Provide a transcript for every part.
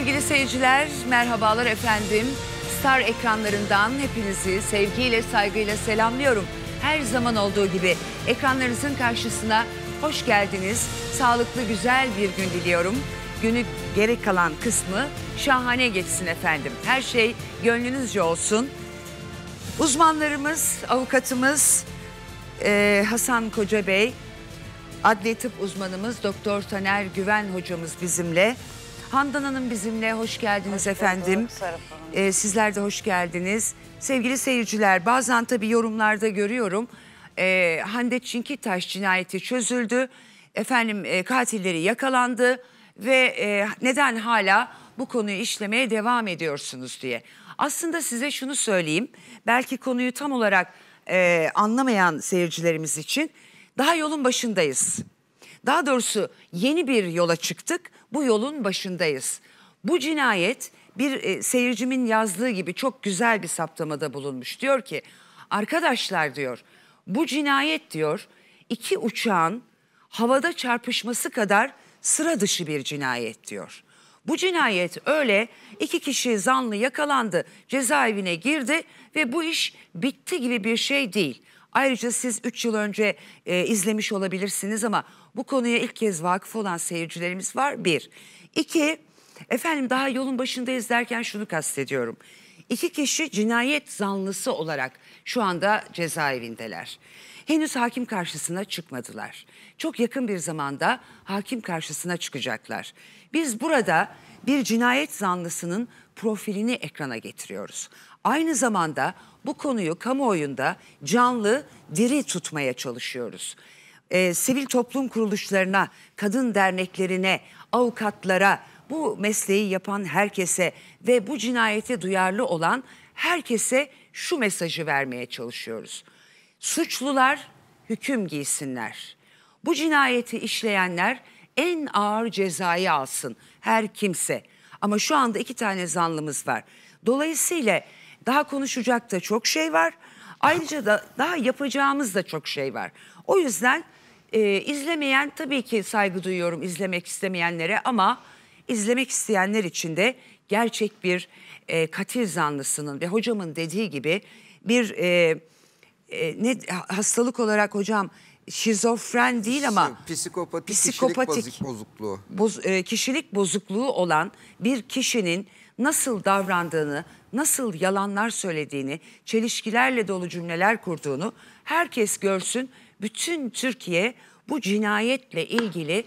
Sevgili seyirciler, merhabalar efendim. Star ekranlarından hepinizi sevgiyle, saygıyla selamlıyorum. Her zaman olduğu gibi ekranlarınızın karşısına hoş geldiniz. Sağlıklı, güzel bir gün diliyorum. Günü geri kalan kısmı şahane geçsin efendim. Her şey gönlünüzce olsun. Uzmanlarımız, avukatımız e, Hasan Koca Bey, adli tıp uzmanımız Doktor Taner Güven hocamız bizimle. Handan Hanım bizimle. Hoş geldiniz hoş efendim. Ee, sizler de hoş geldiniz. Sevgili seyirciler bazen tabii yorumlarda görüyorum. Ee, Hande Çinkitaş cinayeti çözüldü. Efendim e, katilleri yakalandı. Ve e, neden hala bu konuyu işlemeye devam ediyorsunuz diye. Aslında size şunu söyleyeyim. Belki konuyu tam olarak e, anlamayan seyircilerimiz için daha yolun başındayız. Daha doğrusu yeni bir yola çıktık bu yolun başındayız. Bu cinayet bir e, seyircimin yazdığı gibi çok güzel bir saptamada bulunmuş. Diyor ki arkadaşlar diyor bu cinayet diyor iki uçağın havada çarpışması kadar sıra dışı bir cinayet diyor. Bu cinayet öyle iki kişi zanlı yakalandı, cezaevine girdi ve bu iş bitti gibi bir şey değil. Ayrıca siz 3 yıl önce e, izlemiş olabilirsiniz ama bu konuya ilk kez vakıf olan seyircilerimiz var. Bir. İki, efendim daha yolun başındayız derken şunu kastediyorum. İki kişi cinayet zanlısı olarak şu anda cezaevindeler. Henüz hakim karşısına çıkmadılar. Çok yakın bir zamanda hakim karşısına çıkacaklar. Biz burada bir cinayet zanlısının profilini ekrana getiriyoruz. Aynı zamanda bu konuyu kamuoyunda canlı, diri tutmaya çalışıyoruz e, sivil toplum kuruluşlarına, kadın derneklerine, avukatlara, bu mesleği yapan herkese ve bu cinayete duyarlı olan herkese şu mesajı vermeye çalışıyoruz. Suçlular hüküm giysinler. Bu cinayeti işleyenler en ağır cezayı alsın her kimse. Ama şu anda iki tane zanlımız var. Dolayısıyla daha konuşacak da çok şey var. Ayrıca da daha yapacağımız da çok şey var. O yüzden e, izlemeyen tabii ki saygı duyuyorum izlemek istemeyenlere ama izlemek isteyenler için de gerçek bir e, katil zanlısının ve hocamın dediği gibi bir e, e, ne hastalık olarak hocam şizofren değil ama psikopatik, psikopatik kişilik bozukluğu. Boz, e, kişilik bozukluğu olan bir kişinin nasıl davrandığını, nasıl yalanlar söylediğini, çelişkilerle dolu cümleler kurduğunu herkes görsün bütün Türkiye bu cinayetle ilgili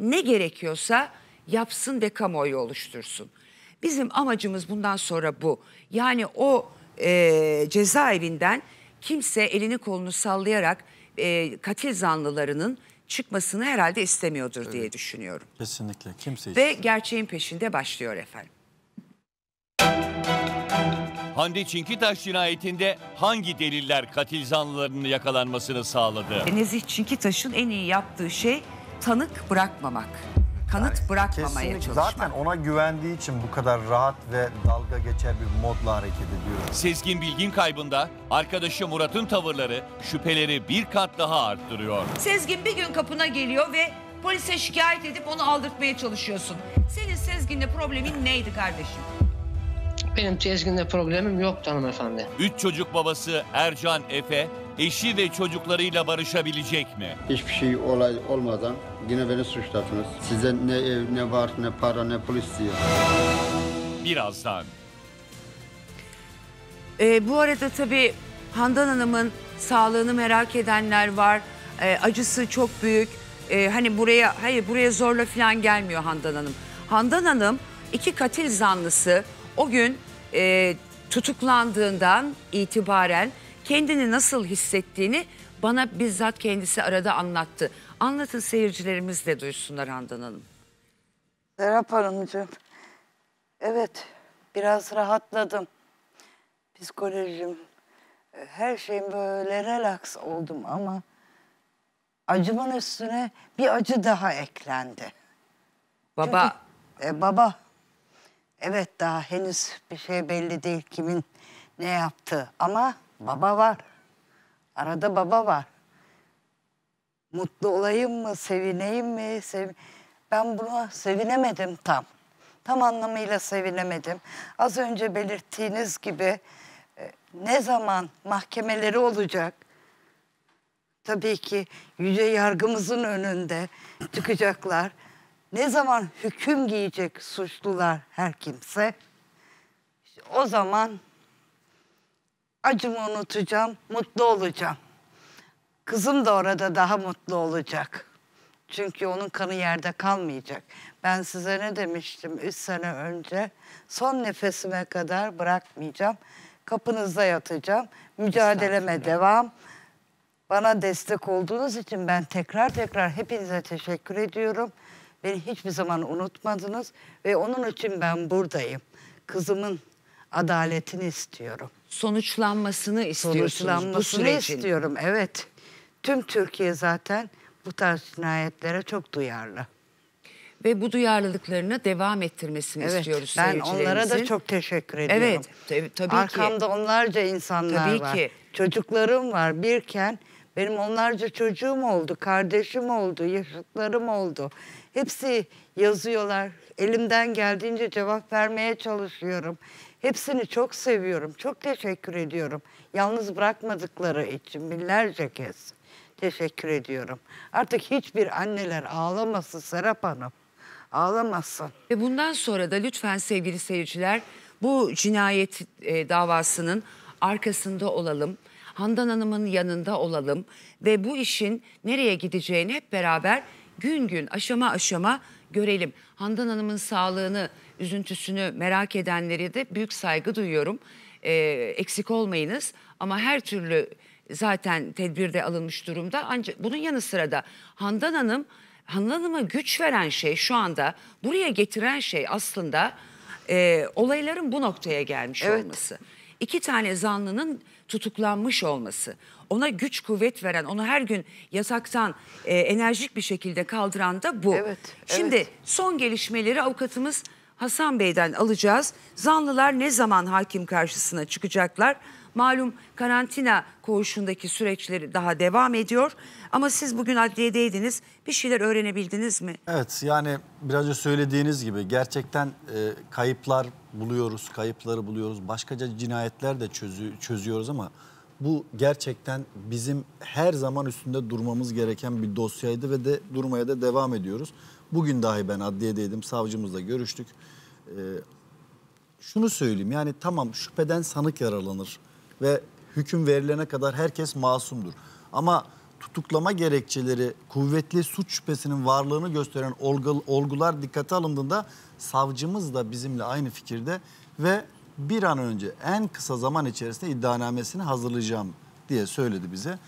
ne gerekiyorsa yapsın ve kamuoyu oluştursun. Bizim amacımız bundan sonra bu. Yani o e, cezaevinden kimse elini kolunu sallayarak e, katil zanlılarının çıkmasını herhalde istemiyordur evet. diye düşünüyorum. Kesinlikle kimse Ve gerçeğin peşinde başlıyor efendim. Hande Çinkitaş cinayetinde hangi deliller katil zanlılarının yakalanmasını sağladı? E, Nezih Çinkitaş'ın en iyi yaptığı şey tanık bırakmamak. Kanıt Yani bırakmamaya çalışmak. Zaten ona güvendiği için bu kadar rahat ve dalga geçer bir modla hareket ediyor. Sezgin Bilgin kaybında arkadaşı Murat'ın tavırları şüpheleri bir kat daha arttırıyor. Sezgin bir gün kapına geliyor ve polise şikayet edip onu aldırtmaya çalışıyorsun. Senin Sezgin'le problemin neydi kardeşim? Benim tezginde problemim yoktu hanımefendi. Üç çocuk babası Ercan Efe, eşi ve çocuklarıyla barışabilecek mi? Hiçbir şey olay olmadan yine beni suçladınız. Size ne ev, ne var, ne para, ne polis diye. Birazdan. Ee, bu arada tabii Handan Hanım'ın sağlığını merak edenler var. Ee, acısı çok büyük. Ee, hani buraya, hayır buraya zorla falan gelmiyor Handan Hanım. Handan Hanım iki katil zanlısı o gün e, tutuklandığından itibaren kendini nasıl hissettiğini bana bizzat kendisi arada anlattı. Anlatın seyircilerimiz de duysunlar Handan Hanım. Serap Hanımcığım, evet biraz rahatladım. Psikolojim, e, her şeyim böyle relax oldum ama acımın üstüne bir acı daha eklendi. Baba. Çünkü, e, baba Evet daha henüz bir şey belli değil kimin ne yaptı ama baba var. Arada baba var. Mutlu olayım mı, sevineyim mi? Sev... Ben buna sevinemedim tam. Tam anlamıyla sevinemedim. Az önce belirttiğiniz gibi e, ne zaman mahkemeleri olacak? Tabii ki yüce yargımızın önünde çıkacaklar ne zaman hüküm giyecek suçlular her kimse işte o zaman acımı unutacağım, mutlu olacağım. Kızım da orada daha mutlu olacak. Çünkü onun kanı yerde kalmayacak. Ben size ne demiştim üç sene önce? Son nefesime kadar bırakmayacağım. Kapınızda yatacağım. Mücadeleme devam. Bana destek olduğunuz için ben tekrar tekrar hepinize teşekkür ediyorum. Beni hiçbir zaman unutmadınız ve onun için ben buradayım. Kızımın adaletini istiyorum. Sonuçlanmasını istiyorsunuz Sonuçlanmasını bu istiyorum evet. Tüm Türkiye zaten bu tarz cinayetlere çok duyarlı. Ve bu duyarlılıklarını devam ettirmesini evet, istiyoruz Ben onlara da çok teşekkür ediyorum. Evet tab tabii Arkamda ki. onlarca insanlar tabii var. Ki. Çocuklarım var birken benim onlarca çocuğum oldu, kardeşim oldu, yaşıtlarım oldu. Hepsi yazıyorlar. Elimden geldiğince cevap vermeye çalışıyorum. Hepsini çok seviyorum. Çok teşekkür ediyorum. Yalnız bırakmadıkları için binlerce kez teşekkür ediyorum. Artık hiçbir anneler ağlamasın Serap Hanım. Ağlamasın. Ve bundan sonra da lütfen sevgili seyirciler bu cinayet e, davasının arkasında olalım. Handan Hanım'ın yanında olalım ve bu işin nereye gideceğini hep beraber gün gün aşama aşama görelim. Handan Hanım'ın sağlığını, üzüntüsünü merak edenleri de büyük saygı duyuyorum. E, eksik olmayınız ama her türlü zaten tedbirde alınmış durumda. Ancak bunun yanı sıra da Handan Hanım, Handan Hanım'a güç veren şey şu anda buraya getiren şey aslında e, olayların bu noktaya gelmiş evet. olması iki tane zanlının tutuklanmış olması, ona güç kuvvet veren, onu her gün yasaktan e, enerjik bir şekilde kaldıran da bu. Evet, Şimdi evet. son gelişmeleri avukatımız Hasan Bey'den alacağız. Zanlılar ne zaman hakim karşısına çıkacaklar? Malum karantina koğuşundaki süreçleri daha devam ediyor. Ama siz bugün adliyedeydiniz. Bir şeyler öğrenebildiniz mi? Evet yani biraz önce söylediğiniz gibi gerçekten e, kayıplar buluyoruz, kayıpları buluyoruz. Başkaca cinayetler de çözü, çözüyoruz ama bu gerçekten bizim her zaman üstünde durmamız gereken bir dosyaydı ve de durmaya da devam ediyoruz. Bugün dahi ben adliyedeydim, savcımızla görüştük. Ee, şunu söyleyeyim yani tamam şüpheden sanık yaralanır ve hüküm verilene kadar herkes masumdur. Ama tutuklama gerekçeleri kuvvetli suç şüphesinin varlığını gösteren olgu, olgular dikkate alındığında savcımız da bizimle aynı fikirde ve bir an önce en kısa zaman içerisinde iddianamesini hazırlayacağım diye söyledi bize.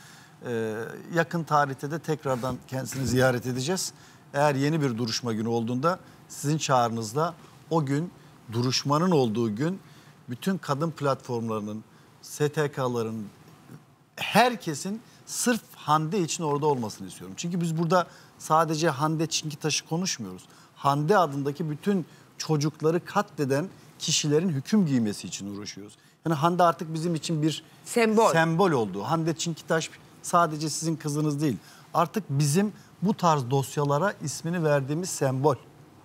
Ee, yakın tarihte de tekrardan kendisini ziyaret edeceğiz. Eğer yeni bir duruşma günü olduğunda sizin çağrınızla o gün duruşmanın olduğu gün bütün kadın platformlarının, STK'ların herkesin sırf Hande için orada olmasını istiyorum. Çünkü biz burada sadece Hande Çinki taşı konuşmuyoruz. Hande adındaki bütün çocukları katleden kişilerin hüküm giymesi için uğraşıyoruz. Yani Hande artık bizim için bir sembol, sembol oldu. Hande Çinki taş sadece sizin kızınız değil. Artık bizim bu tarz dosyalara ismini verdiğimiz sembol.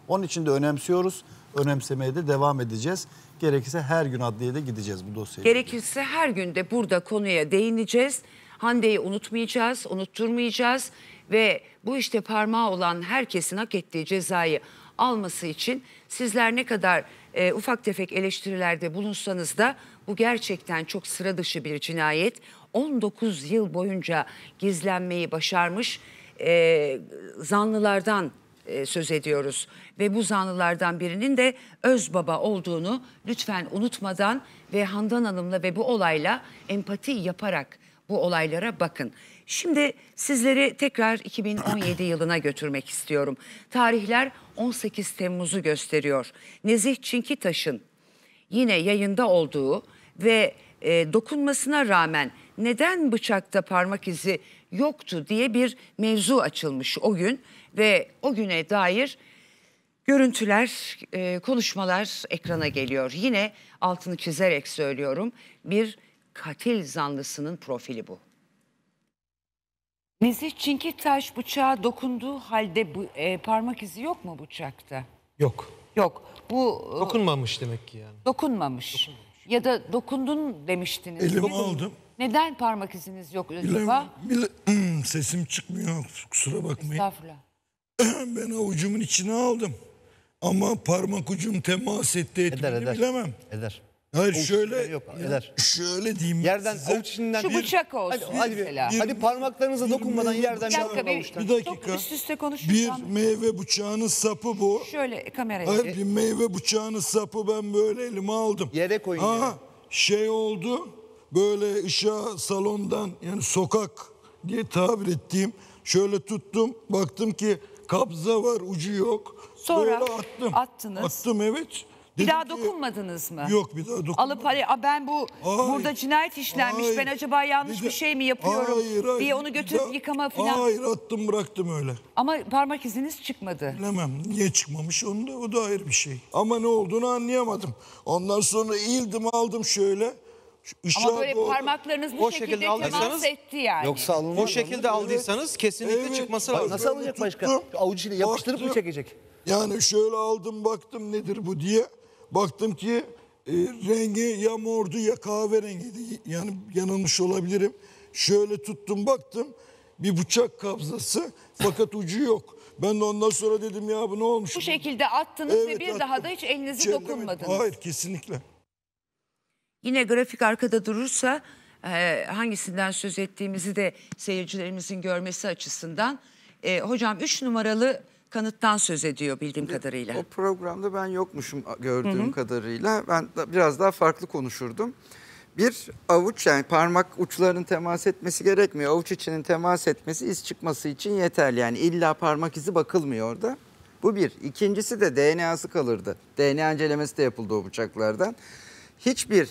Onun için de önemsiyoruz önemsemeye de devam edeceğiz. Gerekirse her gün adliyede gideceğiz bu dosyaya. Gerekirse her gün de burada konuya değineceğiz. Hande'yi unutmayacağız, unutturmayacağız ve bu işte parmağı olan herkesin hak ettiği cezayı alması için sizler ne kadar e, ufak tefek eleştirilerde bulunsanız da bu gerçekten çok sıra dışı bir cinayet. 19 yıl boyunca gizlenmeyi başarmış e, zanlılardan e, söz ediyoruz. Ve bu zanlılardan birinin de öz baba olduğunu lütfen unutmadan ve Handan Hanım'la ve bu olayla empati yaparak bu olaylara bakın. Şimdi sizleri tekrar 2017 yılına götürmek istiyorum. Tarihler 18 Temmuz'u gösteriyor. Nezih Çinkitaş'ın yine yayında olduğu ve e, dokunmasına rağmen neden bıçakta parmak izi yoktu diye bir mevzu açılmış o gün ve o güne dair görüntüler, e, konuşmalar ekrana geliyor. Yine altını çizerek söylüyorum bir katil zanlısının profili bu. Nezih taş bıçağa dokunduğu halde bu, e, parmak izi yok mu bıçakta? Yok. Yok. Bu e, dokunmamış demek ki yani. Dokunmamış. dokunmamış. Ya da dokundun demiştiniz. Elimi aldım. Neden parmak iziniz yok acaba? Bilmiyorum sesim çıkmıyor kusura bakmayın. Estağfurullah. ben avucumun içine aldım. Ama parmak ucum temas etti etmedi eder, eder. bilemem. Eder. Hayır avuç şöyle yok, eder. şöyle diyeyim. Yerden size. avuç içinden şu bir, bıçak olsun hadi, hadi, mesela. Bir, hadi parmaklarınıza bir, dokunmadan bir, yerden bir dakika, bir, bir dakika. Üst üste konuşun. Bir tamam. meyve bıçağının sapı bu. Şöyle kameraya. Hayır bir meyve bıçağının sapı ben böyle elime aldım. Yere koyun. Aha yere. şey oldu böyle ışığa salondan yani sokak diye tabir ettiğim şöyle tuttum baktım ki kabza var ucu yok. Sonra böyle attım. attınız. Attım evet. Dedim bir daha ki, dokunmadınız mı? Yok bir daha dokunmadım. Alıp hani ben bu hayır, burada cinayet işlenmiş hayır, ben acaba yanlış de, bir şey mi yapıyorum hayır, hayır, diye onu götürüp yıkama falan. Hayır attım bıraktım öyle. Ama parmak iziniz çıkmadı. Bilemem niye çıkmamış onu da o da ayrı bir şey. Ama ne olduğunu anlayamadım. Ondan sonra ildim aldım şöyle şu Ama böyle bu- parmaklarınız bu o şekilde, temas aldıysanız- etti yani. Yoksa alınmaz. O şekilde aldıysanız kesinlikle Evet. çıkması Hayır, lazım. Nasıl alınacak başka? tuttum, Avuç içine yapıştırıp mı çekecek? Yani şöyle aldım baktım nedir bu diye. Baktım ki e, rengi ya mordu ya kahverengiydi. Yani yanılmış olabilirim. Şöyle tuttum baktım bir bıçak kabzası fakat ucu yok. Ben de ondan sonra dedim ya bu ne olmuş? Bu şekilde attınız ve bir attım. daha da hiç elinizi Çevirmedim. dokunmadınız. Hayır kesinlikle. Yine grafik arkada durursa e, hangisinden söz ettiğimizi de seyircilerimizin görmesi açısından. E, hocam 3 numaralı kanıttan söz ediyor bildiğim Şimdi, kadarıyla. O programda ben yokmuşum gördüğüm Hı -hı. kadarıyla. Ben da biraz daha farklı konuşurdum. Bir avuç yani parmak uçlarının temas etmesi gerekmiyor. Avuç içinin temas etmesi iz çıkması için yeterli. Yani illa parmak izi bakılmıyor orada. Bu bir. İkincisi de DNA'sı kalırdı. DNA incelemesi de yapıldı o bıçaklardan. Hiçbir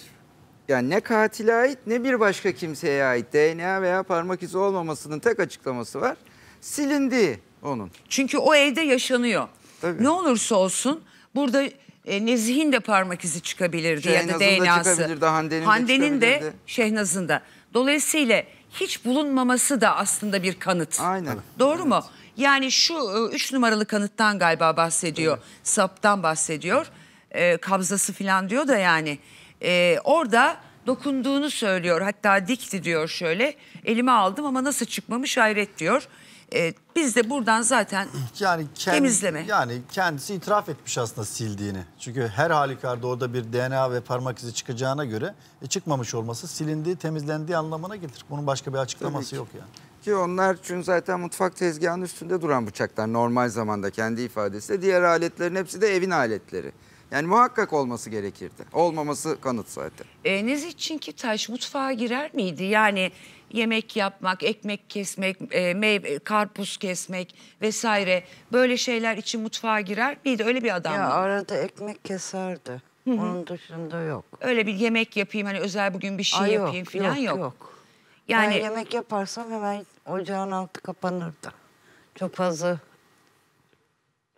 yani ne katile ait ne bir başka kimseye ait DNA veya parmak izi olmamasının tek açıklaması var. Silindi onun. Çünkü o evde yaşanıyor. Tabii. Ne olursa olsun burada e, Nezih'in de parmak izi çıkabilirdi Şehnaz'ın ya da DNA'sı. Da Hande'nin, Hande'nin de, de Şehnaz'ın da. Dolayısıyla hiç bulunmaması da aslında bir kanıt. Aynen. Doğru evet. mu? Yani şu e, üç numaralı kanıttan galiba bahsediyor. Evet. Saptan bahsediyor. E, kabzası falan diyor da yani. E, orada dokunduğunu söylüyor. Hatta dikti diyor şöyle. Elime aldım ama nasıl çıkmamış hayret diyor. E, biz de buradan zaten yani kendi, temizleme. Yani kendisi itiraf etmiş aslında sildiğini. Çünkü her halükarda orada bir DNA ve parmak izi çıkacağına göre e, çıkmamış olması silindi, temizlendiği anlamına gelir. Bunun başka bir açıklaması yok yani. Ki onlar çünkü zaten mutfak tezgahının üstünde duran bıçaklar normal zamanda kendi ifadesiyle. Diğer aletlerin hepsi de evin aletleri. Yani muhakkak olması gerekirdi. Olmaması kanıt zaten. E, için ki taş mutfağa girer miydi? Yani yemek yapmak, ekmek kesmek, e, meyve, e, karpuz kesmek vesaire böyle şeyler için mutfağa girer miydi? Öyle bir adam Ya mı? arada ekmek keserdi. Hı -hı. Onun dışında yok. Öyle bir yemek yapayım hani özel bugün bir şey yok. yapayım yok, falan yok. Yok yok. Yani ben yemek yaparsam hemen ocağın altı kapanırdı. Çok fazla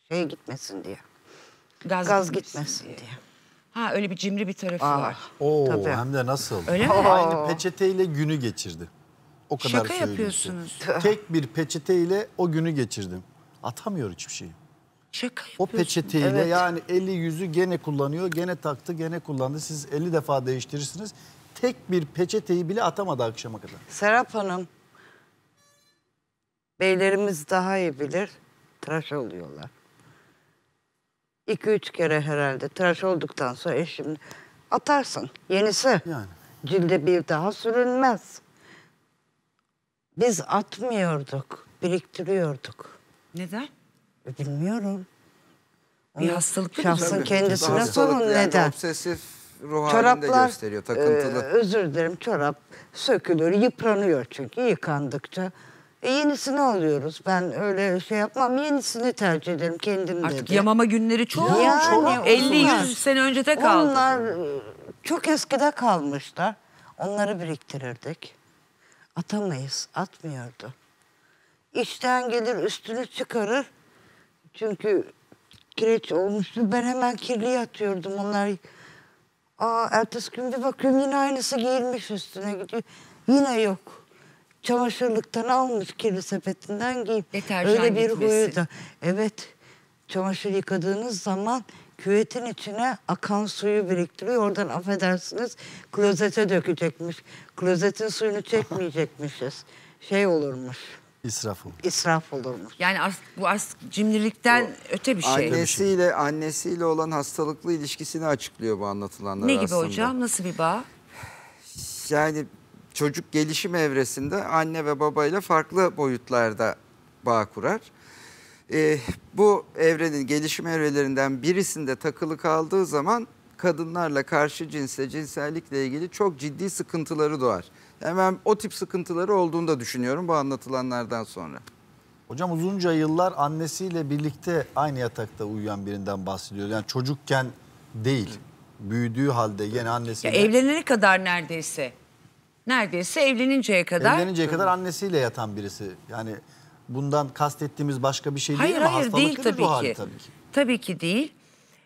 şey gitmesin diye gaz, gaz gitmesin, diye. Ha öyle bir cimri bir tarafı Aa, var. Oo, Tabii. hem de nasıl? Öyle mi? Aynı peçeteyle günü geçirdi. O kadar Şaka söyleyeyim. yapıyorsunuz. Tek bir peçeteyle o günü geçirdim. Atamıyor hiçbir şeyi. Şaka O peçeteyle evet. yani eli yüzü gene kullanıyor, gene taktı, gene kullandı. Siz 50 defa değiştirirsiniz. Tek bir peçeteyi bile atamadı akşama kadar. Serap Hanım, beylerimiz daha iyi bilir. Tıraş oluyorlar iki üç kere herhalde tıraş olduktan sonra eşim atarsın. Yenisi. Yani. Cilde bir daha sürünmez. Biz atmıyorduk, biriktiriyorduk. Neden? E, bilmiyorum. Bir hastalık mı Şahsın kendisine sorun yani neden? Obsesif ruh Çoraplar, halinde gösteriyor, takıntılı. E, özür dilerim çorap sökülür, yıpranıyor çünkü yıkandıkça. E, yenisini alıyoruz. Ben öyle şey yapmam. Yenisini tercih ederim kendim Artık yamama günleri çok. Yani, çok. 50-100 sene öncede kaldı. Onlar e, çok eskide kalmışlar. Onları biriktirirdik. Atamayız. Atmıyordu. İşten gelir üstünü çıkarır. Çünkü kireç olmuştu. Ben hemen kirli atıyordum. Onlar Aa, ertesi gün bir bakıyorum yine aynısı giyilmiş üstüne gidiyor. Yine yok çamaşırlıktan almış kirli sepetinden giyip Deterjan öyle bir gitmesi. huyu da. Evet çamaşır yıkadığınız zaman küvetin içine akan suyu biriktiriyor. Oradan affedersiniz klozete dökecekmiş. Klozetin suyunu çekmeyecekmişiz. Şey olurmuş. İsraf olur. İsraf olurmuş. Yani as, bu as, cimrilikten o, öte bir şey. Annesiyle şey. annesiyle olan hastalıklı ilişkisini açıklıyor bu anlatılanlar ne aslında. Ne gibi hocam? Nasıl bir bağ? Yani çocuk gelişim evresinde anne ve babayla farklı boyutlarda bağ kurar. E, bu evrenin gelişim evrelerinden birisinde takılı kaldığı zaman kadınlarla karşı cinsle, cinsellikle ilgili çok ciddi sıkıntıları doğar. Hemen yani o tip sıkıntıları olduğunu da düşünüyorum bu anlatılanlardan sonra. Hocam uzunca yıllar annesiyle birlikte aynı yatakta uyuyan birinden bahsediyoruz. Yani çocukken değil, büyüdüğü halde gene annesiyle. Ya evlenene kadar neredeyse neredeyse evleninceye kadar. Evleninceye kadar annesiyle yatan birisi. Yani bundan kastettiğimiz başka bir şey hayır, değil hayır, ama hayır, değil tabii ki. Hali, tabii ki. Tabii ki değil.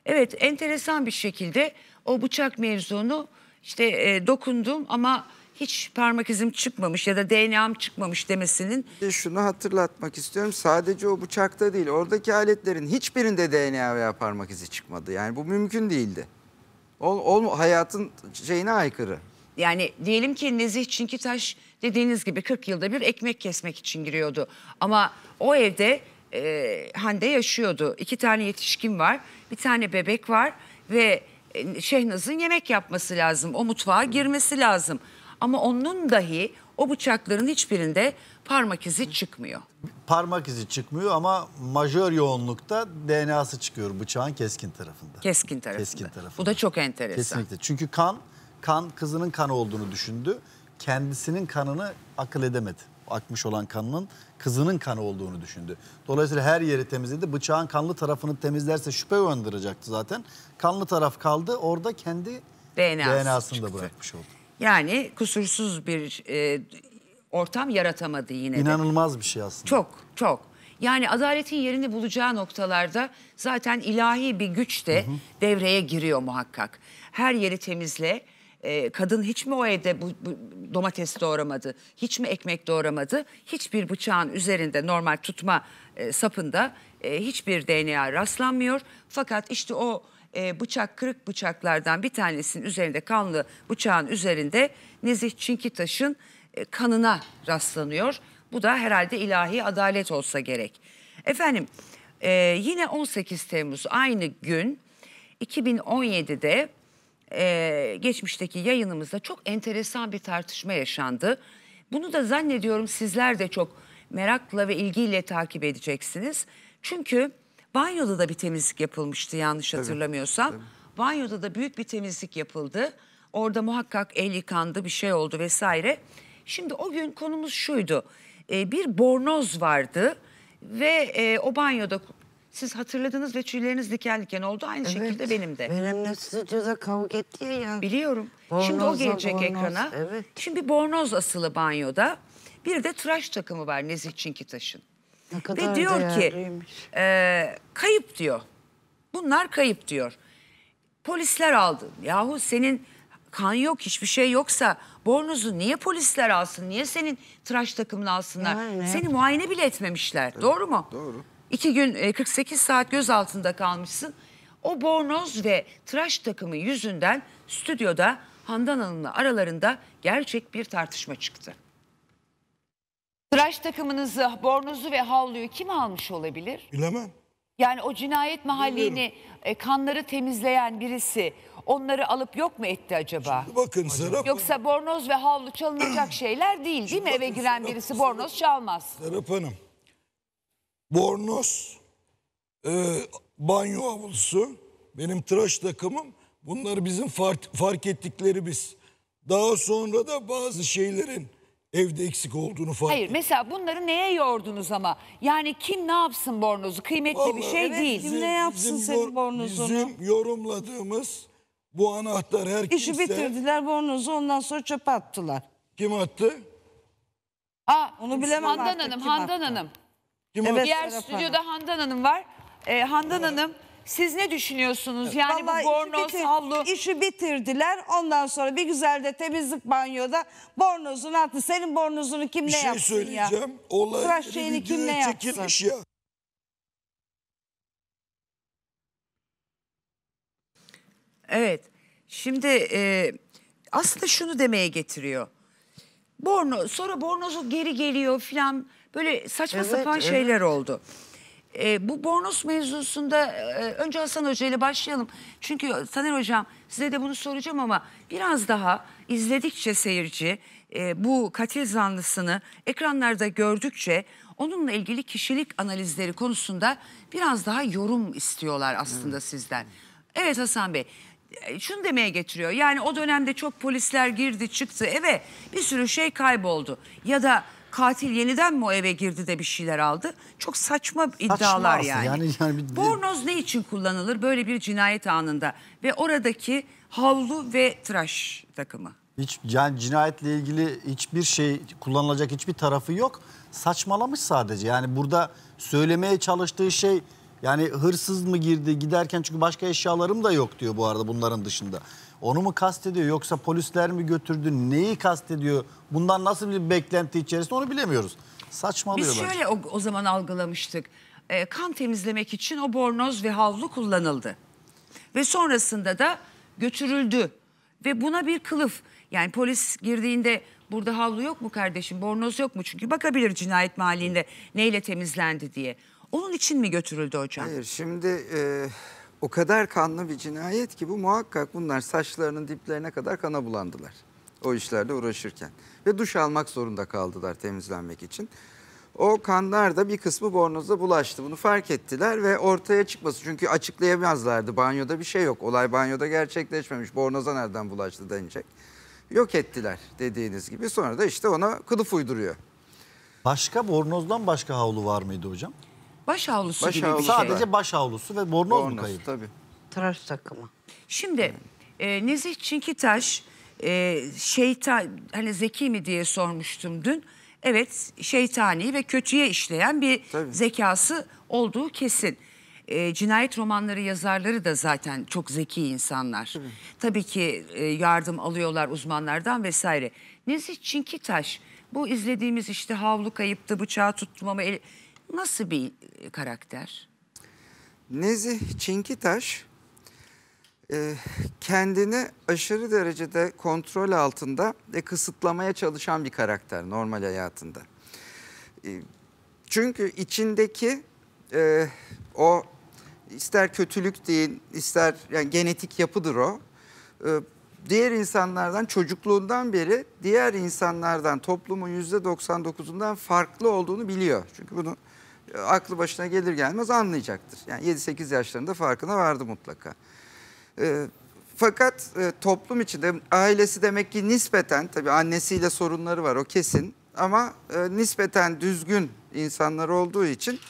Evet enteresan bir şekilde o bıçak mevzunu işte e, dokundum ama hiç parmak izim çıkmamış ya da DNA'm çıkmamış demesinin. Şunu hatırlatmak istiyorum sadece o bıçakta değil oradaki aletlerin hiçbirinde DNA veya parmak izi çıkmadı. Yani bu mümkün değildi. Ol, ol, hayatın şeyine aykırı. Yani diyelim ki Nezih taş dediğiniz gibi 40 yılda bir ekmek kesmek için giriyordu. Ama o evde e, Hande yaşıyordu. İki tane yetişkin var, bir tane bebek var ve e, Şehnaz'ın yemek yapması lazım. O mutfağa girmesi lazım. Ama onun dahi o bıçakların hiçbirinde parmak izi çıkmıyor. Parmak izi çıkmıyor ama majör yoğunlukta DNA'sı çıkıyor bıçağın keskin tarafında. Keskin tarafında. Keskin tarafında. Bu da çok enteresan. Kesinlikle. Çünkü kan kan kızının kanı olduğunu düşündü. Kendisinin kanını akıl edemedi. Akmış olan kanının kızının kanı olduğunu düşündü. Dolayısıyla her yeri temizledi. Bıçağın kanlı tarafını temizlerse şüphe uyandıracaktı zaten. Kanlı taraf kaldı. Orada kendi DNA'sı DNA'sını da bırakmış oldu. Yani kusursuz bir e, ortam yaratamadı yine de. İnanılmaz bir şey aslında. Çok çok. Yani adaletin yerini bulacağı noktalarda zaten ilahi bir güç de hı hı. devreye giriyor muhakkak. Her yeri temizle, e, kadın hiç mi o evde bu, bu, domates doğramadı? Hiç mi ekmek doğramadı? Hiçbir bıçağın üzerinde normal tutma e, sapında e, hiçbir DNA rastlanmıyor. Fakat işte o e, bıçak kırık bıçaklardan bir tanesinin üzerinde kanlı bıçağın üzerinde Nezih Çinkitaş'ın e, kanına rastlanıyor. Bu da herhalde ilahi adalet olsa gerek. Efendim e, yine 18 Temmuz aynı gün 2017'de e, geçmişteki yayınımızda çok enteresan bir tartışma yaşandı. Bunu da zannediyorum sizler de çok merakla ve ilgiyle takip edeceksiniz. Çünkü banyoda da bir temizlik yapılmıştı yanlış tabii, hatırlamıyorsam. Tabii. Banyoda da büyük bir temizlik yapıldı. Orada muhakkak el yıkandı, bir şey oldu vesaire. Şimdi o gün konumuz şuydu. E, bir bornoz vardı ve e, o banyoda siz hatırladınız ve tüyleriniz diken diken oldu. Aynı evet, şekilde benim de. Benimle stüdyoda kavga etti ya. Biliyorum. Bornozla, Şimdi o gelecek bornoz, ekrana. Evet. Şimdi bornoz asılı banyoda. Bir de tıraş takımı var Nezih Çinkitaş'ın. Ne kadar Ve diyor ki e, kayıp diyor. Bunlar kayıp diyor. Polisler aldı. Yahu senin kan yok hiçbir şey yoksa bornozu niye polisler alsın? Niye senin tıraş takımını alsınlar? Yani. Seni muayene bile etmemişler. Evet. Doğru mu? Doğru iki gün 48 e, saat gözaltında kalmışsın. O bornoz ve tıraş takımı yüzünden stüdyoda Handan Hanım'la aralarında gerçek bir tartışma çıktı. Tıraş takımınızı, bornozu ve havluyu kim almış olabilir? Bilemem. Yani o cinayet mahallini, e, kanları temizleyen birisi onları alıp yok mu etti acaba? Şimdi bakın Serap Yoksa bornoz ve havlu çalınacak şeyler değil değil mi? Eve giren Serap, birisi bornoz çalmaz. Serap Hanım bornoz, e, banyo havlusu, benim tıraş takımım. Bunları bizim fark, fark ettikleri biz. Daha sonra da bazı şeylerin evde eksik olduğunu fark Hayır ettim. mesela bunları neye yordunuz ama? Yani kim ne yapsın bornozu? Kıymetli bir şey evet, değil. Kim ne yapsın senin yor- bornozunu? Bizim yorumladığımız bu anahtar her İşi kimse bitirdiler bornozu ondan sonra çöpe attılar. kim attı? Aa, Onu bilemem Handan artık Hanım, kim Handan Hanım. Evet. Diğer Serap Hanım. stüdyoda Handan Hanım var. Ee, Handan Hanım siz ne düşünüyorsunuz? Yani Vallahi bu bornoz, işi, havlu. işi bitirdiler. Ondan sonra bir güzel de temizlik banyoda bornozunu attı. Senin bornozunu kim Bir ne şey yapsın ya? söyleyeceğim. Olay Tıraş şeyini kim ne yapsın? ya. Evet. Şimdi e, aslında şunu demeye getiriyor. Borno, sonra bornozu geri geliyor filan. Böyle saçma evet, sapan evet. şeyler oldu. E, bu bonus mevzusunda e, önce Hasan Hoca ile başlayalım. Çünkü Taner Hocam size de bunu soracağım ama biraz daha izledikçe seyirci e, bu katil zanlısını ekranlarda gördükçe onunla ilgili kişilik analizleri konusunda biraz daha yorum istiyorlar aslında hmm. sizden. Evet Hasan Bey e, şunu demeye getiriyor yani o dönemde çok polisler girdi çıktı eve bir sürü şey kayboldu ya da katil yeniden mi o eve girdi de bir şeyler aldı? Çok saçma iddialar yani. yani, yani bir... Bornoz ne için kullanılır böyle bir cinayet anında? Ve oradaki havlu ve tıraş takımı. Hiç yani cinayetle ilgili hiçbir şey kullanılacak hiçbir tarafı yok. Saçmalamış sadece. Yani burada söylemeye çalıştığı şey yani hırsız mı girdi giderken çünkü başka eşyalarım da yok diyor bu arada bunların dışında. Onu mu kastediyor yoksa polisler mi götürdü? Neyi kastediyor? Bundan nasıl bir beklenti içerisinde onu bilemiyoruz. Saçmalıyor Biz şöyle o, o zaman algılamıştık. E, kan temizlemek için o bornoz ve havlu kullanıldı. Ve sonrasında da götürüldü. Ve buna bir kılıf. Yani polis girdiğinde burada havlu yok mu kardeşim, bornoz yok mu? Çünkü bakabilir cinayet mahallinde neyle temizlendi diye. Onun için mi götürüldü hocam? Hayır şimdi... E o kadar kanlı bir cinayet ki bu muhakkak bunlar saçlarının diplerine kadar kana bulandılar. O işlerle uğraşırken. Ve duş almak zorunda kaldılar temizlenmek için. O kanlar da bir kısmı bornozda bulaştı. Bunu fark ettiler ve ortaya çıkması. Çünkü açıklayamazlardı. Banyoda bir şey yok. Olay banyoda gerçekleşmemiş. Bornoza nereden bulaştı denecek. Yok ettiler dediğiniz gibi. Sonra da işte ona kılıf uyduruyor. Başka bornozdan başka havlu var mıydı hocam? Baş havlusu baş gibi havlusu. bir şey. Sadece baş havlusu ve bornoz, bornoz mu kayıp? tabii. Tıraş takımı. Şimdi e, Nezih Çinkitaş e, şeytan hani zeki mi diye sormuştum dün. Evet şeytani ve kötüye işleyen bir tabii. zekası olduğu kesin. E, cinayet romanları yazarları da zaten çok zeki insanlar. Tabii, Tabii ki e, yardım alıyorlar uzmanlardan vesaire. Nezih Çinkitaş bu izlediğimiz işte havlu kayıptı, bıçağı tutmama, el, Nasıl bir e, karakter? Nezih Çinkitaş e, kendini aşırı derecede kontrol altında ve kısıtlamaya çalışan bir karakter normal hayatında. E, çünkü içindeki e, o ister kötülük değil, ister yani genetik yapıdır o. diğer insanlardan çocukluğundan beri diğer insanlardan toplumun %99'undan farklı olduğunu biliyor. Çünkü bunu aklı başına gelir gelmez anlayacaktır. Yani 7-8 yaşlarında farkına vardı mutlaka. Ee, fakat e, toplum içinde ailesi demek ki nispeten tabii annesiyle sorunları var o kesin ama e, nispeten düzgün insanlar olduğu için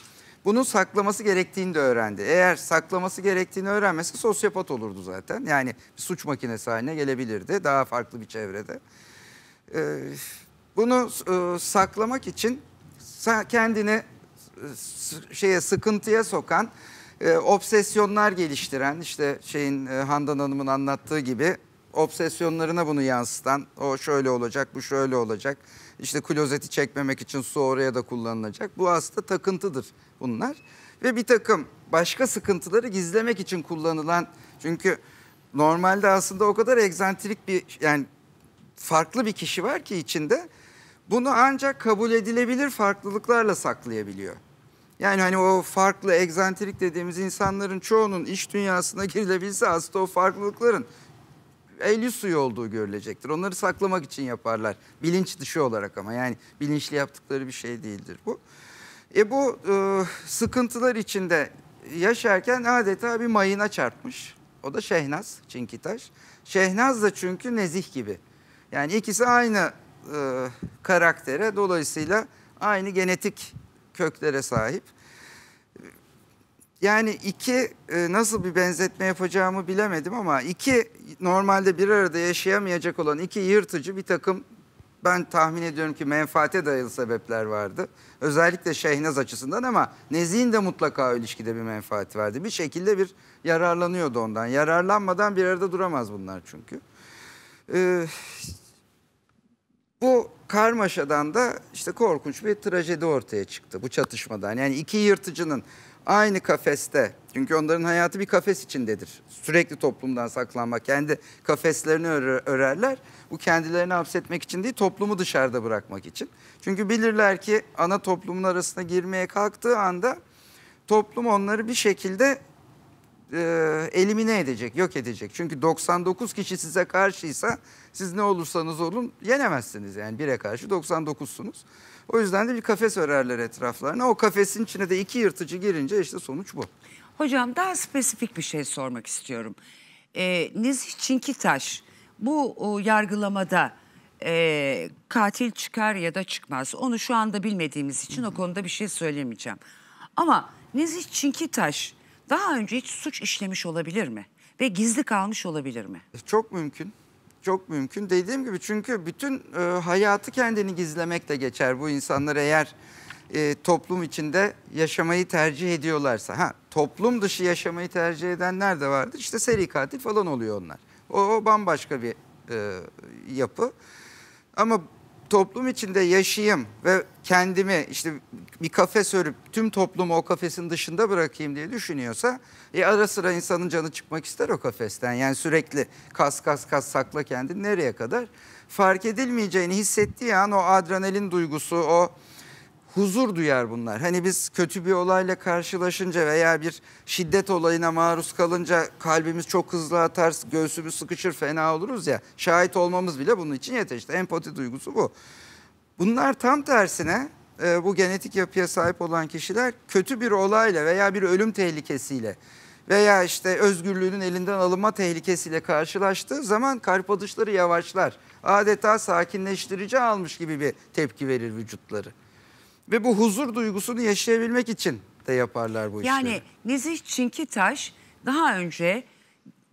bunu saklaması gerektiğini de öğrendi. Eğer saklaması gerektiğini öğrenmese sosyopat olurdu zaten. Yani bir suç makinesi haline gelebilirdi daha farklı bir çevrede. Ee, bunu e, saklamak için kendini şeye sıkıntıya sokan e, obsesyonlar geliştiren işte şeyin e, Handan Hanım'ın anlattığı gibi obsesyonlarına bunu yansıtan o şöyle olacak bu şöyle olacak işte klozeti çekmemek için su oraya da kullanılacak bu aslında takıntıdır bunlar ve bir takım başka sıkıntıları gizlemek için kullanılan çünkü normalde aslında o kadar egzantrik bir yani farklı bir kişi var ki içinde bunu ancak kabul edilebilir farklılıklarla saklayabiliyor. Yani hani o farklı egzantrik dediğimiz insanların çoğunun iş dünyasına girilebilse aslında o farklılıkların Eylül suyu olduğu görülecektir. Onları saklamak için yaparlar. Bilinç dışı olarak ama yani bilinçli yaptıkları bir şey değildir bu. E bu e, sıkıntılar içinde yaşarken adeta bir mayına çarpmış. O da Şehnaz, Çinkitaş. Şehnaz da çünkü Nezih gibi. Yani ikisi aynı e, karaktere dolayısıyla aynı genetik köklere sahip. Yani iki e, nasıl bir benzetme yapacağımı bilemedim ama iki normalde bir arada yaşayamayacak olan iki yırtıcı bir takım ben tahmin ediyorum ki menfaate dayalı sebepler vardı. Özellikle Şehnaz açısından ama Nezih'in de mutlaka ilişkide bir menfaati vardı. Bir şekilde bir yararlanıyordu ondan. Yararlanmadan bir arada duramaz bunlar çünkü. Ee, bu karmaşadan da işte korkunç bir trajedi ortaya çıktı bu çatışmadan. Yani iki yırtıcının aynı kafeste çünkü onların hayatı bir kafes içindedir. Sürekli toplumdan saklanma, kendi kafeslerini örerler. Bu kendilerini hapsetmek için değil, toplumu dışarıda bırakmak için. Çünkü bilirler ki ana toplumun arasına girmeye kalktığı anda toplum onları bir şekilde e, elimine edecek, yok edecek. Çünkü 99 kişi size karşıysa siz ne olursanız olun yenemezsiniz. Yani bire karşı 99'sunuz. O yüzden de bir kafes örerler etraflarına. O kafesin içine de iki yırtıcı girince işte sonuç bu. Hocam daha spesifik bir şey sormak istiyorum. E, Nezih Çinkitaş bu o, yargılamada e, katil çıkar ya da çıkmaz. Onu şu anda bilmediğimiz için o konuda bir şey söylemeyeceğim. Ama Nezih Çinkitaş daha önce hiç suç işlemiş olabilir mi? Ve gizli kalmış olabilir mi? E, çok mümkün. Çok mümkün. Dediğim gibi çünkü bütün e, hayatı kendini gizlemek geçer. Bu insanlar eğer e, toplum içinde yaşamayı tercih ediyorlarsa. Ha, toplum dışı yaşamayı tercih edenler de vardır. İşte seri katil falan oluyor onlar. O, o bambaşka bir e, yapı. Ama toplum içinde yaşayayım ve kendimi işte bir kafe sörüp tüm toplumu o kafesin dışında bırakayım diye düşünüyorsa e ara sıra insanın canı çıkmak ister o kafesten. Yani sürekli kas kas kas sakla kendini nereye kadar? Fark edilmeyeceğini hissettiği an o adrenalin duygusu, o huzur duyar bunlar. Hani biz kötü bir olayla karşılaşınca veya bir şiddet olayına maruz kalınca kalbimiz çok hızlı atar, göğsümüz sıkışır, fena oluruz ya. Şahit olmamız bile bunun için yeter işte empati duygusu bu. Bunlar tam tersine e, bu genetik yapıya sahip olan kişiler kötü bir olayla veya bir ölüm tehlikesiyle veya işte özgürlüğünün elinden alınma tehlikesiyle karşılaştığı zaman kalp atışları yavaşlar. Adeta sakinleştirici almış gibi bir tepki verir vücutları. Ve bu huzur duygusunu yaşayabilmek için de yaparlar bu yani, işleri. Yani Nezih Çinkitaş daha önce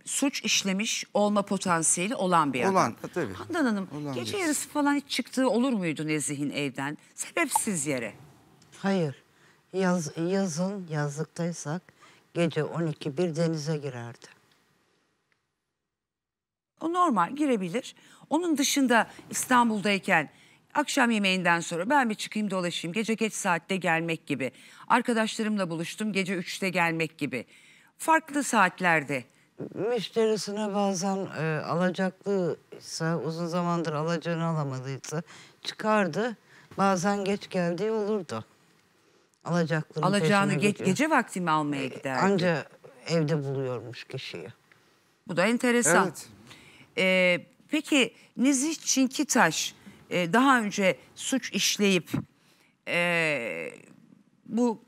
suç işlemiş olma potansiyeli olan bir adam. Olan tabii. Handan Hanım olan gece biz. yarısı falan hiç çıktığı olur muydu Nezih'in evden? Sebepsiz yere. Hayır. Yaz, yazın yazlıktaysak gece 12 bir denize girerdi. O normal girebilir. Onun dışında İstanbul'dayken Akşam yemeğinden sonra ben bir çıkayım dolaşayım. Gece geç saatte gelmek gibi. Arkadaşlarımla buluştum gece üçte gelmek gibi. Farklı saatlerde. Müşterisine bazen e, alacaklıysa, uzun zamandır alacağını alamadıysa çıkardı. Bazen geç geldiği olurdu. Alacaklının Alacağını ge gece vakti mi almaya e, giderdi? Anca evde buluyormuş kişiyi. Bu da enteresan. Evet. Ee, peki Nezih Çinkitaş e, daha önce suç işleyip e, bu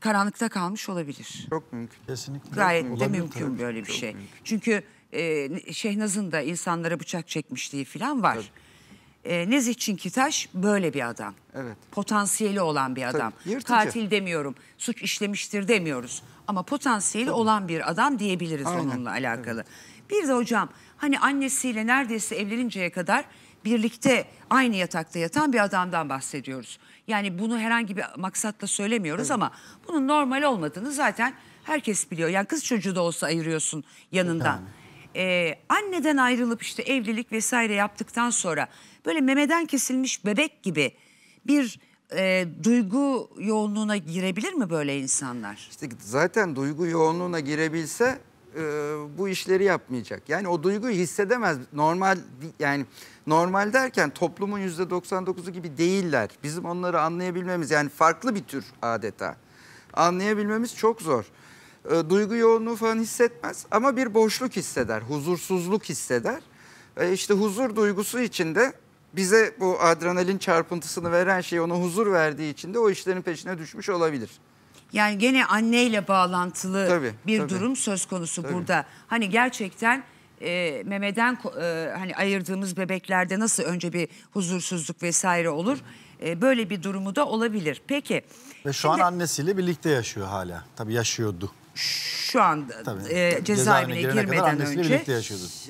karanlıkta kalmış olabilir. Çok mümkün. Kesinlikle. Gayet de mümkün, tabii. böyle bir Çok şey. Mümkün. Çünkü e, Şehnaz'ın da insanlara bıçak çekmişliği falan var. Tabii. E, Nezih Çinkitaş böyle bir adam. Evet. Potansiyeli olan bir adam. Tabii, Katil demiyorum, suç işlemiştir demiyoruz. Ama potansiyeli Tabii. olan bir adam diyebiliriz Aynen. onunla alakalı. Evet. Bir de hocam hani annesiyle neredeyse evleninceye kadar birlikte aynı yatakta yatan bir adamdan bahsediyoruz. Yani bunu herhangi bir maksatla söylemiyoruz evet. ama bunun normal olmadığını zaten herkes biliyor. Yani kız çocuğu da olsa ayırıyorsun yanından. Ee, anneden ayrılıp işte evlilik vesaire yaptıktan sonra böyle memeden kesilmiş bebek gibi bir e, duygu yoğunluğuna girebilir mi böyle insanlar? İşte zaten duygu yoğunluğuna girebilse e, bu işleri yapmayacak. Yani o duyguyu hissedemez. Normal yani normal derken toplumun yüzde %99'u gibi değiller. Bizim onları anlayabilmemiz yani farklı bir tür adeta. Anlayabilmemiz çok zor. E, duygu yoğunluğu falan hissetmez ama bir boşluk hisseder, huzursuzluk hisseder. E, işte huzur duygusu içinde bize bu adrenalin çarpıntısını veren şey ona huzur verdiği için de o işlerin peşine düşmüş olabilir. Yani gene anneyle bağlantılı tabii, bir tabii. durum söz konusu tabii. burada. Hani gerçekten e, memeden e, hani ayırdığımız bebeklerde nasıl önce bir huzursuzluk vesaire olur. E, böyle bir durumu da olabilir. Peki. Ve şu şimdi, an annesiyle birlikte yaşıyor hala. Tabii yaşıyordu. Şu anda e, Tabii, e, cezaevine girmeden önce. birlikte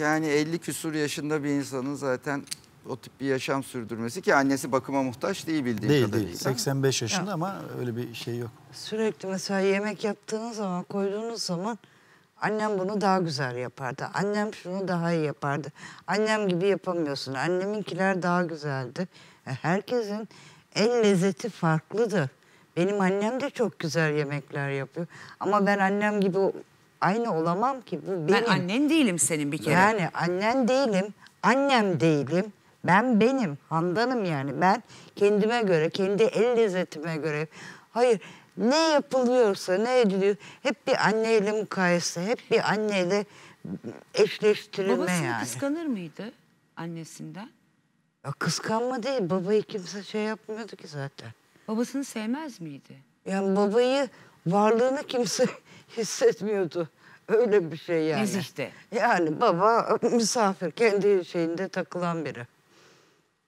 Yani 50 küsur yaşında bir insanın zaten o tip bir yaşam sürdürmesi ki annesi bakıma muhtaç değil bildiğim değil, kadarıyla. Değil 85 yaşında ya. ama öyle bir şey yok. Sürekli mesela yemek yaptığınız zaman koyduğunuz zaman Annem bunu daha güzel yapardı. Annem şunu daha iyi yapardı. Annem gibi yapamıyorsun. Anneminkiler daha güzeldi. E, herkesin el lezzeti farklıdır. Benim annem de çok güzel yemekler yapıyor. Ama ben annem gibi aynı olamam ki. Bu benim. Ben annen değilim senin bir kere. Yani annen değilim, annem değilim. Ben benim, Handan'ım yani. Ben kendime göre, kendi el lezzetime göre. Hayır, ne yapılıyorsa, ne ediliyor hep bir anneyle mukayese, hep bir anneyle eşleştirilme Babasını yani. Babasını kıskanır mıydı annesinden? Ya kıskanma değil, babayı kimse şey yapmıyordu ki zaten. Babasını sevmez miydi? Yani babayı, varlığını kimse hissetmiyordu. Öyle bir şey yani. Biz işte. Yani baba misafir, kendi şeyinde takılan biri.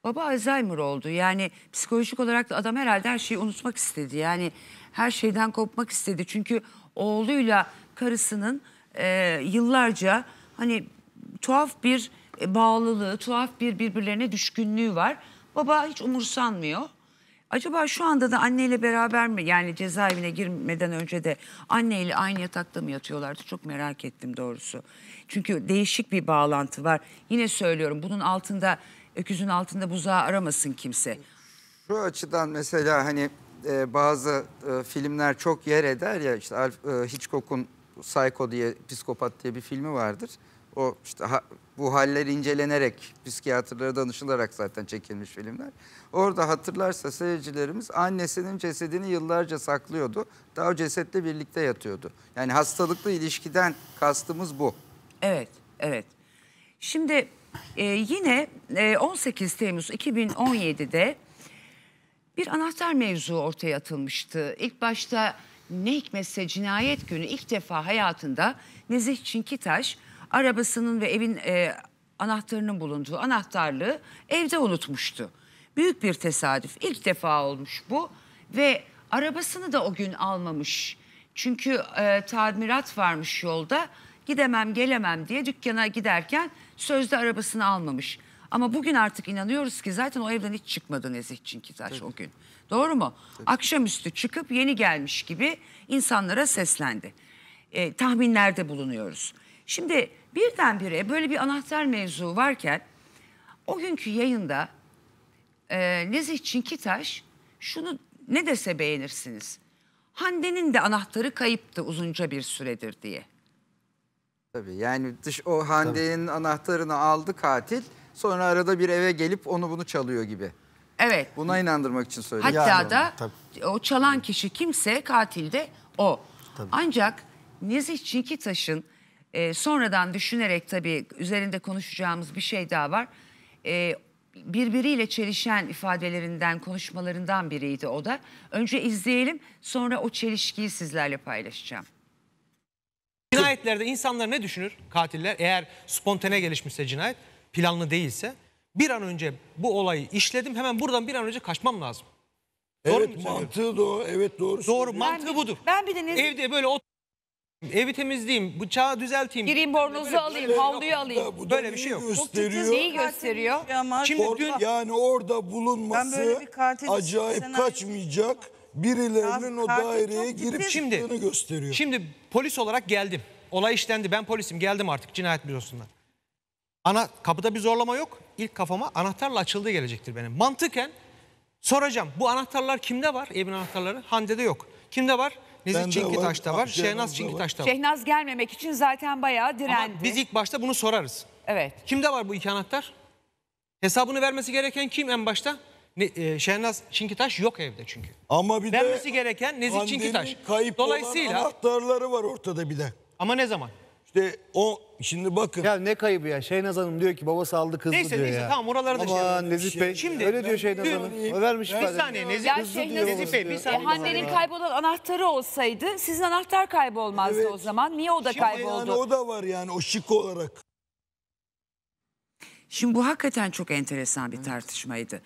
Baba Alzheimer oldu. Yani psikolojik olarak da adam herhalde her şeyi unutmak istedi. Yani her şeyden kopmak istedi. Çünkü oğluyla karısının e, yıllarca hani tuhaf bir e, bağlılığı, tuhaf bir birbirlerine düşkünlüğü var. Baba hiç umursanmıyor. Acaba şu anda da anneyle beraber mi? Yani cezaevine girmeden önce de anneyle aynı yatakta mı yatıyorlardı? Çok merak ettim doğrusu. Çünkü değişik bir bağlantı var. Yine söylüyorum bunun altında, öküzün altında buzağı aramasın kimse. Şu açıdan mesela hani e, bazı e, filmler çok yer eder ya işte Alf, e, Hitchcock'un Psycho diye Psikopat diye bir filmi vardır. O işte ha, bu haller incelenerek psikiyatrlara danışılarak zaten çekilmiş filmler. Orada hatırlarsa seyircilerimiz annesinin cesedini yıllarca saklıyordu. Daha o cesetle birlikte yatıyordu. Yani hastalıklı ilişkiden kastımız bu. Evet, evet. Şimdi e, yine e, 18 Temmuz 2017'de bir anahtar mevzu ortaya atılmıştı. İlk başta ne hikmetse cinayet günü ilk defa hayatında Nezih Çinkitaş arabasının ve evin e, anahtarının bulunduğu anahtarlığı evde unutmuştu. Büyük bir tesadüf. İlk defa olmuş bu ve arabasını da o gün almamış. Çünkü e, tamirat varmış yolda. Gidemem, gelemem diye dükkana giderken sözde arabasını almamış. Ama bugün artık inanıyoruz ki zaten o evden hiç çıkmadı Nezih Çinkitaş o gün. Doğru mu? Evet. Akşamüstü çıkıp yeni gelmiş gibi insanlara seslendi. E, tahminlerde bulunuyoruz. Şimdi birdenbire böyle bir anahtar mevzu varken o günkü yayında e, Nezih Çinkitaş şunu ne dese beğenirsiniz. Hande'nin de anahtarı kayıptı uzunca bir süredir diye. Tabii yani dış, o Hande'nin anahtarını aldı katil. Sonra arada bir eve gelip onu bunu çalıyor gibi. Evet. Buna inandırmak için söylüyor. Hatta yani, da tabii. o çalan kişi kimse katil de o. Tabii. Ancak Nezih Çinkitaş'ın e, sonradan düşünerek tabii üzerinde konuşacağımız bir şey daha var. E, birbiriyle çelişen ifadelerinden, konuşmalarından biriydi o da. Önce izleyelim sonra o çelişkiyi sizlerle paylaşacağım. Cinayetlerde insanlar ne düşünür katiller eğer spontane gelişmişse cinayet? planlı değilse bir an önce bu olayı işledim hemen buradan bir an önce kaçmam lazım. evet mu? mantığı doğru. Evet doğru. Doğru mantığı ben, budur. Ben bir de ne... Evde böyle ot Evi temizleyeyim, bıçağı düzelteyim. Gireyim bornozu alayım, havluyu alayım. bu da böyle bir şey yok. Gösteriyor. Neyi gösteriyor? Şimdi Or, dün, yani orada bulunması acayip senaryo... kaçmayacak birilerinin o daireye girip çıktığını gösteriyor. Şimdi polis olarak geldim. Olay işlendi. Ben polisim. Geldim artık cinayet bürosundan. Ana, kapıda bir zorlama yok. İlk kafama anahtarla açıldığı gelecektir benim. Mantıken soracağım bu anahtarlar kimde var? Evin anahtarları Hande'de yok. Kimde var? Nezih Çinkitaş'ta var. var. Şehnaz Çinkitaş'ta var. Şehnaz gelmemek için zaten bayağı direndi. Ama biz ilk başta bunu sorarız. Evet. Kimde var bu iki anahtar? Hesabını vermesi gereken kim en başta? Ne, e, Şehnaz Çinkitaş yok evde çünkü. Ama bir Vermesi de gereken Nezih Çinkitaş. kayıp Dolayısıyla, anahtarları var ortada bir de. Ama ne zaman? İşte o şimdi bakın. Ya ne kaybı ya? Şeynaz Hanım diyor ki babası aldı kızı. Neyse diyor neyse ya. tamam oralara da şey Aman yapalım. Bey. Şimdi, öyle diyor Şeynaz Hanım. Vermiş Bir saniye Nezih, Ya Nezih Bey, Nezih Bey bir saniye. Hande'nin kaybolan anahtarı olsaydı sizin anahtar kaybolmazdı Evet. o zaman. Niye o da kayboldu? Yani o da var yani o şık olarak. Şimdi bu hakikaten çok enteresan bir tartışmaydı.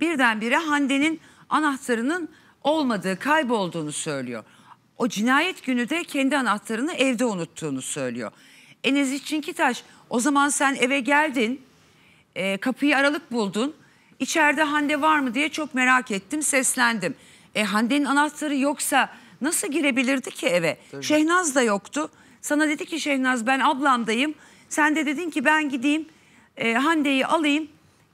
Birdenbire Hande'nin anahtarının olmadığı, kaybolduğunu söylüyor o cinayet günü de kendi anahtarını evde unuttuğunu söylüyor. Eneziz Çinkitaş o zaman sen eve geldin e, kapıyı aralık buldun içeride Hande var mı diye çok merak ettim seslendim. E, Hande'nin anahtarı yoksa nasıl girebilirdi ki eve? Tabii. Şehnaz da yoktu. Sana dedi ki Şehnaz ben ablamdayım. Sen de dedin ki ben gideyim e, Hande'yi alayım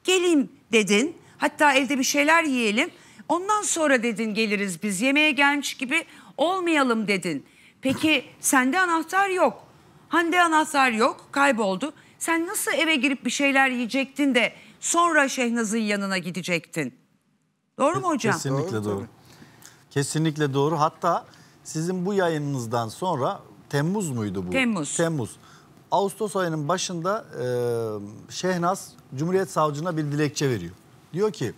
geleyim dedin. Hatta evde bir şeyler yiyelim. Ondan sonra dedin geliriz biz yemeğe gelmiş gibi olmayalım dedin. Peki sende anahtar yok. Hande anahtar yok kayboldu. Sen nasıl eve girip bir şeyler yiyecektin de sonra Şehnaz'ın yanına gidecektin? Doğru mu hocam? Kesinlikle doğru. doğru. Kesinlikle doğru. Hatta sizin bu yayınınızdan sonra Temmuz muydu bu? Temmuz. Temmuz. Ağustos ayının başında e, Şehnaz Cumhuriyet Savcına bir dilekçe veriyor. Diyor ki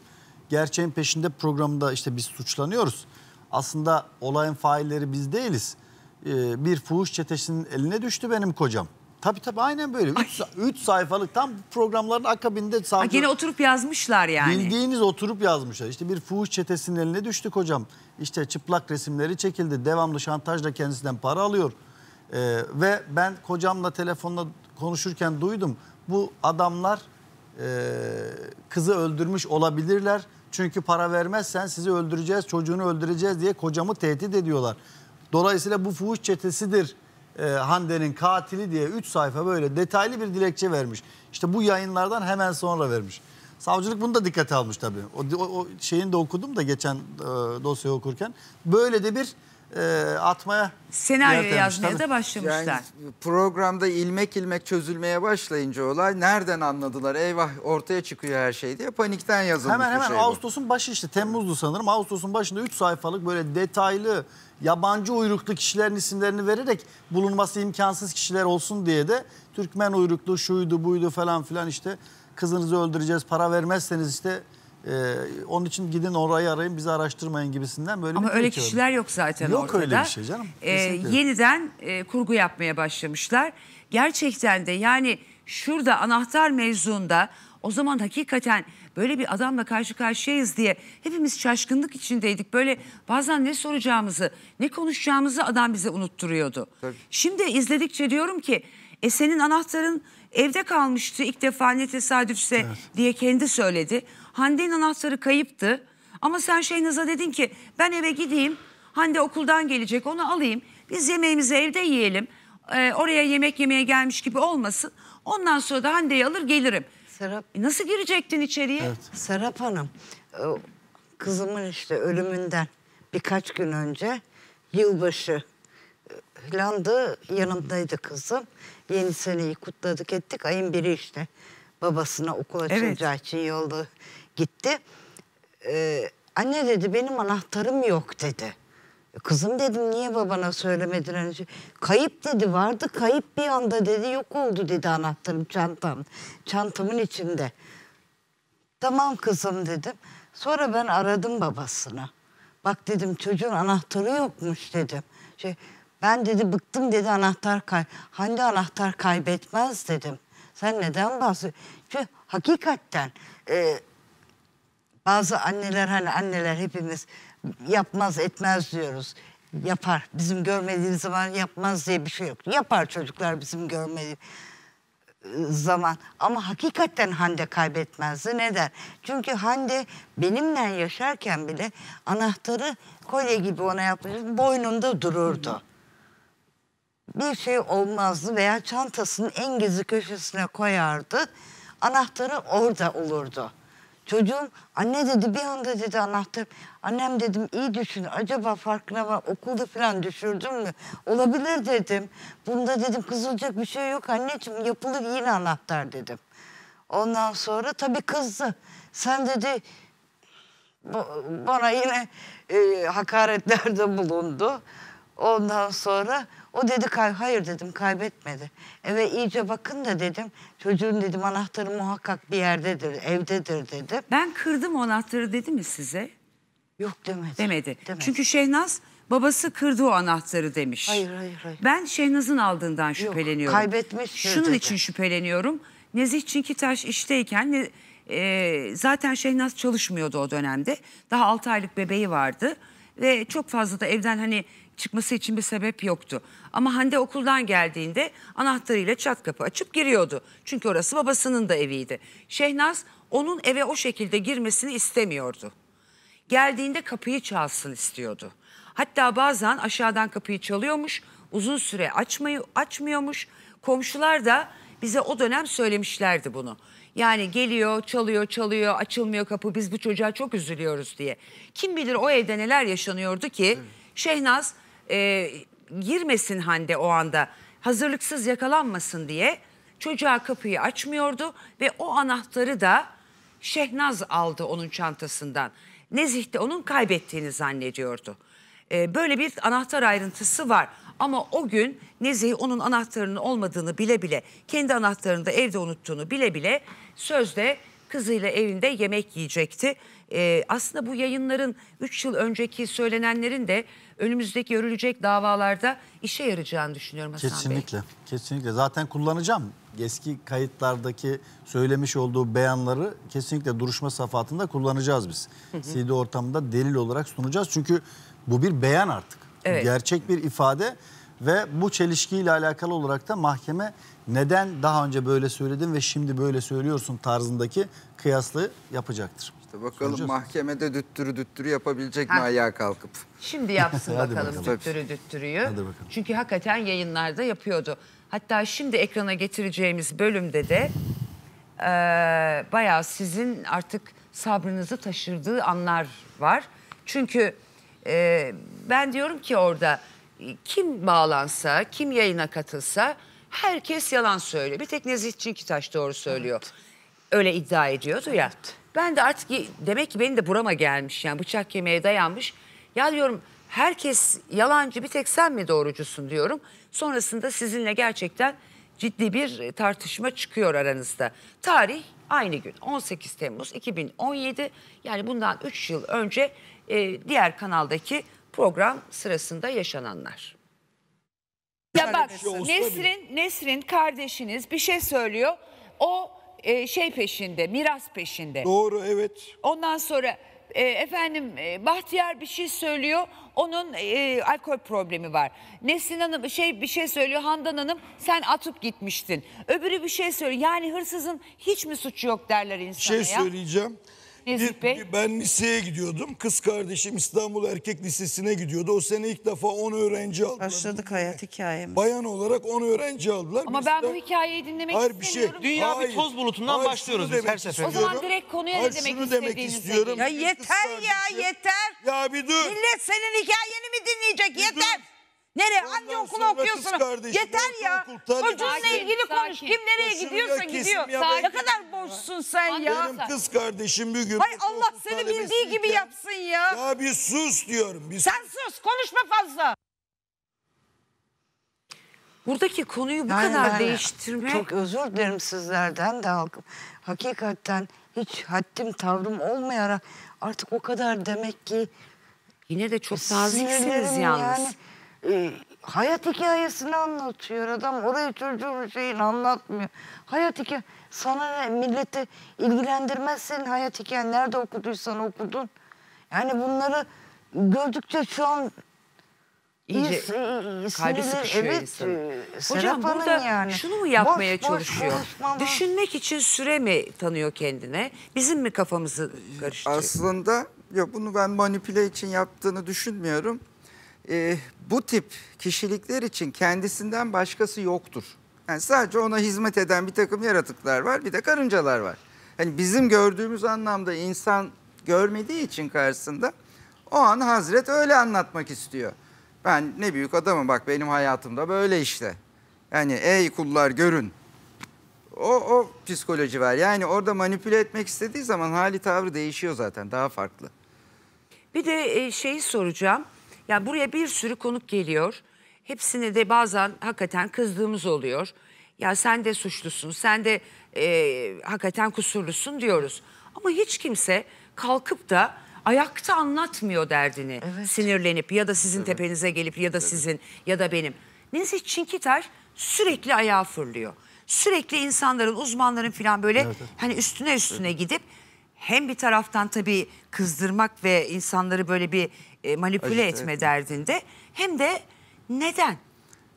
gerçeğin peşinde programında işte biz suçlanıyoruz aslında olayın failleri biz değiliz. Ee, bir fuhuş çetesinin eline düştü benim kocam. Tabii tabii aynen böyle. Üç, üç sayfalık tam programların akabinde savcı... Ha, gene oturup yazmışlar yani. Bildiğiniz oturup yazmışlar. İşte bir fuhuş çetesinin eline düştü kocam. İşte çıplak resimleri çekildi. Devamlı şantajla kendisinden para alıyor. Ee, ve ben kocamla telefonla konuşurken duydum. Bu adamlar e, kızı öldürmüş olabilirler. Çünkü para vermezsen sizi öldüreceğiz, çocuğunu öldüreceğiz diye kocamı tehdit ediyorlar. Dolayısıyla bu fuhuş çetesidir e, Hande'nin katili diye 3 sayfa böyle detaylı bir dilekçe vermiş. İşte bu yayınlardan hemen sonra vermiş. Savcılık bunu da dikkate almış tabii. O, o, o şeyini de okudum da geçen e, dosyayı okurken. Böyle de bir e, atmaya Senaryo yazmaya da başlamışlar. Yani programda ilmek ilmek çözülmeye başlayınca olay nereden anladılar? Eyvah ortaya çıkıyor her şey diye panikten yazılmış Hemen hemen şey bu. Ağustos'un başı işte Temmuz'du sanırım. Ağustos'un başında 3 sayfalık böyle detaylı yabancı uyruklu kişilerin isimlerini vererek bulunması imkansız kişiler olsun diye de Türkmen uyruklu şuydu buydu falan filan işte kızınızı öldüreceğiz para vermezseniz işte ee, onun için gidin orayı arayın bizi araştırmayın gibisinden böyle Ama bir şey öyle kişiler oldu. yok zaten yok ortada. Yok öyle bir şey canım. Ee, yeniden e, kurgu yapmaya başlamışlar. Gerçekten de yani şurada anahtar mevzunda o zaman hakikaten böyle bir adamla karşı karşıyayız diye hepimiz şaşkınlık içindeydik. Böyle bazen ne soracağımızı, ne konuşacağımızı adam bize unutturuyordu. Tabii. Şimdi izledikçe diyorum ki e senin anahtarın evde kalmıştı ilk defa ne tesadüfse evet. diye kendi söyledi. Hande'nin anahtarı kayıptı. Ama sen şey dedin ki ben eve gideyim. Hande okuldan gelecek onu alayım. Biz yemeğimizi evde yiyelim. Ee, oraya yemek yemeye gelmiş gibi olmasın. Ondan sonra da Hande'yi alır gelirim. Serap, E, Nasıl girecektin içeriye? Evet. Serap Hanım, e, kızımın işte ölümünden birkaç gün önce yılbaşı e, yanımdaydı kızım. Yeni seneyi kutladık ettik. Ayın biri işte babasına okul açacağı için yolda gitti. Ee, anne dedi benim anahtarım yok dedi. E, kızım dedim niye babana söylemedin? önce hani şey, kayıp dedi vardı kayıp bir anda dedi yok oldu dedi anahtarım çantam. Çantamın içinde. Tamam kızım dedim. Sonra ben aradım babasını. Bak dedim çocuğun anahtarı yokmuş dedim. Şey, ben dedi bıktım dedi anahtar kay. Hani anahtar kaybetmez dedim. Sen neden bahsediyorsun? Çünkü şey, hakikaten e, bazı anneler hani anneler hepimiz yapmaz etmez diyoruz. Yapar. Bizim görmediğimiz zaman yapmaz diye bir şey yok. Yapar çocuklar bizim görmediğimiz ıı, zaman. Ama hakikaten Hande kaybetmezdi. Neden? Çünkü Hande benimle yaşarken bile anahtarı kolye gibi ona yapmış boynunda dururdu. Bir şey olmazdı veya çantasının en gizli köşesine koyardı. Anahtarı orada olurdu. Çocuğum anne dedi bir anda dedi anahtar. Annem dedim iyi düşün acaba farkına var okulda falan düşürdün mü? Olabilir dedim. Bunda dedim kızılacak bir şey yok anneciğim yapılır yine anahtar dedim. Ondan sonra tabii kızdı. Sen dedi bana yine e, hakaretlerde bulundu. Ondan sonra o dedi kay hayır dedim kaybetmedi. Eve iyice bakın da dedim. Çocuğun dedim anahtarı muhakkak bir yerdedir, evdedir dedim. Ben kırdım o anahtarı dedi mi size? Yok demedi. Demedi. demedi. Çünkü Şehnaz babası kırdı o anahtarı demiş. Hayır hayır hayır. Ben Şehnaz'ın aldığından şüpheleniyorum. Yok kaybetmiş. Şunun dedi. için şüpheleniyorum. Nezih Çinkitaş işteyken e, zaten Şehnaz çalışmıyordu o dönemde. Daha 6 aylık bebeği vardı. Ve çok fazla da evden hani çıkması için bir sebep yoktu. Ama Hande okuldan geldiğinde anahtarıyla çat kapı açıp giriyordu. Çünkü orası babasının da eviydi. Şehnaz onun eve o şekilde girmesini istemiyordu. Geldiğinde kapıyı çalsın istiyordu. Hatta bazen aşağıdan kapıyı çalıyormuş, uzun süre açmayı açmıyormuş. Komşular da bize o dönem söylemişlerdi bunu. Yani geliyor, çalıyor, çalıyor, açılmıyor kapı. Biz bu çocuğa çok üzülüyoruz diye. Kim bilir o evde neler yaşanıyordu ki Şehnaz e, girmesin Hande o anda hazırlıksız yakalanmasın diye çocuğa kapıyı açmıyordu ve o anahtarı da Şehnaz aldı onun çantasından. Nezih de onun kaybettiğini zannediyordu. Ee, böyle bir anahtar ayrıntısı var. Ama o gün Nezih onun anahtarının olmadığını bile bile, kendi anahtarını da evde unuttuğunu bile bile sözde kızıyla evinde yemek yiyecekti. E, aslında bu yayınların 3 yıl önceki söylenenlerin de önümüzdeki örülecek davalarda işe yarayacağını düşünüyorum Hasan kesinlikle, Bey. Kesinlikle, kesinlikle. Zaten kullanacağım eski kayıtlardaki söylemiş olduğu beyanları kesinlikle duruşma safhatında kullanacağız biz. CD ortamında delil olarak sunacağız. Çünkü bu bir beyan artık. Evet. Gerçek bir ifade ve bu çelişkiyle alakalı olarak da mahkeme neden daha önce böyle söyledin ve şimdi böyle söylüyorsun tarzındaki kıyaslı yapacaktır. İşte bakalım Soracağız. mahkemede düttürü düttürü yapabilecek ha. mi ayağa kalkıp? Şimdi yapsın bakalım, bakalım düttürü düttürüyü. Hadi bakalım. Çünkü hakikaten yayınlarda yapıyordu. Hatta şimdi ekrana getireceğimiz bölümde de e, bayağı sizin artık sabrınızı taşırdığı anlar var. Çünkü e, ben diyorum ki orada e, kim bağlansa, kim yayına katılsa herkes yalan söylüyor. Bir tek Nezih Çinkitaş doğru söylüyor. Evet. Öyle iddia ediyordu ya. Ben de artık demek ki benim de burama gelmiş yani bıçak kemiğe dayanmış. Ya diyorum herkes yalancı bir tek sen mi doğrucusun diyorum. Sonrasında sizinle gerçekten ciddi bir tartışma çıkıyor aranızda. Tarih aynı gün 18 Temmuz 2017 yani bundan 3 yıl önce e, diğer kanaldaki program sırasında yaşananlar. Ya bak Nesrin, Nesrin kardeşiniz bir şey söylüyor. O e, şey peşinde, miras peşinde. Doğru evet. Ondan sonra e, efendim e, Bahtiyar bir şey söylüyor. Onun e, alkol problemi var. Nesin Hanım şey bir şey söylüyor. Handan Hanım sen atıp gitmiştin. Öbürü bir şey söylüyor. Yani hırsızın hiç mi suçu yok derler Bir şey insana şey ya. söyleyeceğim. Nezih Bey. Ben liseye gidiyordum. Kız kardeşim İstanbul Erkek Lisesi'ne gidiyordu. O sene ilk defa 10 öğrenci aldılar. Başladık hayat hikayemiz. Bayan olarak 10 öğrenci aldılar. Ama Biz ben bu hikayeyi dinlemek Hayır bir şey. istemiyorum. Dünya bir toz bulutundan Hayır, başlıyoruz biz her seferinde. O zaman direkt konuya ne demek şunu demek istiyorum. Ya yeter ya yeter. Ya bir dur. Millet senin hikayeni mi dinleyecek? Yeter. Nereye? Hangi okula okuyorsun? kardeşim, Yeter ya. okul, tabii. Sakin, ilgili konuş. Kim nereye gidiyorsa gidiyor. Ya Ne kadar boşsun sen ya. Benim kız kardeşim bir gün... Hay Allah seni bildiği gibi yapsın ya. Ya bir sus diyorum. Bir Sen sus konuşma fazla. Buradaki konuyu bu Yani kadar değiştirmek Çok özür dilerim sizlerden de halkım. Hakikaten hiç haddim tavrım olmayarak artık o kadar demek ki yine de çok e, naziksiniz yalnız. yani ee, hayat hikayesini anlatıyor adam. Oraya çocuğun şeyini anlatmıyor. Hayat hikaye sana ne, milleti ilgilendirmez senin hayat hikayen. Nerede okuduysan okudun. Yani bunları gördükçe şu an İyice İns, kalbi sıkışıyor evet, insanın. E, Hocam burada yani. şunu mu yapmaya boş, çalışıyor? Boş, Düşünmek için süre mi tanıyor kendine? Bizim mi kafamızı karıştırıyor? Aslında ya bunu ben manipüle için yaptığını düşünmüyorum e, bu tip kişilikler için kendisinden başkası yoktur. Yani sadece ona hizmet eden bir takım yaratıklar var bir de karıncalar var. Hani bizim gördüğümüz anlamda insan görmediği için karşısında o an Hazret öyle anlatmak istiyor. Ben ne büyük adamım bak benim hayatımda böyle işte. Yani ey kullar görün. O, o psikoloji var. Yani orada manipüle etmek istediği zaman hali tavrı değişiyor zaten daha farklı. Bir de şeyi soracağım. Yani buraya bir sürü konuk geliyor. Hepsine de bazen hakikaten kızdığımız oluyor. Ya sen de suçlusun, sen de e, hakikaten kusurlusun diyoruz. Ama hiç kimse kalkıp da ayakta anlatmıyor derdini. Evet. Sinirlenip ya da sizin evet. tepenize gelip ya da evet. sizin ya da benim. Nezih Çinkiter sürekli ayağa fırlıyor. Sürekli insanların, uzmanların falan böyle evet. hani üstüne üstüne evet. gidip hem bir taraftan tabii kızdırmak ve insanları böyle bir e, manipüle Ajite etme etmek. derdinde hem de neden?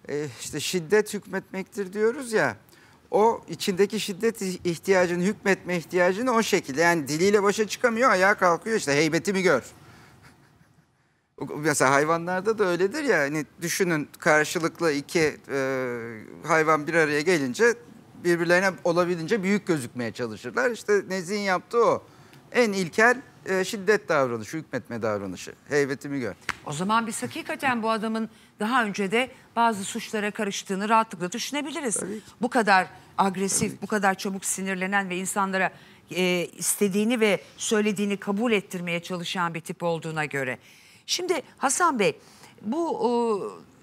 E, işte şiddet hükmetmektir diyoruz ya. O içindeki şiddet ihtiyacını, hükmetme ihtiyacını o şekilde. Yani diliyle başa çıkamıyor, ayağa kalkıyor işte heybetimi gör. Mesela hayvanlarda da öyledir ya hani düşünün karşılıklı iki e, hayvan bir araya gelince birbirlerine olabildiğince büyük gözükmeye çalışırlar. İşte Nezih'in yaptığı o. En ilkel e, şiddet davranışı, hükmetme davranışı. Heybetimi gör. O zaman biz hakikaten bu adamın daha önce de bazı suçlara karıştığını rahatlıkla düşünebiliriz. Bu kadar agresif, bu kadar çabuk sinirlenen ve insanlara e, istediğini ve söylediğini kabul ettirmeye çalışan bir tip olduğuna göre. Şimdi Hasan Bey bu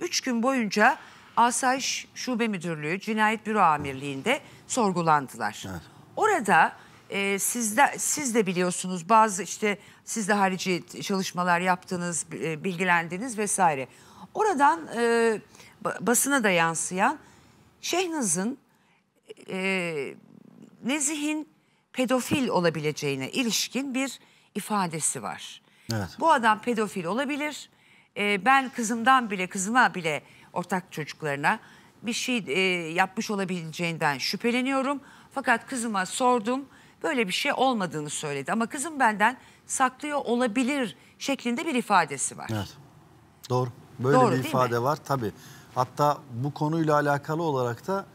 e, üç gün boyunca Asayiş Şube Müdürlüğü Cinayet Büro Amirliği'nde sorgulandılar. Evet. Orada e, ee, siz, de, siz de biliyorsunuz bazı işte siz de harici çalışmalar yaptınız, e, bilgilendiniz vesaire. Oradan e, basına da yansıyan Şehnaz'ın e, Nezih'in pedofil olabileceğine ilişkin bir ifadesi var. Evet. Bu adam pedofil olabilir. E, ben kızımdan bile, kızıma bile ortak çocuklarına bir şey e, yapmış olabileceğinden şüpheleniyorum. Fakat kızıma sordum böyle bir şey olmadığını söyledi. Ama kızım benden saklıyor olabilir şeklinde bir ifadesi var. Evet. Doğru. Böyle Doğru, bir ifade mi? var tabii. Hatta bu konuyla alakalı olarak da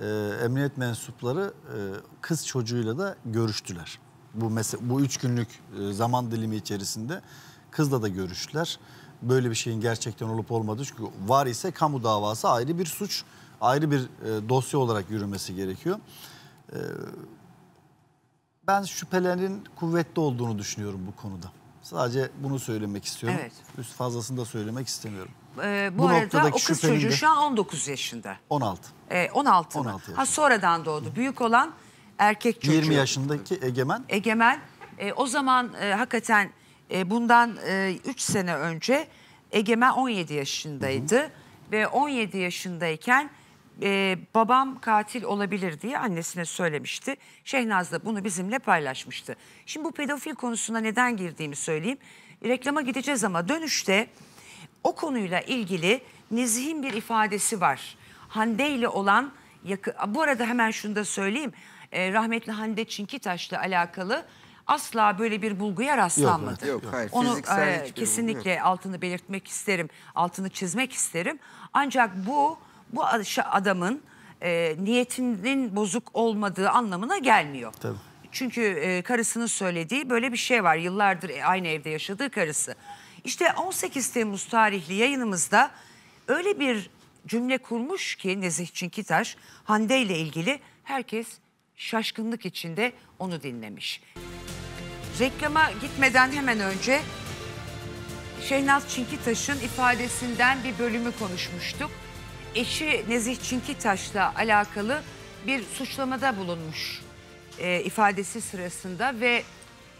e, emniyet mensupları e, kız çocuğuyla da görüştüler. Bu mesela bu üç günlük e, zaman dilimi içerisinde kızla da görüştüler. Böyle bir şeyin gerçekten olup olmadığı çünkü var ise kamu davası ayrı bir suç, ayrı bir e, dosya olarak yürümesi gerekiyor. E, ben şüphelerin kuvvetli olduğunu düşünüyorum bu konuda. Sadece bunu söylemek istiyorum. Evet. Üst fazlasını da söylemek istemiyorum. Ee, bu, bu arada o kız çocuğu şu an 19 yaşında. 16. Ee, 16 16 yaşında. Ha sonradan doğdu. Büyük olan erkek çocuğu. 20 yaşındaki Egemen. Egemen. E, o zaman e, hakikaten e, bundan e, 3 sene önce Egemen 17 yaşındaydı. Hı hı. Ve 17 yaşındayken e, babam katil olabilir diye annesine söylemişti. Şehnaz da bunu bizimle paylaşmıştı. Şimdi bu pedofil konusuna neden girdiğimi söyleyeyim. Reklama gideceğiz ama dönüşte o konuyla ilgili Nezih'in bir ifadesi var. Hande ile olan Bu arada hemen şunu da söyleyeyim. E, rahmetli Hande Çinkitaş'la alakalı asla böyle bir bulguya rastlanmadı. Yok, yok hayır. Onu e, kesinlikle bulgu, altını belirtmek isterim, altını çizmek isterim. Ancak bu bu adamın e, niyetinin bozuk olmadığı anlamına gelmiyor. Tabii. Çünkü e, karısının söylediği böyle bir şey var. Yıllardır e, aynı evde yaşadığı karısı. İşte 18 Temmuz tarihli yayınımızda öyle bir cümle kurmuş ki Nezih Çinkitaş Hande ile ilgili herkes şaşkınlık içinde onu dinlemiş. Reklama gitmeden hemen önce Şehnaz Çinkitaş'ın ifadesinden bir bölümü konuşmuştuk eşi Nezih Çinkitaş'la alakalı bir suçlamada bulunmuş e, ifadesi sırasında ve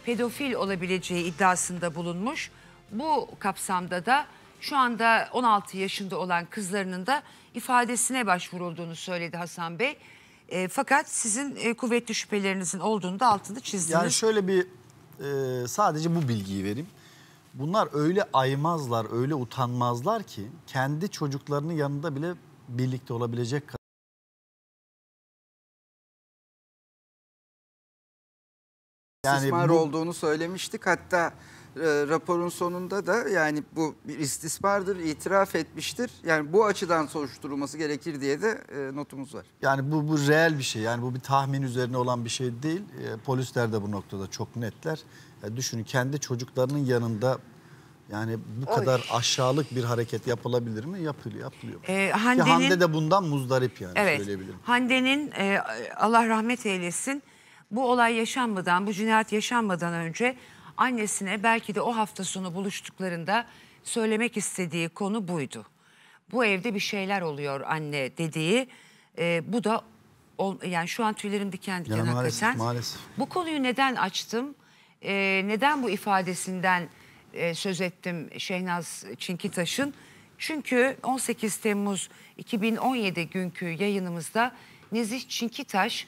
pedofil olabileceği iddiasında bulunmuş. Bu kapsamda da şu anda 16 yaşında olan kızlarının da ifadesine başvurulduğunu söyledi Hasan Bey. E, fakat sizin e, kuvvetli şüphelerinizin olduğunu da altında çizdiniz. Yani şöyle bir e, sadece bu bilgiyi vereyim. Bunlar öyle aymazlar, öyle utanmazlar ki kendi çocuklarını yanında bile birlikte olabilecek kadar yani istismar bu... olduğunu söylemiştik. Hatta e, raporun sonunda da yani bu bir istismardır, itiraf etmiştir. Yani bu açıdan soruşturulması gerekir diye de e, notumuz var. Yani bu bu reel bir şey. Yani bu bir tahmin üzerine olan bir şey değil. E, polisler de bu noktada çok netler. E, düşünün kendi çocuklarının yanında yani bu Oy. kadar aşağılık bir hareket yapılabilir mi? Yapılıyor, yapılıyor. Ee, Hande'nin, Hande de bundan muzdarip yani evet, söyleyebilirim. Hande'nin e, Allah rahmet eylesin bu olay yaşanmadan, bu cinayet yaşanmadan önce annesine belki de o hafta sonu buluştuklarında söylemek istediği konu buydu. Bu evde bir şeyler oluyor anne dediği. E, bu da ol, yani şu an tüylerim diken diken yani hakikaten. Maalesef, maalesef. Bu konuyu neden açtım? E, neden bu ifadesinden e, söz ettim Şehnaz Çinkitaş'ın. Çünkü 18 Temmuz 2017 günkü yayınımızda Nezih Çinkitaş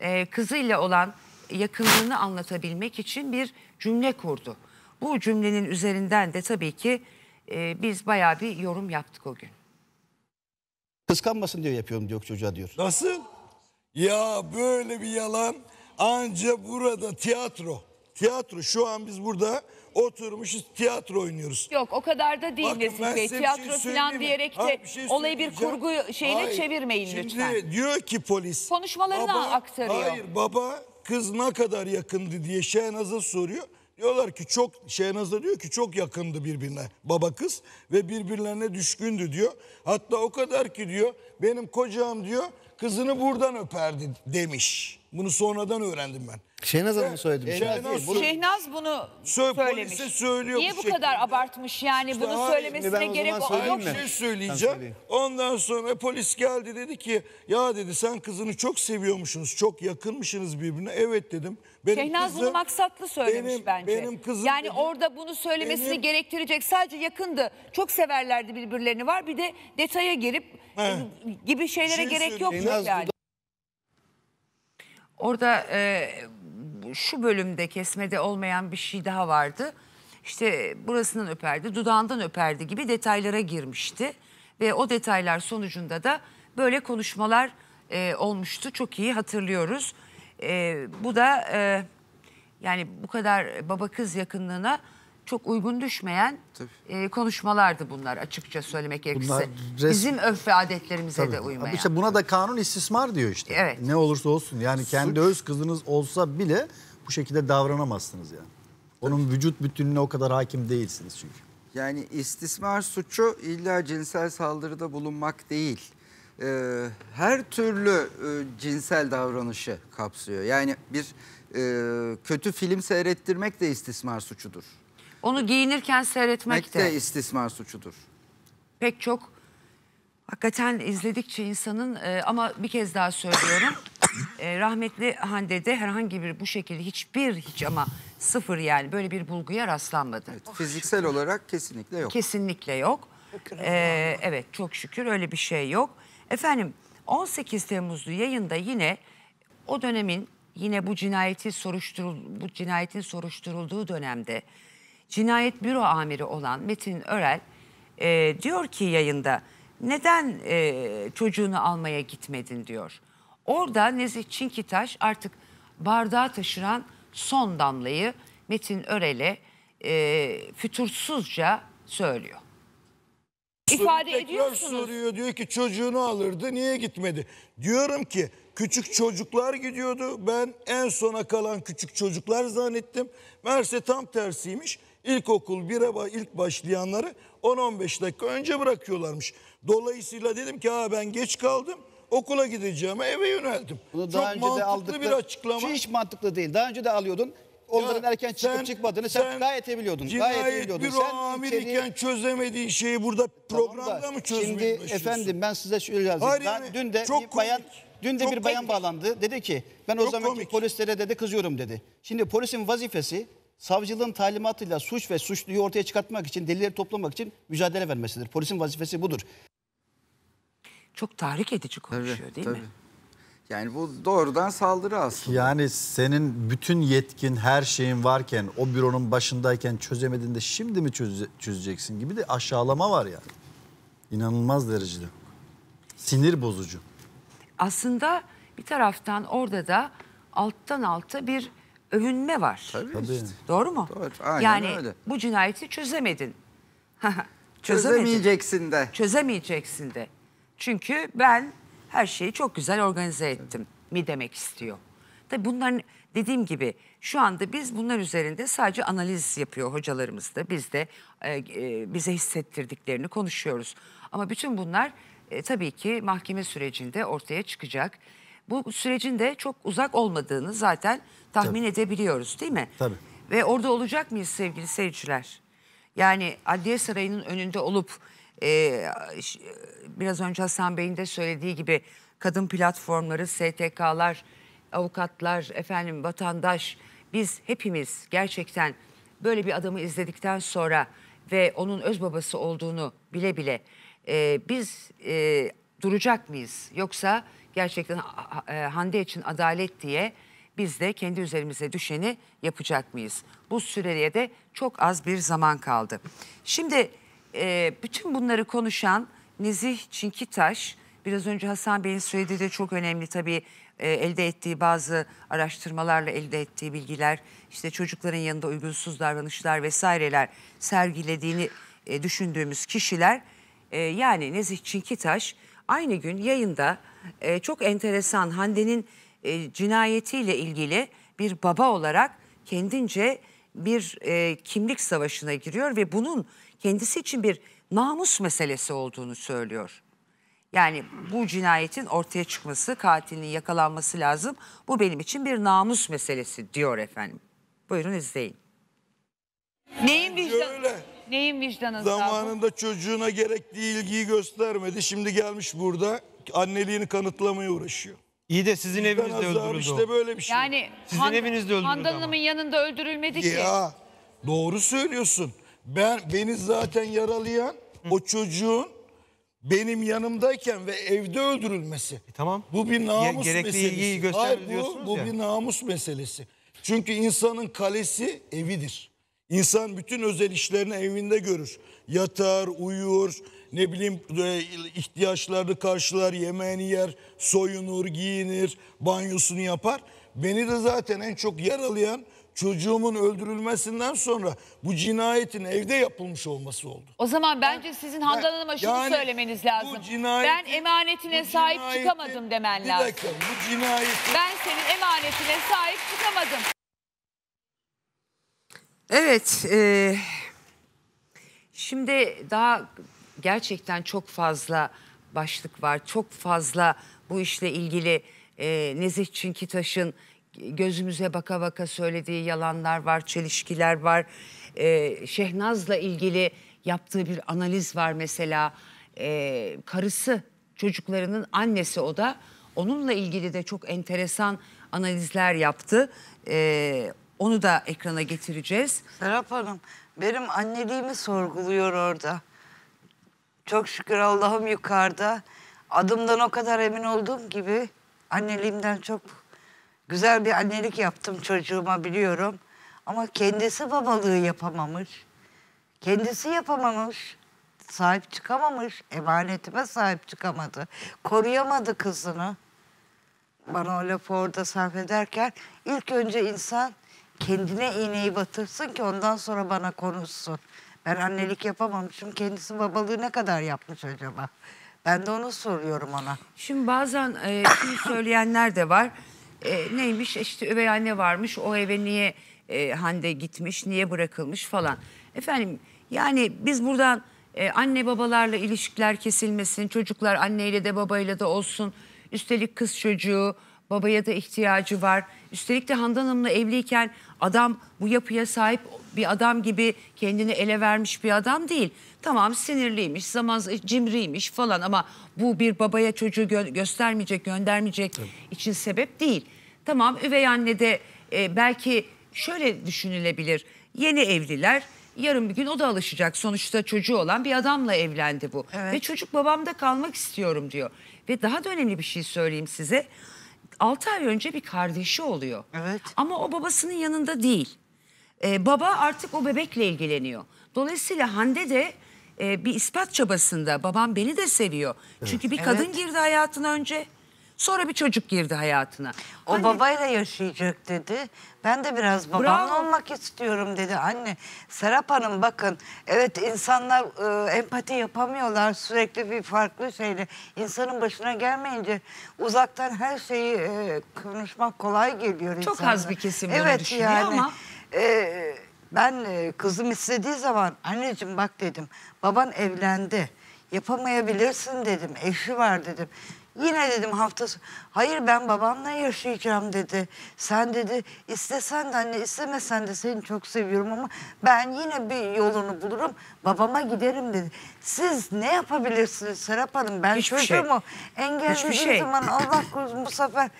e, kızıyla olan yakınlığını anlatabilmek için bir cümle kurdu. Bu cümlenin üzerinden de tabii ki e, biz bayağı bir yorum yaptık o gün. Kıskanmasın diyor yapıyorum diyor çocuğa diyor. Nasıl? Ya böyle bir yalan anca burada tiyatro. Tiyatro şu an biz burada oturmuşuz tiyatro oynuyoruz. Yok o kadar da değil Bakın, Mesut Bey. size şey Tiyatro falan diyerek de Hayır, bir şey olayı bir kurgu şeyine Hayır, çevirmeyin lütfen. Şimdi diyor ki polis. Konuşmalarını aktarıyor. Hayır baba kız ne kadar yakındı diye Şehnaz'a soruyor. Diyorlar ki çok Şehnaz da diyor ki çok yakındı birbirine baba kız ve birbirlerine düşkündü diyor. Hatta o kadar ki diyor benim kocam diyor kızını buradan öperdi demiş. Bunu sonradan öğrendim ben. Şehnaz şey. ee, Hanım söyledim? Şehnaz bunu- Şehnaz bunu söylemiş. polise söylüyor Niye bu bu kadar abartmış yani İşte bunu hayır, söylemesine gerek söyleyeyim yok. şey Ben söyleyeceğim. Ondan sonra polis geldi dedi ki ya dedi sen kızını çok seviyormuşsunuz. Çok yakınmışsınız birbirine. Evet dedim. Benim Şehnaz bunu maksatlı söylemiş benim- bence. Benim kızım yani dedi, orada bunu söylemesini benim- gerektirecek sadece yakındı. Çok severlerdi birbirlerini var. Bir de detaya girip e, gibi şeylere Şey gerek yok söyleyeyim. yani. Orada e, şu bölümde kesmede olmayan bir şey daha vardı. İşte burasından öperdi, dudağından öperdi gibi detaylara girmişti. Ve o detaylar sonucunda da böyle konuşmalar e, olmuştu. Çok iyi hatırlıyoruz. E, bu da e, yani bu kadar baba kız yakınlığına çok uygun düşmeyen e, konuşmalardı bunlar açıkça söylemek gerekirse. res... Bizim örf ve adetlerimize Tabii. de uymayan. İşte buna da kanun istismar diyor işte. Evet. Ne olursa olsun yani Suç. kendi öz kızınız olsa bile bu şekilde davranamazsınız yani. Onun Tabii. vücut bütününe o kadar hakim değilsiniz çünkü. Yani istismar suçu illa cinsel saldırıda bulunmak değil. Ee, her türlü e, cinsel davranışı kapsıyor. Yani bir e, kötü film seyrettirmek de istismar suçudur. Onu giyinirken seyretmek de. de istismar suçudur. Pek çok hakikaten izledikçe insanın e, ama bir kez daha söylüyorum. e, rahmetli Hande'de herhangi bir bu şekilde hiçbir hiç ama sıfır yani böyle bir bulguya rastlanmadı. Evet, fiziksel oh, olarak kesinlikle yok. Kesinlikle yok. Ee, evet çok şükür öyle bir şey yok. Efendim 18 Temmuzlu yayında yine o dönemin yine bu cinayeti soruşturul bu cinayetin soruşturulduğu dönemde Cinayet Büro Amiri olan Metin Örel e, diyor ki yayında neden e, çocuğunu almaya gitmedin diyor. Orada Nezih Çinkitaş artık bardağı taşıran son damlayı Metin Örel'e e, fütursuzca söylüyor. İfade Tekrar ediyorsunuz. soruyor diyor ki çocuğunu alırdı niye gitmedi? Diyorum ki küçük çocuklar gidiyordu. Ben en sona kalan küçük çocuklar zannettim. Merse tam tersiymiş ilkokul 1'e ilk başlayanları 10-15 dakika önce bırakıyorlarmış. Dolayısıyla dedim ki ha ben geç kaldım okula gideceğime eve yöneldim. Bunu daha Çok önce mantıklı de aldıkları, bir açıklama. Şu hiç mantıklı değil. Daha önce de alıyordun. Onların ya erken çıkıp sen, çıkmadığını sen, sen gayet ebiliyordun. Gayet ebiliyordun. Sen amir içeriye... iken çözemediği şeyi burada tamam programda da, mı çözmeye Şimdi efendim ben size şöyle yazayım. Ben yani, dün de çok bir bayan Dün de çok bir bayan komik. bağlandı. Dedi ki ben o çok zamanki komik. polislere dedi kızıyorum dedi. Şimdi polisin vazifesi savcılığın talimatıyla suç ve suçluyu ortaya çıkartmak için, delilleri toplamak için mücadele vermesidir. Polisin vazifesi budur. Çok tahrik edici konuşuyor tabii, değil tabii. mi? Yani bu doğrudan saldırı aslında. Yani senin bütün yetkin, her şeyin varken, o büronun başındayken çözemediğinde şimdi mi çözeceksin gibi de aşağılama var yani. İnanılmaz derecede. Sinir bozucu. Aslında bir taraftan orada da alttan alta bir övünme var. Tabii, Tabii. Işte. Doğru mu? Doğru. Aynen yani öyle. bu cinayeti çözemedin. Çözemeyeceksin de. Çözemeyeceksin de. Çünkü ben her şeyi çok güzel organize ettim evet. mi demek istiyor. Tabii bunların dediğim gibi şu anda biz bunlar üzerinde sadece analiz yapıyor hocalarımız da. Biz de e, e, bize hissettirdiklerini konuşuyoruz. Ama bütün bunlar e, tabii ki mahkeme sürecinde ortaya çıkacak bu sürecin de çok uzak olmadığını zaten tahmin Tabii. edebiliyoruz değil mi? Tabii. Ve orada olacak mıyız sevgili seyirciler? Yani Adliye Sarayı'nın önünde olup e, e biraz önce Hasan Bey'in de söylediği gibi kadın platformları, STK'lar, avukatlar, efendim vatandaş biz hepimiz gerçekten böyle bir adamı izledikten sonra ve onun öz babası olduğunu bile bile e, biz e, duracak mıyız? Yoksa gerçekten e, Hande için adalet diye biz de kendi üzerimize düşeni yapacak mıyız? Bu süreye de çok az bir zaman kaldı. Şimdi e, bütün bunları konuşan Nezih Çinkitaş, biraz önce Hasan Bey'in söylediği de çok önemli tabii e, elde ettiği bazı araştırmalarla elde ettiği bilgiler, işte çocukların yanında uygunsuz davranışlar vesaireler sergilediğini düşündüğümüz kişiler, yani Nezih Çinkitaş Aynı gün yayında e, çok enteresan Hande'nin e, cinayetiyle ilgili bir baba olarak kendince bir e, kimlik savaşına giriyor ve bunun kendisi için bir namus meselesi olduğunu söylüyor. Yani bu cinayetin ortaya çıkması, katilin yakalanması lazım. Bu benim için bir namus meselesi diyor efendim. Buyurun izleyin. Neyin vicdanı? Neyin vicdanında? Zamanında çocuğuna gerekli ilgiyi göstermedi. Şimdi gelmiş burada anneliğini kanıtlamaya uğraşıyor. İyi de sizin Vicdan evinizde öldürüldü. o. böyle bir şey. Yani Sizin Han- evinizde öldürüldü Handan ama. Hanım'ın yanında öldürülmedi ki. Ya doğru söylüyorsun. Ben beni zaten yaralayan o çocuğun benim yanımdayken ve evde öldürülmesi. E, tamam. Bu bir namus Ge- gerekli meselesi. ilgiyi göster Hayır, bu, bu ya. bir namus meselesi. Çünkü insanın kalesi evidir. İnsan bütün özel işlerini evinde görür. Yatar, uyur, ne bileyim e, ihtiyaçlarını karşılar, yemeğini yer, soyunur, giyinir, banyosunu yapar. Beni de zaten en çok yaralayan çocuğumun öldürülmesinden sonra bu cinayetin evde yapılmış olması oldu. O zaman bence sizin Handan Hanım'a şunu yani, söylemeniz lazım. Cinayetin, ben emanetine sahip çıkamadım demen lazım. Bir dakika bu cinayetin. Ben senin emanetine sahip çıkamadım. Evet. E, şimdi daha gerçekten çok fazla başlık var. Çok fazla bu işle ilgili e, Nezih Çinkitaş'ın gözümüze baka baka söylediği yalanlar var, çelişkiler var. E, Şehnaz'la ilgili yaptığı bir analiz var mesela. E, karısı, çocuklarının annesi o da. Onunla ilgili de çok enteresan analizler yaptı. E, onu da ekrana getireceğiz. Serap Hanım, benim anneliğimi sorguluyor orada. Çok şükür Allah'ım yukarıda. Adımdan o kadar emin olduğum gibi anneliğimden çok güzel bir annelik yaptım çocuğuma biliyorum. Ama kendisi babalığı yapamamış. Kendisi yapamamış. Sahip çıkamamış. Emanetime sahip çıkamadı. Koruyamadı kızını. Bana o lafı orada sarf ederken ilk önce insan kendine iğneyi batırsın ki ondan sonra bana konuşsun. Ben annelik yapamamışım. Kendisi babalığı ne kadar yapmış acaba? Ben de onu soruyorum ona. Şimdi bazen e, söyleyenler de var. E, neymiş işte üvey anne varmış. O eve niye e, Hande gitmiş, niye bırakılmış falan. Efendim yani biz buradan e, anne babalarla ilişkiler kesilmesin. Çocuklar anneyle de babayla da olsun. Üstelik kız çocuğu babaya da ihtiyacı var. Üstelik de Handan Hanım'la evliyken adam bu yapıya sahip bir adam gibi kendini ele vermiş bir adam değil. Tamam sinirliymiş, zaman cimriymiş falan ama bu bir babaya çocuğu gö göstermeyecek, göndermeyecek evet. için sebep değil. Tamam üvey anne de e, belki şöyle düşünülebilir. Yeni evliler, yarın bir gün o da alışacak. Sonuçta çocuğu olan bir adamla evlendi bu. Evet. Ve çocuk babamda kalmak istiyorum diyor. Ve daha da önemli bir şey söyleyeyim size. 6 ay önce bir kardeşi oluyor. Evet. Ama o babasının yanında değil. Ee, baba artık o bebekle ilgileniyor. Dolayısıyla Hande de e, bir ispat çabasında babam beni de seviyor. Evet. Çünkü bir kadın evet. girdi hayatına önce. Sonra bir çocuk girdi hayatına. O Anne, babayla yaşayacak dedi. Ben de biraz babamla olmak istiyorum dedi. Anne Serap Hanım bakın evet insanlar e, empati yapamıyorlar sürekli bir farklı şeyle. insanın başına gelmeyince uzaktan her şeyi e, konuşmak kolay geliyor insanlara. Çok az bir kesim evet, bunu düşünüyor yani, ama. E, ben e, kızım istediği zaman anneciğim bak dedim baban evlendi yapamayabilirsin dedim eşi var dedim. Yine dedim hafta. Hayır ben babamla yaşayacağım dedi. Sen dedi istesen de anne istemesen de seni çok seviyorum ama ben yine bir yolunu bulurum. Babama giderim dedi. Siz ne yapabilirsiniz Serap Hanım? Ben Hiçbir çocuğumu şey. engellediğim şey. zaman Allah korusun bu sefer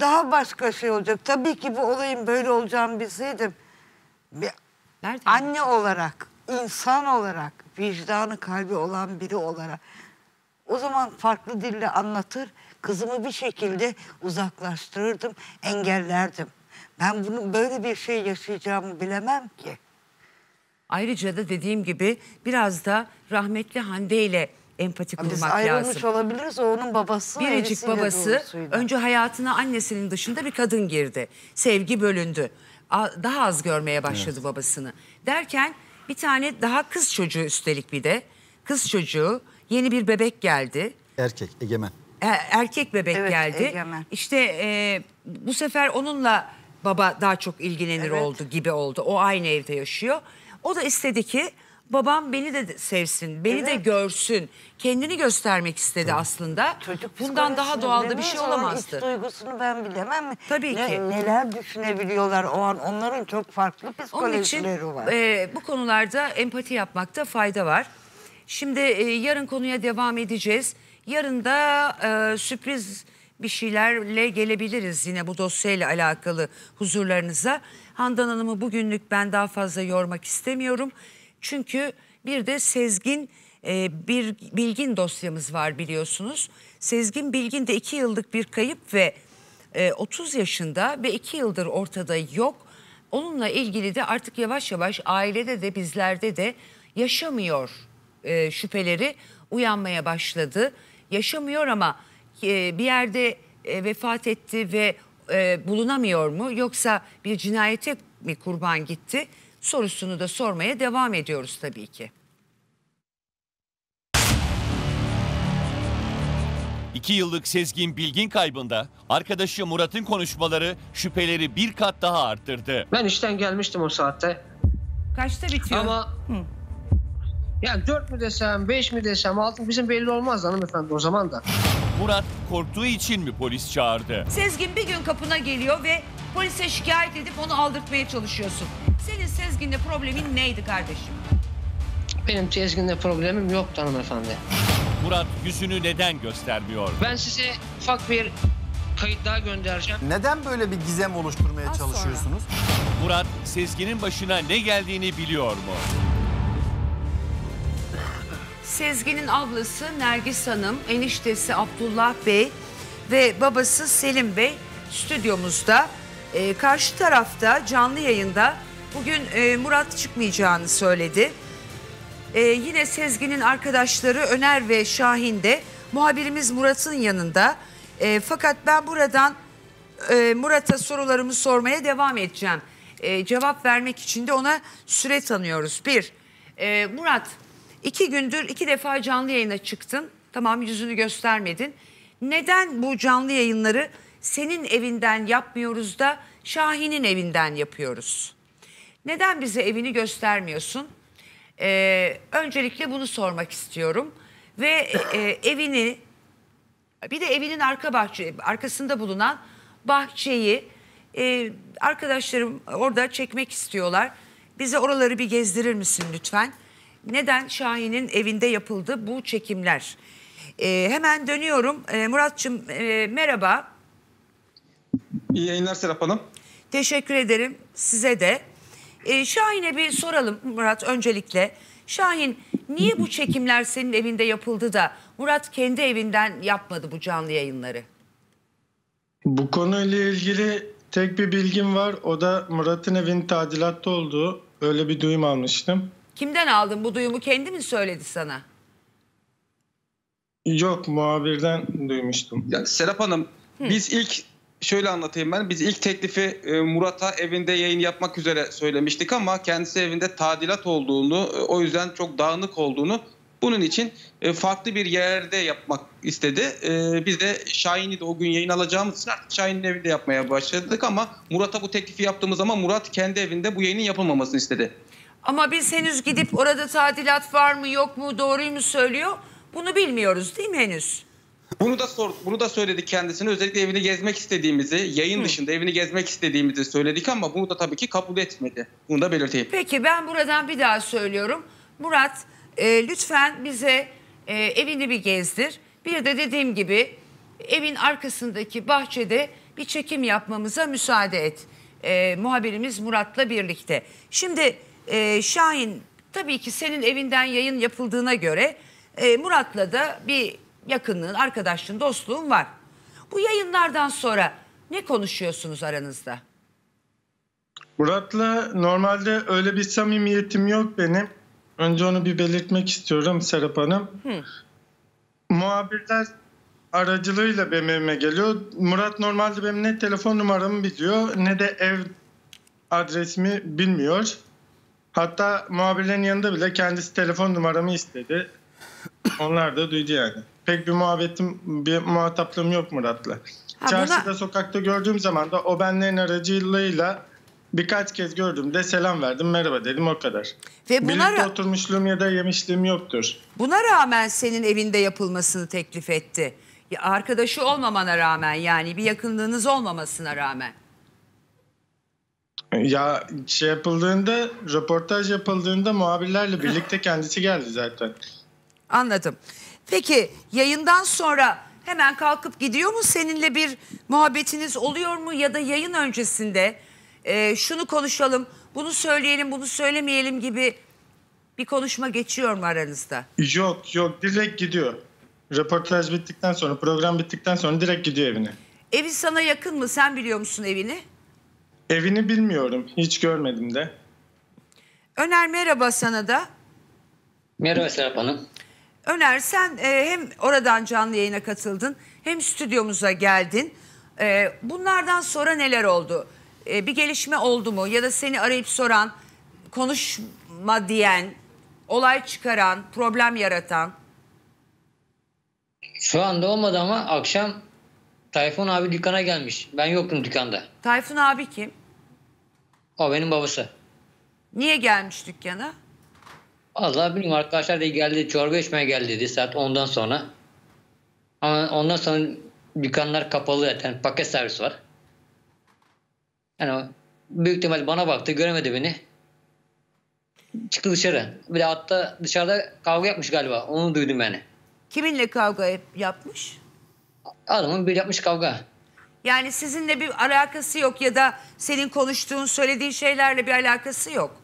daha başka şey olacak. Tabii ki bu olayın böyle olacağını bilseydim. Bir anne olarak, insan olarak, vicdanı kalbi olan biri olarak o zaman farklı dille anlatır, kızımı bir şekilde uzaklaştırırdım, engellerdim. Ben bunu böyle bir şey yaşayacağımı bilemem ki. Ayrıca da dediğim gibi biraz da rahmetli Hande ile empati kurmak lazım. Biz ayrılmış olabiliriz o onun babası. Biricik babası önce hayatına annesinin dışında bir kadın girdi. Sevgi bölündü. Daha az görmeye başladı evet. babasını. Derken bir tane daha kız çocuğu üstelik bir de. Kız çocuğu Yeni bir bebek geldi. Erkek, egemen. E, erkek bebek evet, geldi. Egemen. İşte e, bu sefer onunla baba daha çok ilgilenir evet. oldu gibi oldu. O aynı evde yaşıyor. O da istedi ki babam beni de sevsin, beni evet. de görsün. Kendini göstermek istedi Tabii. aslında. Çocuk Bundan daha doğal da bir şey olamazdı. İç duygusunu ben bilemem. Tabii ne, ki. Neler düşünebiliyorlar o an. Onların çok farklı psikolojileri Onun için, var. E, bu konularda empati yapmakta fayda var. Şimdi e, yarın konuya devam edeceğiz. Yarın da e, sürpriz bir şeylerle gelebiliriz yine bu dosyayla alakalı huzurlarınıza. Handan Hanım'ı bugünlük ben daha fazla yormak istemiyorum. Çünkü bir de Sezgin e, bir Bilgin dosyamız var biliyorsunuz. Sezgin Bilgin de 2 yıllık bir kayıp ve e, 30 yaşında ve 2 yıldır ortada yok. Onunla ilgili de artık yavaş yavaş ailede de bizlerde de yaşamıyor e, şüpheleri uyanmaya başladı. Yaşamıyor ama e, bir yerde e, vefat etti ve e, bulunamıyor mu yoksa bir cinayete mi kurban gitti sorusunu da sormaya devam ediyoruz tabii ki. İki yıllık Sezgin Bilgin kaybında arkadaşı Murat'ın konuşmaları şüpheleri bir kat daha arttırdı. Ben işten gelmiştim o saatte. Kaçta bitiyor? Ama Hı. Yani 4 mü desem, 5 mi desem, 6 bizim belli olmaz hanımefendi o zaman da. Murat korktuğu için mi polis çağırdı? Sezgin bir gün kapına geliyor ve polise şikayet edip onu aldırtmaya çalışıyorsun. Senin Sezgin'le problemin neydi kardeşim? Benim Sezgin'le problemim yok hanımefendi. Murat yüzünü neden göstermiyor? Ben size ufak bir kayıt daha göndereceğim. Neden böyle bir gizem oluşturmaya Az çalışıyorsunuz? Sonra. Murat Sezgin'in başına ne geldiğini biliyor mu? Sezgin'in ablası Nergis Hanım, eniştesi Abdullah Bey ve babası Selim Bey stüdyomuzda. Ee, karşı tarafta canlı yayında bugün e, Murat çıkmayacağını söyledi. Ee, yine Sezgin'in arkadaşları Öner ve Şahin de muhabirimiz Murat'ın yanında. E, fakat ben buradan e, Murat'a sorularımı sormaya devam edeceğim. E, cevap vermek için de ona süre tanıyoruz. Bir, e, Murat İki gündür iki defa canlı yayına çıktın. Tamam yüzünü göstermedin. Neden bu canlı yayınları senin evinden yapmıyoruz da Şahin'in evinden yapıyoruz? Neden bize evini göstermiyorsun? Ee, öncelikle bunu sormak istiyorum. Ve e, evini bir de evinin arka bahçe, arkasında bulunan bahçeyi e, arkadaşlarım orada çekmek istiyorlar. Bize oraları bir gezdirir misin lütfen? neden Şahin'in evinde yapıldı bu çekimler? E, hemen dönüyorum. E, Muratçım e, merhaba. İyi yayınlar Serap Hanım. Teşekkür ederim size de. E, Şahin'e bir soralım Murat öncelikle. Şahin niye bu çekimler senin evinde yapıldı da Murat kendi evinden yapmadı bu canlı yayınları? Bu konuyla ilgili tek bir bilgim var. O da Murat'ın evin tadilatta olduğu. Öyle bir duyum almıştım. Kimden aldın bu duyumu? Kendi mi söyledi sana? Yok muhabirden duymuştum. Ya Serap Hanım Hı. biz ilk şöyle anlatayım ben. Biz ilk teklifi e, Murat'a evinde yayın yapmak üzere söylemiştik ama kendisi evinde tadilat olduğunu, e, o yüzden çok dağınık olduğunu bunun için e, farklı bir yerde yapmak istedi. Biz de Şahin'i de o gün yayın alacağımız için artık Şahin'in evinde yapmaya başladık ama Murat'a bu teklifi yaptığımız zaman Murat kendi evinde bu yayının yapılmamasını istedi. Ama biz henüz gidip orada tadilat var mı yok mu doğruyu mu söylüyor bunu bilmiyoruz değil mi henüz? Bunu da sor, bunu da söyledik kendisine. Özellikle evini gezmek istediğimizi, yayın Hı. dışında evini gezmek istediğimizi söyledik ama bunu da tabii ki kabul etmedi. Bunu da belirteyim. Peki ben buradan bir daha söylüyorum. Murat e, lütfen bize e, evini bir gezdir. Bir de dediğim gibi evin arkasındaki bahçede bir çekim yapmamıza müsaade et. E, muhabirimiz Murat'la birlikte. Şimdi e, Şahin tabii ki senin evinden yayın yapıldığına göre e, Murat'la da bir yakınlığın, arkadaşlığın, dostluğun var. Bu yayınlardan sonra ne konuşuyorsunuz aranızda? Murat'la normalde öyle bir samimiyetim yok benim. Önce onu bir belirtmek istiyorum Serap Hanım. Hı. Muhabirler aracılığıyla benim geliyor. Murat normalde benim ne telefon numaramı biliyor ne de ev adresimi bilmiyor. Hatta muhabirlerin yanında bile kendisi telefon numaramı istedi. Onlar da duydu yani. Pek bir muhabbetim, bir muhataplığım yok Murat'la. Çarşıda buna... sokakta gördüğüm zaman da o benlerin aracılığıyla birkaç kez gördüm de selam verdim merhaba dedim o kadar. Ve buna Birlikte oturmuşluğum ya da yemişliğim yoktur. Buna rağmen senin evinde yapılmasını teklif etti. Ya arkadaşı olmamana rağmen yani bir yakınlığınız olmamasına rağmen. Ya şey yapıldığında, röportaj yapıldığında muhabirlerle birlikte kendisi geldi zaten. Anladım. Peki yayından sonra hemen kalkıp gidiyor mu? Seninle bir muhabbetiniz oluyor mu? Ya da yayın öncesinde e, şunu konuşalım, bunu söyleyelim, bunu söylemeyelim gibi bir konuşma geçiyor mu aranızda? Yok yok direkt gidiyor. Röportaj bittikten sonra, program bittikten sonra direkt gidiyor evine. Evi sana yakın mı? Sen biliyor musun evini? Evini bilmiyorum. Hiç görmedim de. Öner merhaba sana da. Merhaba Serap Hanım. Öner sen e, hem oradan canlı yayına katıldın hem stüdyomuza geldin. E, bunlardan sonra neler oldu? E, bir gelişme oldu mu? Ya da seni arayıp soran, konuşma diyen, olay çıkaran, problem yaratan? Şu anda olmadı ama akşam Tayfun abi dükkana gelmiş. Ben yoktum dükkanda. Tayfun abi kim? O benim babası. Niye gelmiş dükkana? Allah bilmiyorum arkadaşlar da geldi çorba içmeye geldi dedi saat ondan sonra. Ama ondan sonra dükkanlar kapalı zaten paket servis var. Yani büyük ihtimal bana baktı göremedi beni. Çıktı dışarı. Bir de hatta dışarıda kavga yapmış galiba onu duydum yani. Kiminle kavga yapmış? Adamın bir yapmış kavga. Yani sizinle bir alakası yok ya da senin konuştuğun, söylediğin şeylerle bir alakası yok.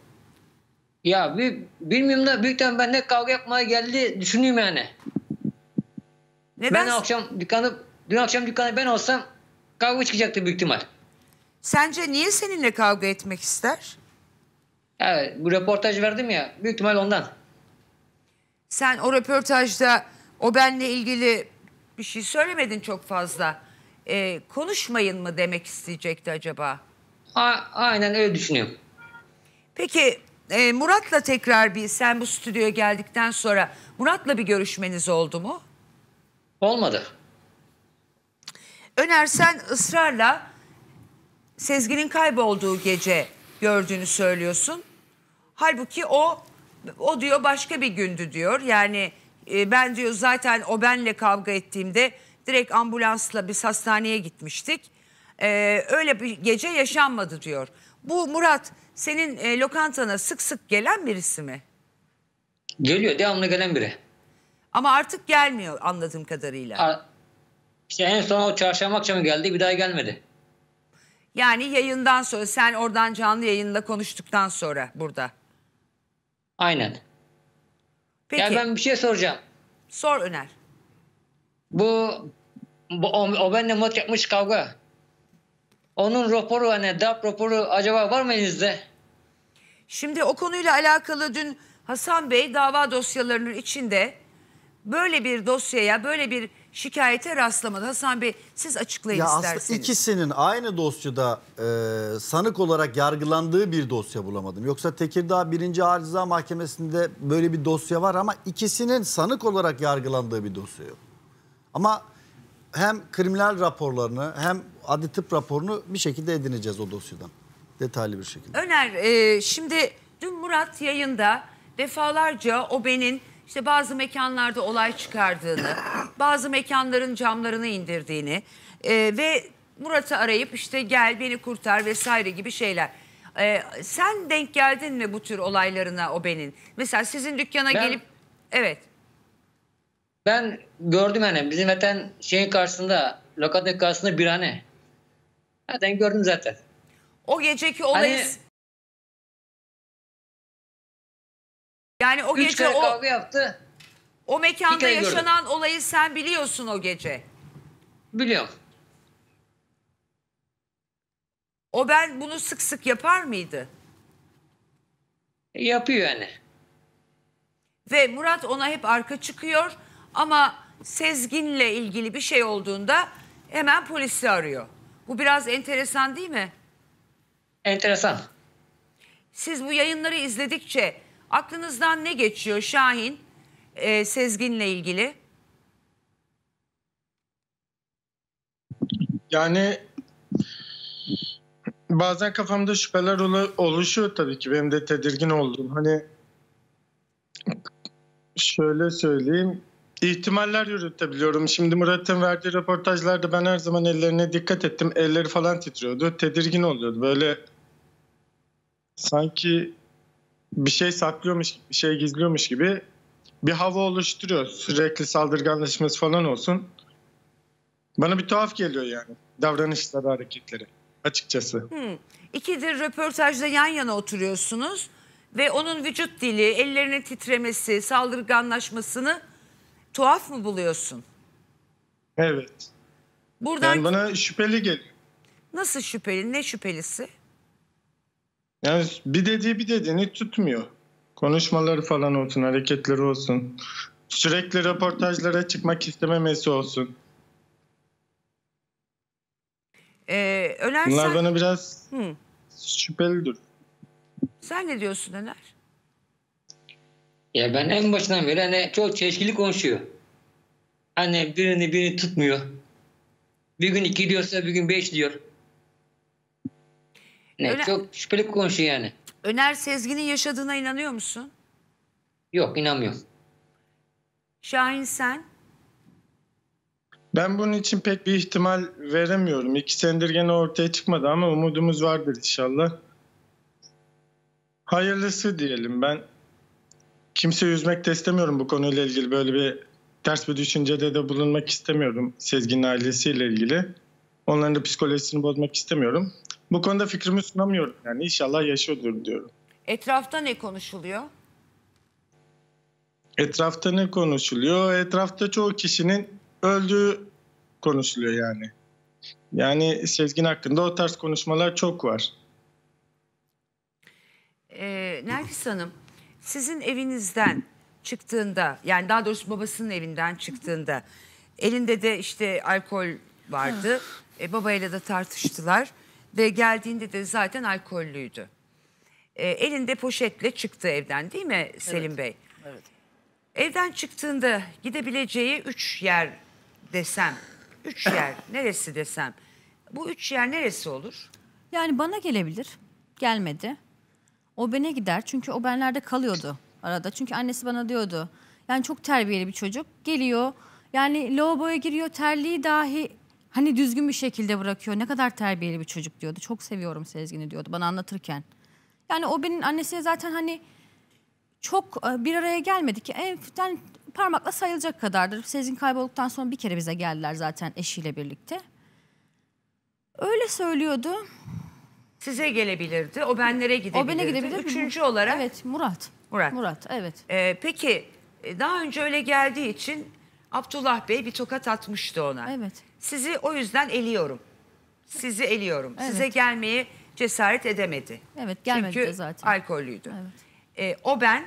Ya bir, bilmiyorum da büyükten ben benimle kavga yapmaya geldi düşünüyorum yani. Neden? Ben akşam dükkanı, dün akşam dükkanı ben olsam kavga çıkacaktı büyük ihtimal. Sence niye seninle kavga etmek ister? Evet, bu röportaj verdim ya büyük ihtimal ondan. Sen o röportajda o benle ilgili bir şey söylemedin çok fazla. Ee, konuşmayın mı demek isteyecekti acaba? A aynen öyle düşünüyorum. Peki e, Murat'la tekrar bir sen bu stüdyoya geldikten sonra Murat'la bir görüşmeniz oldu mu? Olmadı. Öner sen ısrarla Sezgin'in kaybolduğu gece gördüğünü söylüyorsun. Halbuki o o diyor başka bir gündü diyor. Yani e, ben diyor zaten o benle kavga ettiğimde direkt ambulansla biz hastaneye gitmiştik. E, öyle bir gece yaşanmadı diyor. Bu Murat senin e, lokantana sık sık gelen birisi mi? Geliyor devamlı gelen biri. Ama artık gelmiyor anladığım kadarıyla. A işte en son o çarşamba akşamı geldi bir daha gelmedi. Yani yayından sonra sen oradan canlı yayında konuştuktan sonra burada. Aynen. Peki. Ya ben bir şey soracağım. Sor Öner. Bu, bu o, o benimle mod yapmış kavga. Onun raporu hani DAP raporu acaba var mı elinizde? Şimdi o konuyla alakalı dün Hasan Bey dava dosyalarının içinde böyle bir dosyaya böyle bir şikayete rastlamadı. Hasan Bey siz açıklayın ya isterseniz. ikisinin aynı dosyada e, sanık olarak yargılandığı bir dosya bulamadım. Yoksa Tekirdağ 1. Ağır Mahkemesi'nde böyle bir dosya var ama ikisinin sanık olarak yargılandığı bir dosya yok. Ama hem kriminal raporlarını hem adli tıp raporunu bir şekilde edineceğiz o dosyadan. Detaylı bir şekilde. Öner e, şimdi dün Murat yayında defalarca o benim işte bazı mekanlarda olay çıkardığını, bazı mekanların camlarını indirdiğini e, ve Murat'ı arayıp işte gel beni kurtar vesaire gibi şeyler. E, sen denk geldin mi bu tür olaylarına o benim? Mesela sizin dükkana ben, gelip evet. Ben gördüm hani bizim zaten şeyin karşısında, lokantanın karşısında bir hane. Zaten gördüm zaten. O geceki olay. hani, Yani o gece o, yaptı. o mekanda kere gördüm. yaşanan olayı sen biliyorsun o gece. Biliyorum. O ben bunu sık sık yapar mıydı? Yapıyor yani. Ve Murat ona hep arka çıkıyor ama Sezgin'le ilgili bir şey olduğunda hemen polisi arıyor. Bu biraz enteresan değil mi? Enteresan. Siz bu yayınları izledikçe Aklınızdan ne geçiyor Şahin e, Sezgin'le ilgili? Yani bazen kafamda şüpheler oluşuyor tabii ki benim de tedirgin olduğum. Hani şöyle söyleyeyim ihtimaller yürütebiliyorum. Şimdi Murat'ın verdiği röportajlarda ben her zaman ellerine dikkat ettim. Elleri falan titriyordu. Tedirgin oluyordu. Böyle sanki bir şey saklıyormuş, bir şey gizliyormuş gibi bir hava oluşturuyor. Sürekli saldırganlaşması falan olsun. Bana bir tuhaf geliyor yani davranışları, hareketleri açıkçası. Hmm. İkidir röportajda yan yana oturuyorsunuz ve onun vücut dili, ellerinin titremesi, saldırganlaşmasını tuhaf mı buluyorsun? Evet. Buradan yani bana şüpheli geliyor. Nasıl şüpheli? Ne şüphelisi? Yani bir dediği bir dediğini tutmuyor. Konuşmaları falan olsun, hareketleri olsun. Sürekli röportajlara çıkmak istememesi olsun. Ee, Öner Bunlar sen... bana biraz Hı. şüphelidir. Sen ne diyorsun Öner? Ya ben en başından beri hani çok çelişkili konuşuyor. Hani birini birini tutmuyor. Bir gün iki diyorsa bir gün beş diyor. Ne, Öner... Çok şüpheli konuşuyor yani. Öner Sezgin'in yaşadığına inanıyor musun? Yok inanmıyorum. Şahin sen? Ben bunun için pek bir ihtimal veremiyorum. İki senedir gene ortaya çıkmadı ama umudumuz vardır inşallah. Hayırlısı diyelim ben. Kimseyi yüzmek de istemiyorum bu konuyla ilgili. Böyle bir ters bir düşüncede de bulunmak istemiyorum Sezgin'in ailesiyle ilgili. Onların da psikolojisini bozmak istemiyorum. Bu konuda fikrimi sunamıyorum yani inşallah yaşıyordur diyorum. Etrafta ne konuşuluyor? Etrafta ne konuşuluyor? Etrafta çoğu kişinin öldüğü konuşuluyor yani. Yani Sezgin hakkında o tarz konuşmalar çok var. Ee, Nergis Hanım, sizin evinizden çıktığında, yani daha doğrusu babasının evinden çıktığında elinde de işte alkol vardı. e, babayla da tartıştılar. Ve geldiğinde de zaten alkollüydü. E, elinde poşetle çıktı evden değil mi Selim evet. Bey? Evet. Evden çıktığında gidebileceği üç yer desem, üç yer neresi desem, bu üç yer neresi olur? Yani bana gelebilir, gelmedi. O bene gider çünkü o benlerde kalıyordu arada. Çünkü annesi bana diyordu, yani çok terbiyeli bir çocuk geliyor, yani lavaboya giriyor terliği dahi Hani düzgün bir şekilde bırakıyor. Ne kadar terbiyeli bir çocuk diyordu. Çok seviyorum Sezgin'i diyordu bana anlatırken. Yani o benim annesiyle zaten hani çok e, bir araya gelmedik. En yani parmakla sayılacak kadardır. Sezgin kaybolduktan sonra bir kere bize geldiler zaten eşiyle birlikte. Öyle söylüyordu. Size gelebilirdi. O benlere gidebilirdi. O bene gidebilirdi. Üçüncü olarak. Evet Murat. Murat. Murat evet. Ee, peki e, daha önce öyle geldiği için Abdullah Bey bir tokat atmıştı ona. Evet. Sizi o yüzden eliyorum. Sizi eliyorum. Evet. Size gelmeyi cesaret edemedi. Evet gelmedi Çünkü de zaten. alkollüydü. Evet. E, o ben.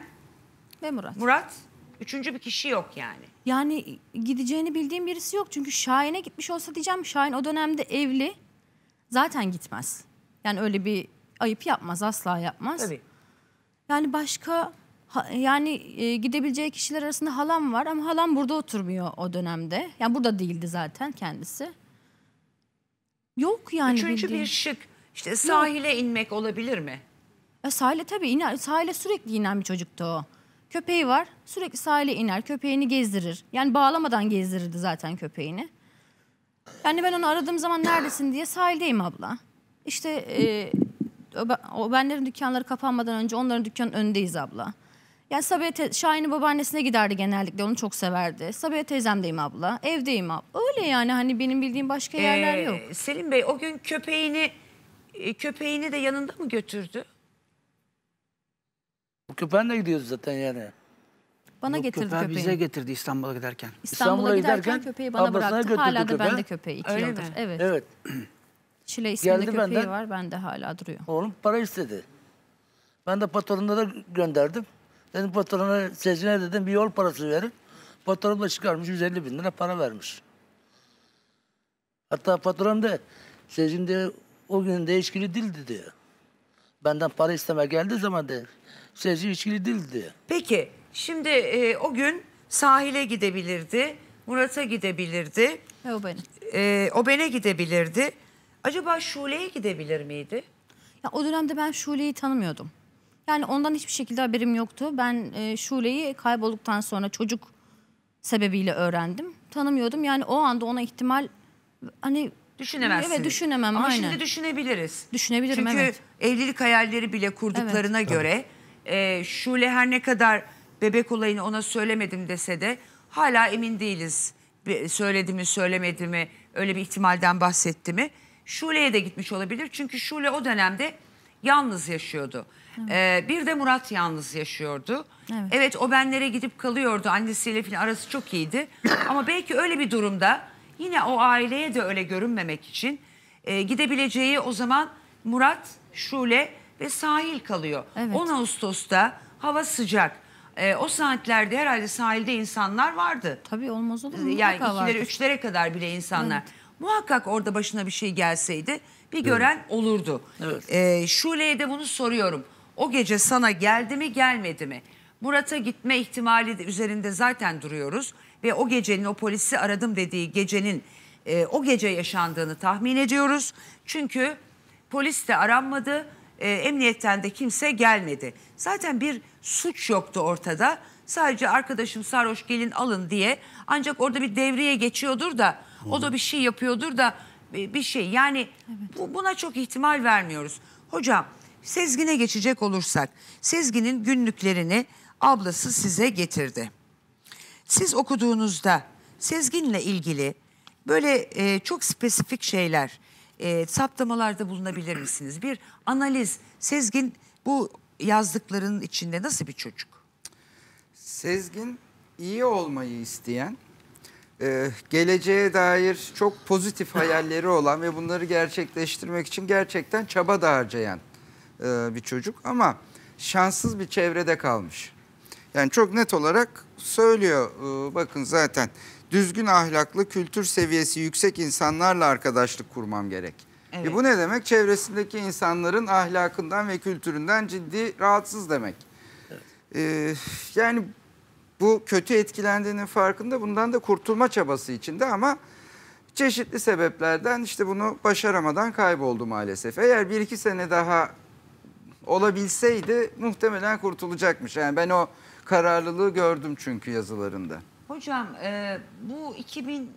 Ve Murat. Murat. Üçüncü bir kişi yok yani. Yani gideceğini bildiğim birisi yok. Çünkü Şahin'e gitmiş olsa diyeceğim Şahin o dönemde evli zaten gitmez. Yani öyle bir ayıp yapmaz asla yapmaz. Tabii. Yani başka yani e, gidebileceği kişiler arasında halam var ama halam burada oturmuyor o dönemde. Yani burada değildi zaten kendisi. Yok yani Üçüncü bildiğin. bir şık. İşte sahile Yok. inmek olabilir mi? E, sahile tabii iner. Sahile sürekli inen bir çocuktu o. Köpeği var. Sürekli sahile iner. Köpeğini gezdirir. Yani bağlamadan gezdirirdi zaten köpeğini. Yani ben onu aradığım zaman neredesin diye sahildeyim abla. İşte e, o benlerin dükkanları kapanmadan önce onların dükkanın önündeyiz abla. Yani Sabiha te- Şahin'in babaannesine giderdi genellikle. Onu çok severdi. Sabiha teyzemdeyim abla. Evdeyim abla. Öyle yani hani benim bildiğim başka yerler ee, yok. Selim Bey o gün köpeğini e, köpeğini de yanında mı götürdü? Bu köpeğinle gidiyoruz zaten yani. Bana Yok, getirdi köpeği. bize getirdi İstanbul'a giderken. İstanbul'a, giderken, köpeği bana ablasına bıraktı. götürdü Hala da bende köpeği. İki Öyle yıldır. Mi? Evet. Evet. Çile isminde Geldi köpeği benden. var. Bende hala duruyor. Oğlum para istedi. Ben de patronuna da gönderdim. Dedim patrona Sezin'e dedim bir yol parası verin. Patron da çıkarmış 150 bin lira para vermiş. Hatta patron da Sezin de o gün değişkili dildi diyor. Benden para isteme geldiği zaman de Sezin içkili dildi diyor. Peki şimdi e, o gün sahile gidebilirdi. Murat'a gidebilirdi. o benim. E, o bene gidebilirdi. Acaba Şule'ye gidebilir miydi? Ya, o dönemde ben Şule'yi tanımıyordum. Yani ondan hiçbir şekilde haberim yoktu. Ben e, Şule'yi kaybolduktan sonra çocuk sebebiyle öğrendim. Tanımıyordum. Yani o anda ona ihtimal hani Düşünemezsin. Evet düşünemem Ama aynen. şimdi düşünebiliriz. Düşünebilirim Çünkü evet. evlilik hayalleri bile kurduklarına evet. göre e, Şule her ne kadar bebek olayını ona söylemedim dese de hala emin değiliz. Bir, söyledi mi söylemedi mi öyle bir ihtimalden bahsetti mi? Şule'ye de gitmiş olabilir. Çünkü Şule o dönemde yalnız yaşıyordu. Evet. Ee, bir de Murat yalnız yaşıyordu. Evet. evet o benlere gidip kalıyordu. Annesiyle falan arası çok iyiydi. Ama belki öyle bir durumda yine o aileye de öyle görünmemek için e, gidebileceği o zaman Murat, Şule ve Sahil kalıyor. Evet. 10 Ağustos'ta hava sıcak. E, o saatlerde herhalde sahilde insanlar vardı. Tabii olmaz olur mu? Yani ikilere üçlere kadar bile insanlar. Evet. Muhakkak orada başına bir şey gelseydi bir gören evet. olurdu. Evet. E, Şule'ye de bunu soruyorum o gece sana geldi mi gelmedi mi? Murat'a gitme ihtimali de üzerinde zaten duruyoruz ve o gecenin o polisi aradım dediği gecenin e, o gece yaşandığını tahmin ediyoruz. Çünkü polis de aranmadı, e, emniyetten de kimse gelmedi. Zaten bir suç yoktu ortada. Sadece arkadaşım sarhoş gelin alın diye ancak orada bir devreye geçiyordur da o da bir şey yapıyordur da e, bir şey. Yani bu, buna çok ihtimal vermiyoruz. Hocam Sezgin'e geçecek olursak, Sezgin'in günlüklerini ablası size getirdi. Siz okuduğunuzda Sezgin'le ilgili böyle e, çok spesifik şeyler, e, saptamalarda bulunabilir misiniz? Bir analiz, Sezgin bu yazdıklarının içinde nasıl bir çocuk? Sezgin iyi olmayı isteyen, ee, geleceğe dair çok pozitif hayalleri olan ve bunları gerçekleştirmek için gerçekten çaba da harcayan e, bir çocuk ama şanssız bir çevrede kalmış. Yani çok net olarak söylüyor e, bakın zaten düzgün ahlaklı kültür seviyesi yüksek insanlarla arkadaşlık kurmam gerek. E, evet. E bu ne demek? Çevresindeki insanların ahlakından ve kültüründen ciddi rahatsız demek. Evet. E, yani bu kötü etkilendiğinin farkında bundan da kurtulma çabası içinde ama çeşitli sebeplerden işte bunu başaramadan kayboldu maalesef. Eğer bir iki sene daha olabilseydi muhtemelen kurtulacakmış. Yani ben o kararlılığı gördüm çünkü yazılarında. Hocam e, bu 2010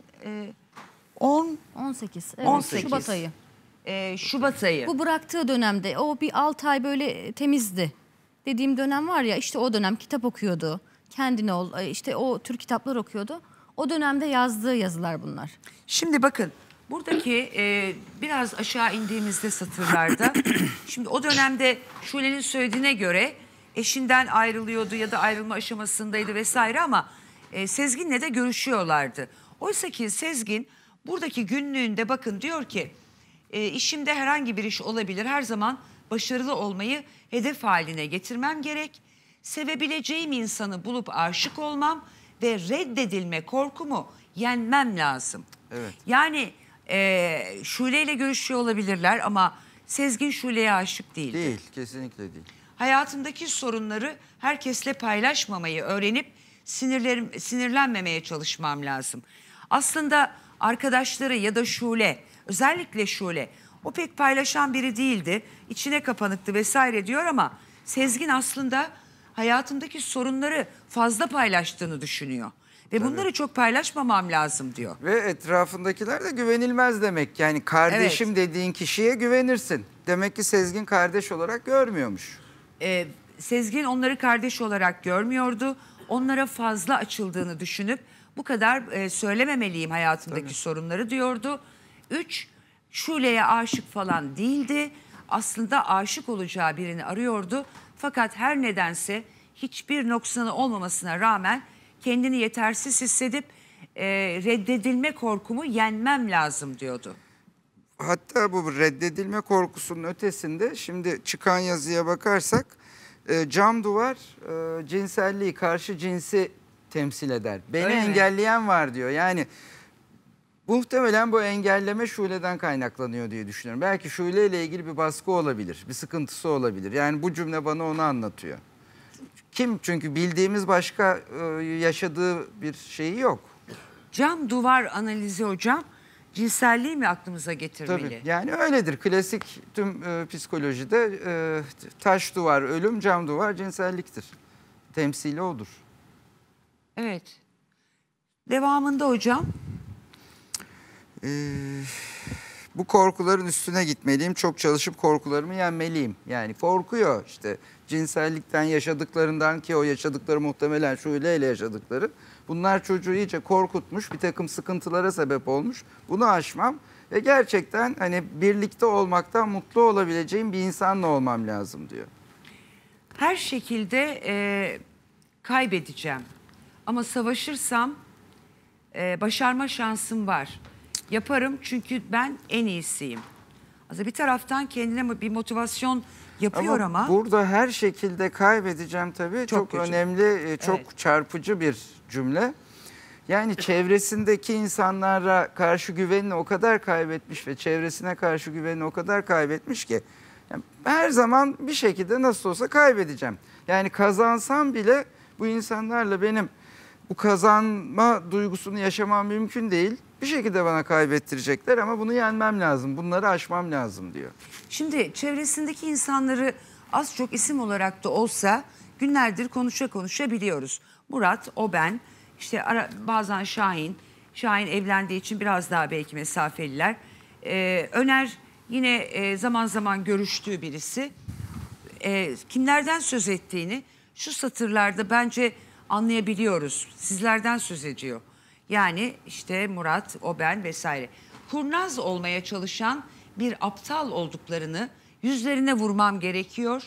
18 e, evet, 18 Şubat ayı. E, Şubat ayı. Bu bıraktığı dönemde o bir 6 ay böyle temizdi. Dediğim dönem var ya işte o dönem kitap okuyordu. Kendine ol e, işte o tür kitaplar okuyordu. O dönemde yazdığı yazılar bunlar. Şimdi bakın Buradaki e, biraz aşağı indiğimizde satırlarda şimdi o dönemde Şule'nin söylediğine göre eşinden ayrılıyordu ya da ayrılma aşamasındaydı vesaire ama e, Sezgin'le de görüşüyorlardı. Oysa ki Sezgin buradaki günlüğünde bakın diyor ki e, işimde herhangi bir iş olabilir her zaman başarılı olmayı hedef haline getirmem gerek. Sevebileceğim insanı bulup aşık olmam ve reddedilme korkumu yenmem lazım. Evet. Yani e, Şule ile görüşüyor olabilirler ama Sezgin Şule'ye aşık değildi. Değil, kesinlikle değil. Hayatındaki sorunları herkesle paylaşmamayı öğrenip sinirlerim, sinirlenmemeye çalışmam lazım. Aslında arkadaşları ya da Şule, özellikle Şule, o pek paylaşan biri değildi. içine kapanıktı vesaire diyor ama Sezgin aslında hayatındaki sorunları fazla paylaştığını düşünüyor. Ve Tabii. bunları çok paylaşmamam lazım diyor. Ve etrafındakiler de güvenilmez demek. Yani kardeşim evet. dediğin kişiye güvenirsin. Demek ki Sezgin kardeş olarak görmüyormuş. Ee, Sezgin onları kardeş olarak görmüyordu. Onlara fazla açıldığını düşünüp bu kadar e, söylememeliyim hayatımdaki Tabii. sorunları diyordu. Üç, Şule'ye aşık falan değildi. Aslında aşık olacağı birini arıyordu. Fakat her nedense hiçbir noksanı olmamasına rağmen kendini yetersiz hissedip e, reddedilme korkumu yenmem lazım diyordu. Hatta bu reddedilme korkusunun ötesinde şimdi çıkan yazıya bakarsak e, cam duvar e, cinselliği karşı cinsi temsil eder. Beni Öyle engelleyen mi? var diyor. Yani muhtemelen bu engelleme şuleden kaynaklanıyor diye düşünüyorum. Belki şuleyle ilgili bir baskı olabilir, bir sıkıntısı olabilir. Yani bu cümle bana onu anlatıyor. Kim? Çünkü bildiğimiz başka e, yaşadığı bir şeyi yok. Cam duvar analizi hocam cinselliği mi aklımıza getirmeli? Tabii yani öyledir. Klasik tüm e, psikolojide e, taş duvar ölüm, cam duvar cinselliktir. Temsili odur. Evet. Devamında hocam. Eee bu korkuların üstüne gitmeliyim. Çok çalışıp korkularımı yenmeliyim. Yani korkuyor işte cinsellikten yaşadıklarından ki o yaşadıkları muhtemelen şu ile yaşadıkları. Bunlar çocuğu iyice korkutmuş bir takım sıkıntılara sebep olmuş. Bunu aşmam ve gerçekten hani birlikte olmaktan mutlu olabileceğim bir insanla olmam lazım diyor. Her şekilde e, kaybedeceğim ama savaşırsam e, başarma şansım var. Yaparım çünkü ben en iyisiyim. Aslında bir taraftan kendine bir motivasyon yapıyor ama... ama... Burada her şekilde kaybedeceğim tabii. Çok, çok önemli, e, çok evet. çarpıcı bir cümle. Yani çevresindeki insanlara karşı güvenini o kadar kaybetmiş ve çevresine karşı güvenini o kadar kaybetmiş ki yani her zaman bir şekilde nasıl olsa kaybedeceğim. Yani kazansam bile bu insanlarla benim bu kazanma duygusunu yaşamam mümkün değil bir şekilde bana kaybettirecekler ama bunu yenmem lazım, bunları aşmam lazım diyor. Şimdi çevresindeki insanları az çok isim olarak da olsa günlerdir konuşa konuşa biliyoruz. Murat, o ben, işte ara, bazen Şahin, Şahin evlendiği için biraz daha belki mesafeliler. Ee, Öner yine e, zaman zaman görüştüğü birisi. E, kimlerden söz ettiğini şu satırlarda bence anlayabiliyoruz. Sizlerden söz ediyor. Yani işte Murat, o ben vesaire. Kurnaz olmaya çalışan bir aptal olduklarını yüzlerine vurmam gerekiyor.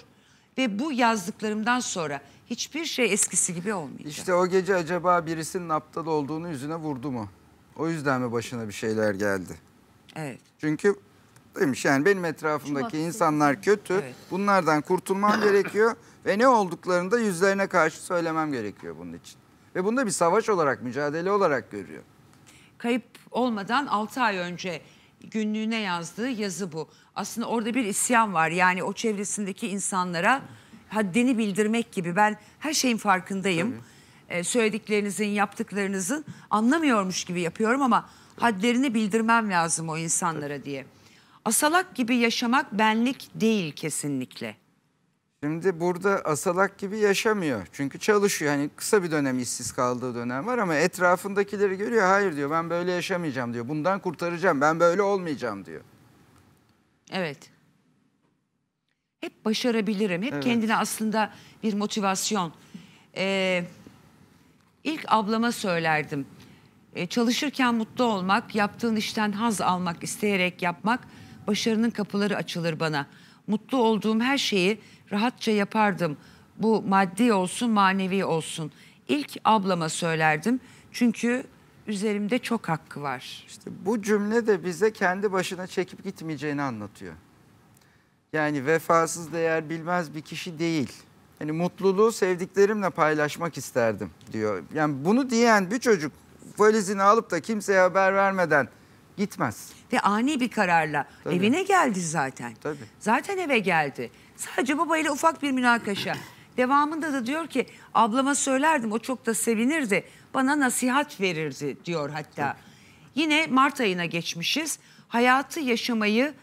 Ve bu yazdıklarımdan sonra hiçbir şey eskisi gibi olmayacak. İşte o gece acaba birisinin aptal olduğunu yüzüne vurdu mu? O yüzden mi başına bir şeyler geldi? Evet. Çünkü demiş yani benim etrafımdaki Çok insanlar kötü. Evet. Bunlardan kurtulmam gerekiyor ve ne olduklarını da yüzlerine karşı söylemem gerekiyor bunun için. Ve bunu da bir savaş olarak, mücadele olarak görüyor. Kayıp olmadan 6 ay önce günlüğüne yazdığı yazı bu. Aslında orada bir isyan var. Yani o çevresindeki insanlara haddini bildirmek gibi. Ben her şeyin farkındayım. Ee, söylediklerinizin, yaptıklarınızın anlamıyormuş gibi yapıyorum ama hadlerini bildirmem lazım o insanlara diye. Asalak gibi yaşamak benlik değil kesinlikle. Şimdi burada asalak gibi yaşamıyor. Çünkü çalışıyor. Hani kısa bir dönem işsiz kaldığı dönem var ama etrafındakileri görüyor. Hayır diyor ben böyle yaşamayacağım diyor. Bundan kurtaracağım. Ben böyle olmayacağım diyor. Evet. Hep başarabilirim. Hep Evet. kendine aslında bir motivasyon. Ee, ilk ablama söylerdim. Ee, çalışırken mutlu olmak, yaptığın işten haz almak, isteyerek yapmak başarının kapıları açılır bana. Mutlu olduğum her şeyi rahatça yapardım. Bu maddi olsun manevi olsun. İlk ablama söylerdim. Çünkü üzerimde çok hakkı var. İşte bu cümle de bize kendi başına çekip gitmeyeceğini anlatıyor. Yani vefasız değer bilmez bir kişi değil. Hani mutluluğu sevdiklerimle paylaşmak isterdim diyor. Yani bunu diyen bir çocuk valizini alıp da kimseye haber vermeden gitmez. Ve ani bir kararla Tabii. evine geldi zaten. Tabii. Zaten eve geldi. Sadece babayla ufak bir münakaşa. Devamında da diyor ki ablama söylerdim o çok da sevinirdi. Bana nasihat verirdi diyor hatta. Yine Mart ayına geçmişiz. Hayatı yaşamayı,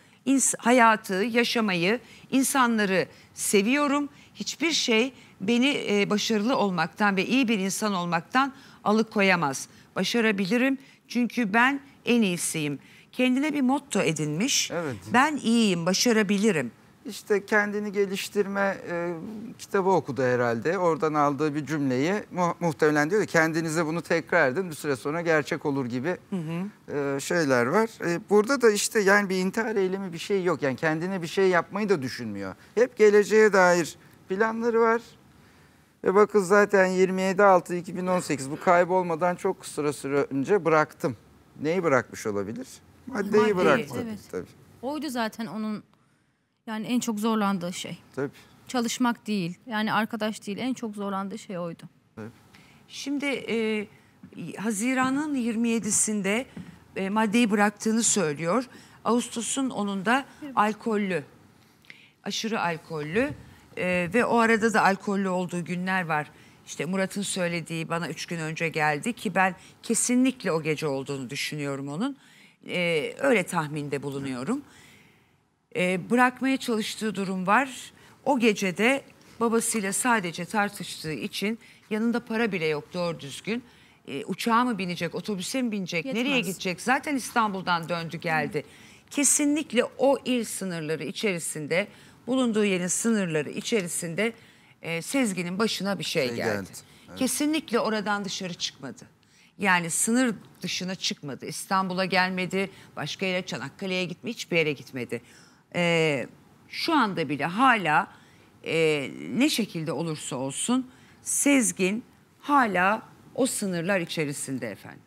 hayatı yaşamayı, insanları seviyorum. Hiçbir şey beni e, başarılı olmaktan ve iyi bir insan olmaktan alıkoyamaz. Başarabilirim çünkü ben en iyisiyim. Kendine bir motto edinmiş. Evet. Ben iyiyim, başarabilirim işte kendini geliştirme e, kitabı okudu herhalde. Oradan aldığı bir cümleyi mu muhtemelen diyor ki kendinize bunu tekrar edin bir süre sonra gerçek olur gibi hı hı. E, şeyler var. E, burada da işte yani bir intihar eylemi bir şey yok. Yani kendine bir şey yapmayı da düşünmüyor. Hep geleceğe dair planları var. Ve bakın zaten 27.6.2018 bu kaybolmadan çok kısa süre önce bıraktım. Neyi bırakmış olabilir? Maddeyi, Maddeyi bıraktı evet. tabii. Oydu zaten onun yani en çok zorlandığı şey. Tabii. Çalışmak değil. Yani arkadaş değil. En çok zorlandığı şey oydu. Tabii. Şimdi e, Haziran'ın 27'sinde e, maddeyi bıraktığını söylüyor. Ağustos'un 10'unda evet. alkollü, aşırı alkollü e, ve o arada da alkollü olduğu günler var. İşte Murat'ın söylediği bana üç gün önce geldi ki ben kesinlikle o gece olduğunu düşünüyorum onun. E, öyle tahminde bulunuyorum. Evet. E, bırakmaya çalıştığı durum var. O gecede babasıyla sadece tartıştığı için yanında para bile yok doğru düzgün. E, uçağa mı binecek, otobüse mi binecek, Yetmez. nereye gidecek? Zaten İstanbul'dan döndü geldi. Kesinlikle o il sınırları içerisinde, bulunduğu yerin sınırları içerisinde e, Sezgin'in başına bir şey, şey geldi. geldi. Evet. Kesinlikle oradan dışarı çıkmadı. Yani sınır dışına çıkmadı. İstanbul'a gelmedi, başka yere Çanakkale'ye gitme, hiçbir yere gitmedi e, şu anda bile hala e, ne şekilde olursa olsun Sezgin hala o sınırlar içerisinde efendim.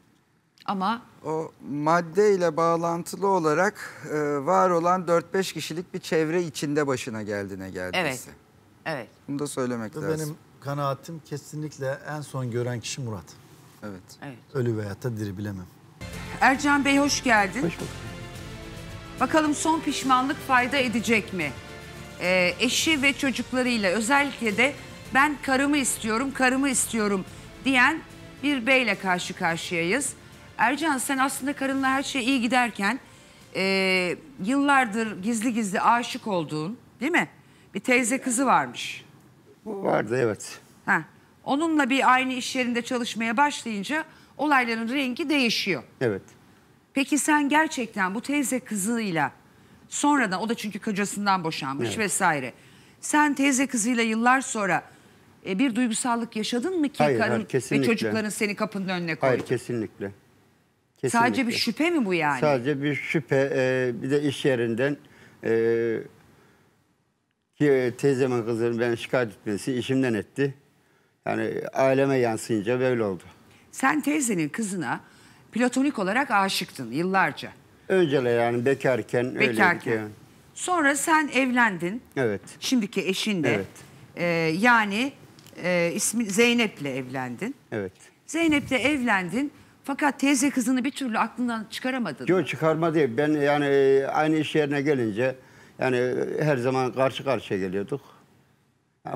Ama o madde ile bağlantılı olarak e, var olan 4-5 kişilik bir çevre içinde başına geldiğine geldiyse. Evet. Evet. Bunu da söylemek Bu lazım. Benim kanaatim kesinlikle en son gören kişi Murat. Evet. evet. Ölü veya da diri bilemem. Ercan Bey hoş geldin. Hoş bulduk. Bakalım son pişmanlık fayda edecek mi? Ee, eşi ve çocuklarıyla özellikle de ben karımı istiyorum, karımı istiyorum diyen bir beyle karşı karşıyayız. Ercan sen aslında karınla her şey iyi giderken e, yıllardır gizli gizli aşık olduğun değil mi? Bir teyze kızı varmış. Bu vardı evet. Ha. Onunla bir aynı iş yerinde çalışmaya başlayınca olayların rengi değişiyor. Evet. Peki sen gerçekten bu teyze kızıyla sonradan o da çünkü kocasından boşanmış evet. vesaire. Sen teyze kızıyla yıllar sonra e, bir duygusallık yaşadın mı ki hayır, karın hayır, ve çocukların seni kapının önüne koydu? Hayır kesinlikle. kesinlikle. Sadece bir şüphe mi bu yani? Sadece bir şüphe e, bir de iş yerinden e, ki e, teyzemin kızının ben şikayet etmesi işimden etti. Yani aileme yansıyınca böyle oldu. Sen teyzenin kızına platonik olarak aşıktın yıllarca. Öncele yani bekarken. Bekarken. Yani. Sonra sen evlendin. Evet. Şimdiki eşinle. Evet. Ee, yani e, ismi Zeynep'le evlendin. Evet. Zeynep'le evlendin. Fakat teyze kızını bir türlü aklından çıkaramadın. Yok çıkarmadı. Ben yani e, aynı iş yerine gelince yani e, her zaman karşı karşıya geliyorduk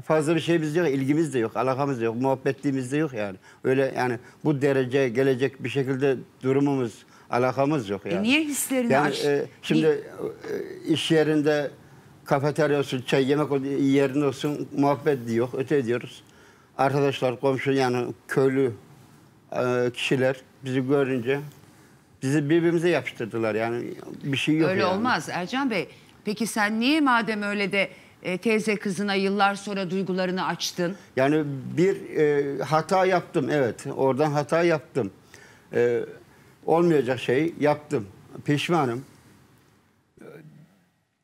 fazla bir şeyimiz yok, ilgimiz de yok, alakamız da yok, muhabbetliğimiz de yok yani. Öyle yani bu derece gelecek bir şekilde durumumuz, alakamız yok e yani. E niye hislerini yani, aç? E, şimdi e, iş yerinde kafeterya olsun, çay yemek olsun, yerinde olsun muhabbet diyor, öte ediyoruz. Arkadaşlar, komşu yani köylü e, kişiler bizi görünce bizi birbirimize yapıştırdılar yani bir şey yok Öyle yani. olmaz Ercan Bey. Peki sen niye madem öyle de e, teyze kızına yıllar sonra duygularını açtın. Yani bir e, hata yaptım evet oradan hata yaptım. E, olmayacak şey yaptım. Pişmanım.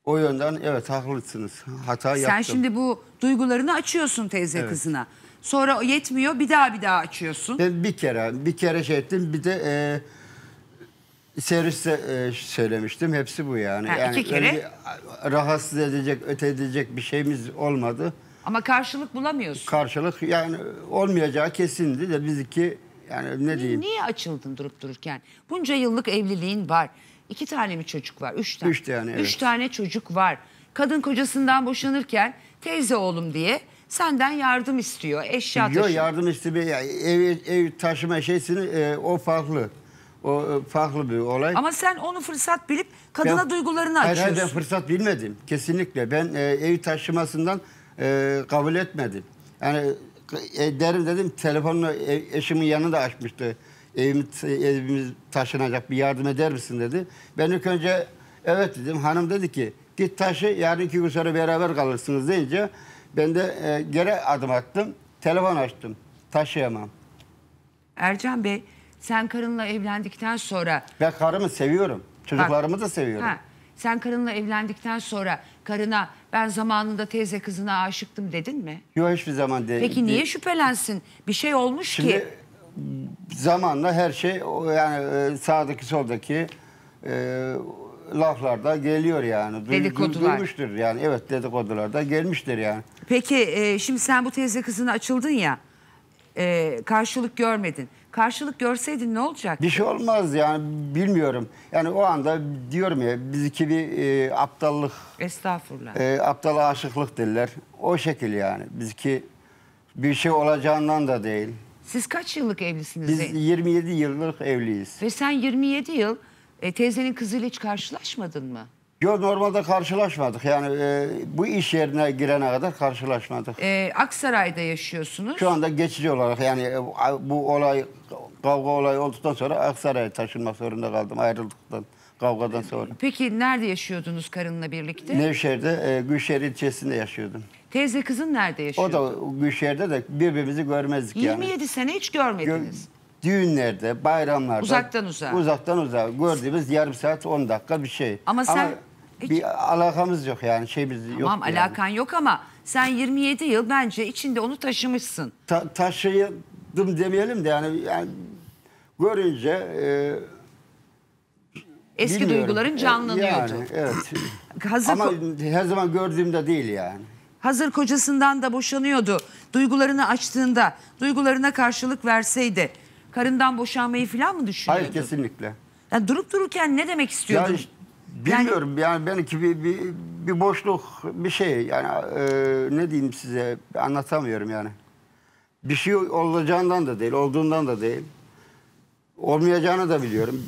O yönden evet haklısınız. Hata Sen yaptım. Sen şimdi bu duygularını açıyorsun teyze evet. kızına. Sonra yetmiyor bir daha bir daha açıyorsun. Ben bir kere bir kere şey ettim bir de... E, Serviste e, söylemiştim. Hepsi bu yani. Ha, yani kere. öyle Rahatsız edecek, öte edecek bir şeyimiz olmadı. Ama karşılık bulamıyorsun. Karşılık yani olmayacağı kesindi de biz iki yani ne diyeyim. niye açıldın durup dururken? Bunca yıllık evliliğin var. İki tane mi çocuk var? Üç tane. Üç tane evet. Üç tane çocuk var. Kadın kocasından boşanırken teyze oğlum diye senden yardım istiyor. Eşya Yok taşı. yardım istemiyor. ev, ev taşıma şeysini e, o farklı. O e, farklı bir olay. Ama sen onu fırsat bilip kadına ben, duygularını açıyorsun. Hayır, ben fırsat bilmedim. Kesinlikle. Ben e, ev taşımasından e, kabul etmedim. Yani e, derim dedim telefonla e, eşimin yanında açmıştı. Evim, evimiz taşınacak bir yardım eder misin dedi. Ben ilk önce evet dedim. Hanım dedi ki git taşı yarın iki gün sonra beraber kalırsınız deyince ben de e, geri adım attım. Telefon açtım. Taşıyamam. Ercan Bey sen karınla evlendikten sonra... Ben karımı seviyorum. Çocuklarımı bak, da seviyorum. Ha, sen karınla evlendikten sonra karına ben zamanında teyze kızına aşıktım dedin mi? Yok hiçbir zaman değil. Peki niye şüphelensin? Bir şey olmuş Şimdi, ki. Zamanla her şey yani e, sağdaki soldaki e, laflarda geliyor yani. dedikodular. Duymuştur yani evet dedikodularda gelmiştir yani. Peki e, şimdi sen bu teyze kızına açıldın ya e, karşılık görmedin karşılık görseydin ne olacak? Bir şey olmaz yani bilmiyorum. Yani o anda diyorum ya biz iki bir e, aptallık. Estağfurullah. E, aptala aşıklık derler. O şekil yani. Biz ki bir şey olacağından da değil. Siz kaç yıllık evlisiniz? Biz 27 yıllık evliyiz. Ve sen 27 yıl e, teyzenin kızıyla hiç karşılaşmadın mı? Yo normalde karşılaşmadık. Yani e, bu iş yerine girene kadar karşılaşmadık. Ee, Aksaray'da yaşıyorsunuz. Şu anda geçici olarak yani e, bu olay kavga olayı olduktan sonra Aksaray'a taşınmak zorunda kaldım ayrıldıktan kavgadan sonra. Peki nerede yaşıyordunuz karınla birlikte? Nevşehir'de e, Gülşehir ilçesinde yaşıyordum. Teyze kızın nerede yaşıyordu? O da Gülşehir'de de birbirimizi görmezdik yani. 27 sene hiç görmediniz. Düğünlerde, bayramlarda. Uzaktan uzağa. Uzaktan uzağa. Gördüğümüz yarım saat 10 dakika bir şey. Ama sen hiç... Bir alakamız yok yani şeyimiz tamam, yok. Tamam alakan yani. yok ama sen 27 yıl bence içinde onu taşımışsın. Ta taşıdım demeyelim de yani, yani görünce... E, Eski Bilmiyorum. duyguların e, canlanıyordu. Yani, evet. Hazır Ama her zaman gördüğümde değil yani. Hazır kocasından da boşanıyordu. Duygularını açtığında, duygularına karşılık verseydi... ...karından boşanmayı falan mı düşünüyordu? Hayır kesinlikle. Yani durup dururken ne demek istiyordun? Ya Bilmiyorum yani, yani benimki bir, bir, bir boşluk bir şey yani e, ne diyeyim size anlatamıyorum yani. Bir şey olacağından da değil olduğundan da değil. Olmayacağını da biliyorum.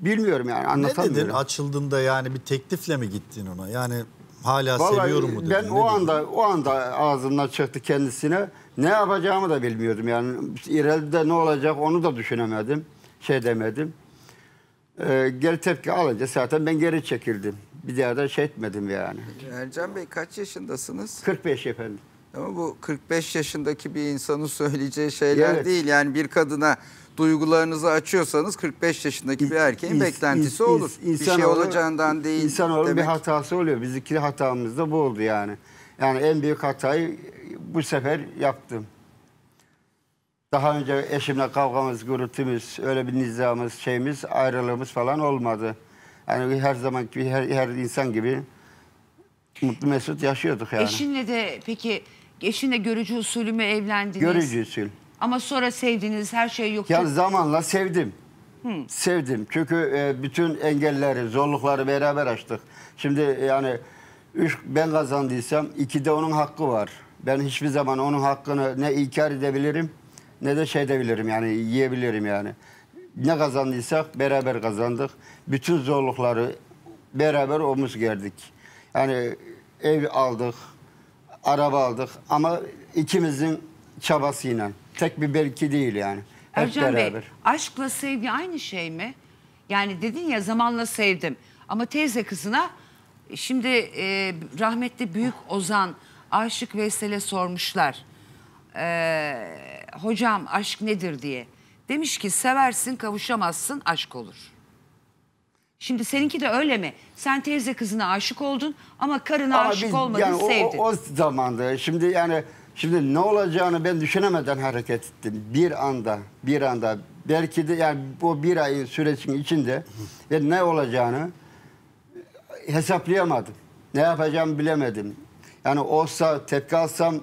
Bilmiyorum yani anlatamıyorum. Ne dedin açıldığında yani bir teklifle mi gittin ona yani hala Vallahi seviyorum mu dedin. Ben o anda o anda ağzımdan çıktı kendisine ne yapacağımı da bilmiyordum yani ileride ne olacak onu da düşünemedim şey demedim e, geri tepki alınca zaten ben geri çekildim. Bir daha da şey etmedim yani. Ercan Bey kaç yaşındasınız? 45 efendim. Ama bu 45 yaşındaki bir insanın söyleyeceği şeyler evet. değil. Yani bir kadına duygularınızı açıyorsanız 45 yaşındaki bir erkeğin ins, beklentisi ins, olur. Ins, bir şey olur, olacağından değil. İnsan demek. bir hatası oluyor. Bizdeki hatamız da bu oldu yani. Yani en büyük hatayı bu sefer yaptım. Daha önce eşimle kavgamız, gürültümüz, öyle bir nizamız, şeyimiz, ayrılığımız falan olmadı. Yani her zaman gibi, her, her insan gibi mutlu mesut yaşıyorduk yani. Eşinle de peki, eşinle görücü usulü mü evlendiniz? Görücü usul. Ama sonra sevdiniz, her şey yok. Ya zamanla sevdim. Hmm. Sevdim. Çünkü e, bütün engelleri, zorlukları beraber açtık. Şimdi e, yani üç ben kazandıysam ikide onun hakkı var. Ben hiçbir zaman onun hakkını ne inkar edebilirim ne de şey edebilirim yani yiyebilirim yani. Ne kazandıysak beraber kazandık. Bütün zorlukları beraber omuz gerdik. Yani ev aldık, araba aldık ama ikimizin çabasıyla. Tek bir belki değil yani. Hep Ercan beraber. Bey, aşkla sevgi aynı şey mi? Yani dedin ya zamanla sevdim. Ama teyze kızına şimdi e, rahmetli Büyük Ozan Aşık Veysel'e sormuşlar. Eee hocam aşk nedir diye. Demiş ki seversin kavuşamazsın aşk olur. Şimdi seninki de öyle mi? Sen teyze kızına aşık oldun ama karına ama aşık biz, olmadın yani sevdin. O, o zamanda şimdi yani şimdi ne olacağını ben düşünemeden hareket ettim. Bir anda bir anda belki de yani bu bir ayın süresinin içinde ve ne olacağını hesaplayamadım. Ne yapacağımı bilemedim. Yani olsa tepki alsam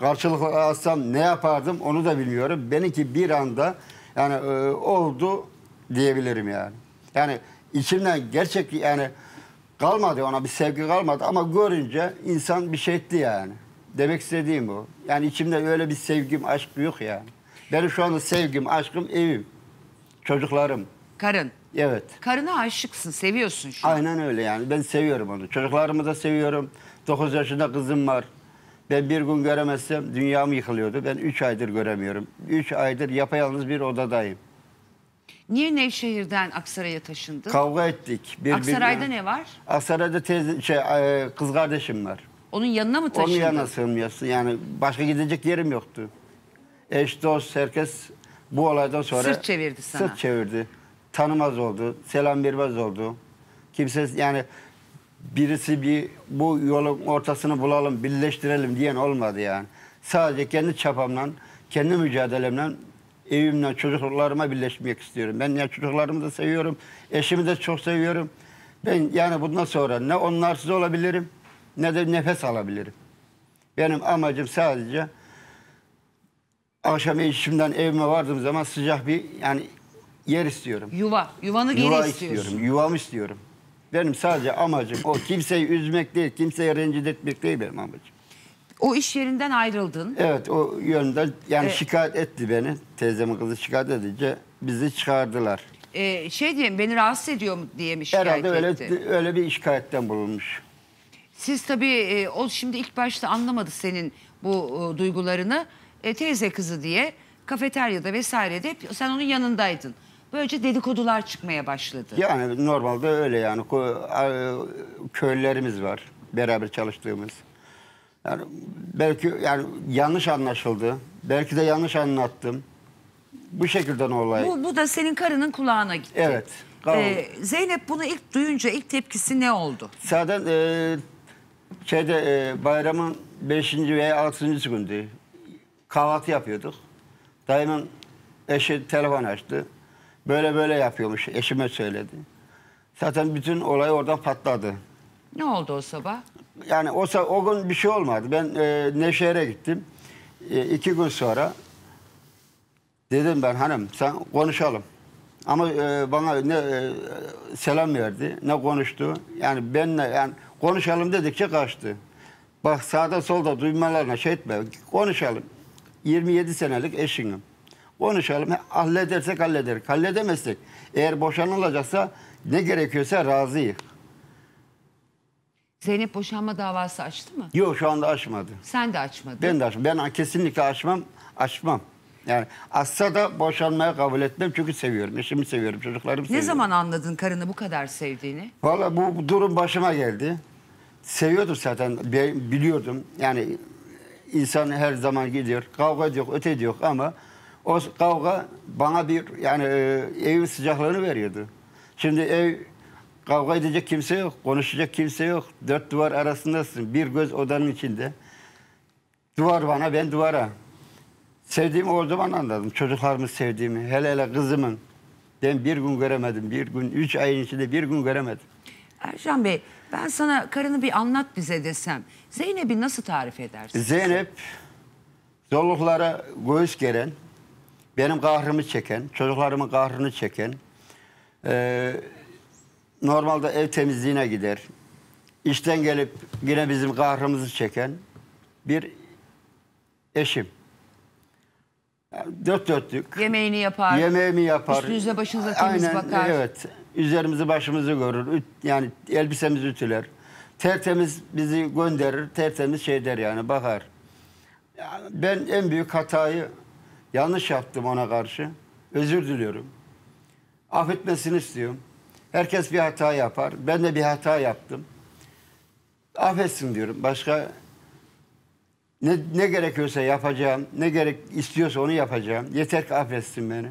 karşılıklı alsam ne yapardım onu da bilmiyorum. Benimki bir anda yani e, oldu diyebilirim yani. Yani içimden gerçek yani kalmadı ona bir sevgi kalmadı ama görünce insan bir şey etti yani. Demek istediğim bu. Yani içimde öyle bir sevgim, aşk yok yani. Benim şu anda sevgim, aşkım evim. Çocuklarım. Karın. Evet. Karına aşıksın, seviyorsun şu an. Aynen öyle yani. Ben seviyorum onu. Çocuklarımı da seviyorum. 9 yaşında kızım var. Ben bir gün göremezsem dünyam yıkılıyordu. Ben üç aydır göremiyorum. Üç aydır yapayalnız bir odadayım. Niye Nevşehir'den Aksaray'a taşındın? Kavga ettik. Bir, Aksaray'da bir, ne var? Aksaray'da tez şey, e, kız kardeşim var. Onun yanına mı taşındın? Onun yanına sığmıyorsun. Yani başka gidecek yerim yoktu. Eş, dost, herkes bu olaydan sonra... Sırt çevirdi sana. Sırt çevirdi. Tanımaz oldu. Selam vermez oldu. Kimse yani birisi bir bu yolun ortasını bulalım, birleştirelim diyen olmadı yani. Sadece kendi çapamla, kendi mücadelemle evimle çocuklarıma birleşmek istiyorum. Ben ya yani çocuklarımı da seviyorum, eşimi de çok seviyorum. Ben yani bundan sonra ne onlarsız olabilirim ne de nefes alabilirim. Benim amacım sadece akşam işimden evime vardığım zaman sıcak bir yani yer istiyorum. Yuva, yuvanı geri Yuva istiyorsun. istiyorum, yuvamı istiyorum. Benim sadece amacım o. Kimseyi üzmek değil, kimseyi rencide etmek değil benim amacım. O iş yerinden ayrıldın. Evet o yönden yani evet. şikayet etti beni. Teyzemin kızı şikayet edince bizi çıkardılar. Ee, şey diyeyim beni rahatsız ediyor mu diye mi şikayet Herhalde öyle, etti? Herhalde öyle bir şikayetten bulunmuş. Siz tabii e, o şimdi ilk başta anlamadı senin bu e, duygularını. E, teyze kızı diye kafeteryada vesairede hep sen onun yanındaydın. Böylece dedikodular çıkmaya başladı. Yani normalde öyle yani. köylerimiz var. Beraber çalıştığımız. Yani belki yani yanlış anlaşıldı. Belki de yanlış anlattım. Bu şekilde ne olay. Bu, bu da senin karının kulağına gitti. Evet. Ee, Zeynep bunu ilk duyunca ilk tepkisi ne oldu? Zaten e, şeyde e, bayramın 5. veya 6. gündü. Kahvaltı yapıyorduk. Dayımın eşi telefon açtı. Böyle böyle yapıyormuş. Eşime söyledi. Zaten bütün olay oradan patladı. Ne oldu o sabah? Yani o, o gün bir şey olmadı. Ben e, Neşehir'e gittim. E, iki gün sonra dedim ben hanım sen konuşalım. Ama e, bana ne e, selam verdi, ne konuştu. Yani benle yani konuşalım dedikçe kaçtı. Bak sağda solda duymalarına şey etme. Konuşalım. 27 senelik eşinim konuşalım. Halledersek halleder, Halledemezsek eğer boşanılacaksa ne gerekiyorsa razıyız. Zeynep boşanma davası açtı mı? Yok şu anda açmadı. Sen de açmadın. Ben de açmadım. Ben kesinlikle açmam. Açmam. Yani asla da boşanmaya kabul etmem çünkü seviyorum. Eşimi seviyorum, çocuklarımı seviyorum. Ne zaman anladın karını bu kadar sevdiğini? Valla bu durum başıma geldi. Seviyordum zaten, biliyordum. Yani insan her zaman gidiyor, kavga ediyor, öte ediyor ama o kavga bana bir yani e, evin sıcaklığını veriyordu. Şimdi ev kavga edecek kimse yok, konuşacak kimse yok. Dört duvar arasındasın, bir göz odanın içinde. Duvar bana, ben duvara. Sevdiğimi o zaman anladım, çocuklarımı sevdiğimi, hele hele kızımın. Ben bir gün göremedim, bir gün, üç ayın içinde bir gün göremedim. Ercan Bey, ben sana karını bir anlat bize desem. Zeynep'i nasıl tarif edersin? Zeynep, zorluklara göğüs geren, benim kahrımı çeken, çocuklarımın kahrını çeken, e, normalde ev temizliğine gider, işten gelip yine bizim kahrımızı çeken bir eşim. dört dörtlük. Yemeğini yapar. Yemeğimi yapar. Üstünüze başınıza temiz Aynen, bakar. Evet. Üzerimizi başımızı görür. yani elbisemizi ütüler. Tertemiz bizi gönderir. Tertemiz şey der yani bakar. ben en büyük hatayı Yanlış yaptım ona karşı. Özür diliyorum. Affetmesini istiyorum. Herkes bir hata yapar. Ben de bir hata yaptım. Affetsin diyorum. Başka ne, ne gerekiyorsa yapacağım. Ne gerek istiyorsa onu yapacağım. Yeter ki affetsin beni.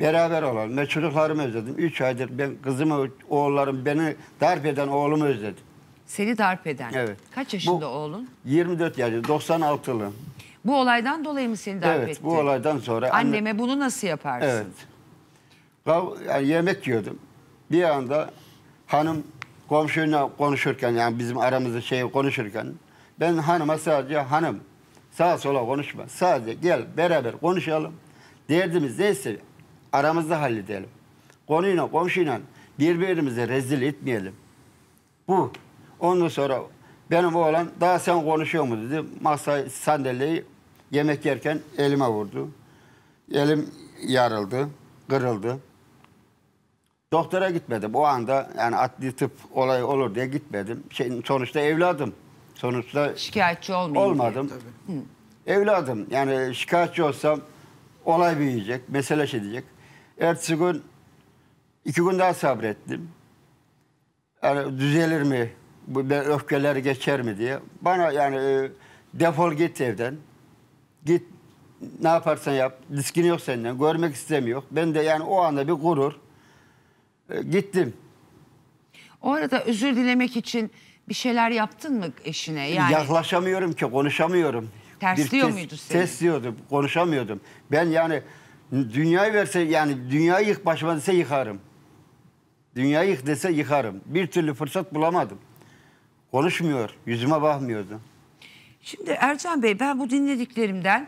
Beraber olalım. Ben çocuklarımı özledim. Üç aydır ben kızımı, oğullarım, beni darp eden oğlumu özledim. Seni darp eden. Evet. Kaç yaşında Bu, oğlun? 24 yaşında. 96'lı. Bu olaydan dolayı mı seni davet evet, etti? Evet bu olaydan sonra. Anneme anne... bunu nasıl yaparsın? Evet. Yani yemek yiyordum. Bir anda hanım komşuyla konuşurken yani bizim aramızda şeyi konuşurken ben hanıma sadece hanım sağa sola konuşma. Sadece gel beraber konuşalım. Derdimiz neyse aramızda halledelim. Konuyla komşuyla birbirimizi rezil etmeyelim. Bu. Ondan sonra benim oğlan daha sen konuşuyor mu dedi. Masa sandalyeyi Yemek yerken elime vurdu. Elim yarıldı, kırıldı. Doktora gitmedim. O anda yani adli tıp olayı olur diye gitmedim. Şey, sonuçta evladım. Sonuçta şikayetçi olmayayım olmadım. Diye, Evladım yani şikayetçi olsam olay büyüyecek, mesele şey diyecek. Ertesi gün iki gün daha sabrettim. Yani düzelir mi? Bu öfkeler geçer mi diye. Bana yani e, defol git evden. Git ne yaparsan yap. Diskin yok senden. Görmek istemiyor. Ben de yani o anda bir gurur. E, gittim. O arada özür dilemek için bir şeyler yaptın mı eşine? Yani... Yaklaşamıyorum ki konuşamıyorum. Tersliyor tes, muydu seni? Tesliyordum. Konuşamıyordum. Ben yani dünyayı verse yani dünyayı yık başıma dese yıkarım. Dünyayı yık dese yıkarım. Bir türlü fırsat bulamadım. Konuşmuyor. Yüzüme bakmıyordu. Şimdi Ercan Bey ben bu dinlediklerimden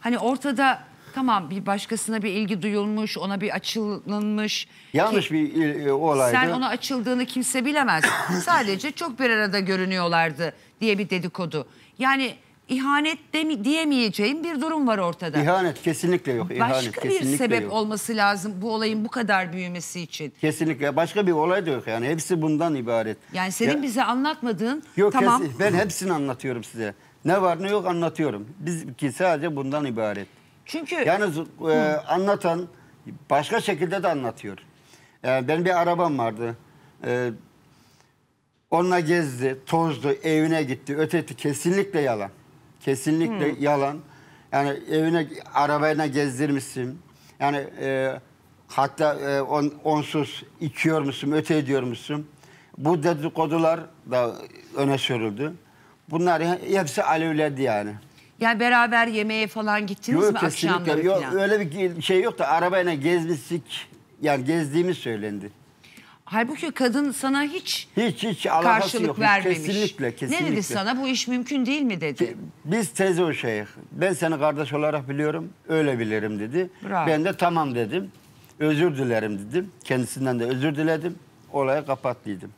hani ortada tamam bir başkasına bir ilgi duyulmuş, ona bir açılınmış. Yanlış bir il, e, olaydı. Sen ona açıldığını kimse bilemez. Sadece çok bir arada görünüyorlardı diye bir dedikodu. Yani ihanet demi diyemeyeceğim bir durum var ortada. İhanet kesinlikle yok. İhanet, başka kesinlikle bir sebep yok. olması lazım bu olayın bu kadar büyümesi için. Kesinlikle başka bir olay da yok yani hepsi bundan ibaret. Yani senin ya, bize anlatmadığın yok, tamam. Kes, ben hepsini anlatıyorum size. Ne var ne yok anlatıyorum. Bizki sadece bundan ibaret. Çünkü yalnız e, anlatan başka şekilde de anlatıyor. Yani e, benim bir arabam vardı. E, onunla gezdi, tozdu, evine gitti, ötetti. Kesinlikle yalan. Kesinlikle hmm. yalan. Yani evine arabayla gezdirmişsin. Yani e, hatta e, on, onsuz içiyor musun, öte ediyor musun? Bu dedikodular da öne sürüldü. Bunlar hepsi alevledi yani. Yani beraber yemeğe falan gittiniz yok, mi akşamları yok, falan? Yok öyle bir şey yok da arabayla gezmiştik. Yani gezdiğimiz söylendi. Halbuki kadın sana hiç, hiç, hiç karşılık yok. vermemiş. Kesinlikle, kesinlikle. Ne dedi sana bu iş mümkün değil mi dedi. Biz teyze o şeyh. Ben seni kardeş olarak biliyorum. Öyle bilirim dedi. Bravo. Ben de tamam dedim. Özür dilerim dedim. Kendisinden de özür diledim. Olayı kapattıydım.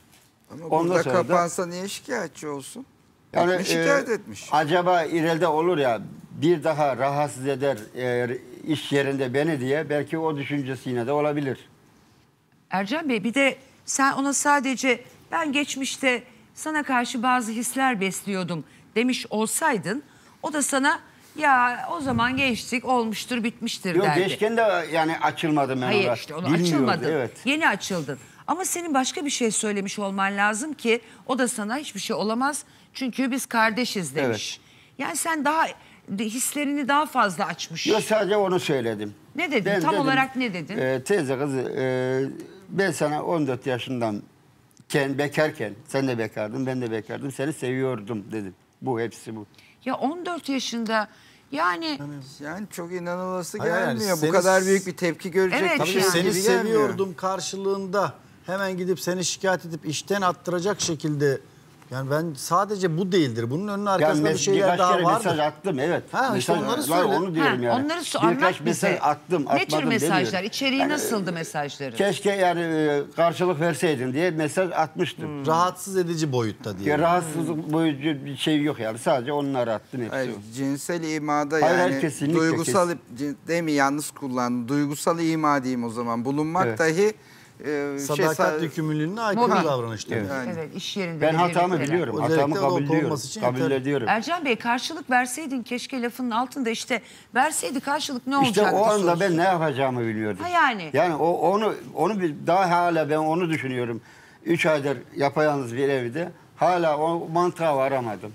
Ama Ondan burada sonra kapansa da, niye şikayetçi olsun? Yani, yani e, şikayet e, etmiş. Acaba ileride olur ya bir daha rahatsız eder e, iş yerinde beni diye belki o düşüncesi yine de olabilir. Ercan Bey bir de sen ona sadece ben geçmişte sana karşı bazı hisler besliyordum demiş olsaydın o da sana ya o zaman gençlik olmuştur bitmiştir Yok, derdi. Yok geçken de yani açılmadım ben Hayır olarak. işte onu Bilmiyordu, açılmadın. Evet. Yeni açıldın. Ama senin başka bir şey söylemiş olman lazım ki o da sana hiçbir şey olamaz. Çünkü biz kardeşiz demiş. Evet. Yani sen daha hislerini daha fazla açmış. Yok sadece onu söyledim. Ne dedin? Ben Tam dedim, olarak ne dedin? E, teyze kızı e, ben sana 14 yaşından ken, bekarken sen de bekardın ben de bekardım seni seviyordum dedim. Bu hepsi bu. Ya 14 yaşında yani yani çok inanılası Hayır, yani gelmiyor. Bu kadar büyük bir tepki görecek Evet, Tabii yani. seni seviyordum karşılığında hemen gidip seni şikayet edip işten attıracak şekilde yani ben sadece bu değildir. Bunun önünün arkasında yani bir şeyler daha var. Birkaç mesaj attım evet. Ha, mesaj, işte onları söyle. Onu diyorum ha, yani. Onları so birkaç mesaj bize. attım Ne tür mesajlar? Demiyorum. İçeriği yani, nasıldı e, mesajları? Keşke yani e, karşılık verseydin diye mesaj atmıştım. Hmm. Rahatsız edici boyutta diye. Ya, rahatsızlık hmm. boyutu bir şey yok yani. Sadece onları attım hepsi. Hayır, cinsel imada Hayır, yani kesinlikle, duygusal kesin. değil mi yalnız kullandım. Duygusal ima diyeyim o zaman. Bulunmak evet. dahi e, sadakat şey, yükümlülüğüne aykırı mobil. davranış Evet. Yani. evet iş yerinde. Ben hatamı biliyorum. Özellikle hatamı kabul ediyorum. Kabul yeter. ediyorum. Ercan Bey karşılık verseydin keşke lafının altında işte verseydi karşılık ne olacaktı? İşte o anda sorusu. ben ne yapacağımı bilmiyordum. Ha yani. Yani o, onu onu bir daha hala ben onu düşünüyorum. Üç aydır yapayalnız bir evde hala o mantığa varamadım.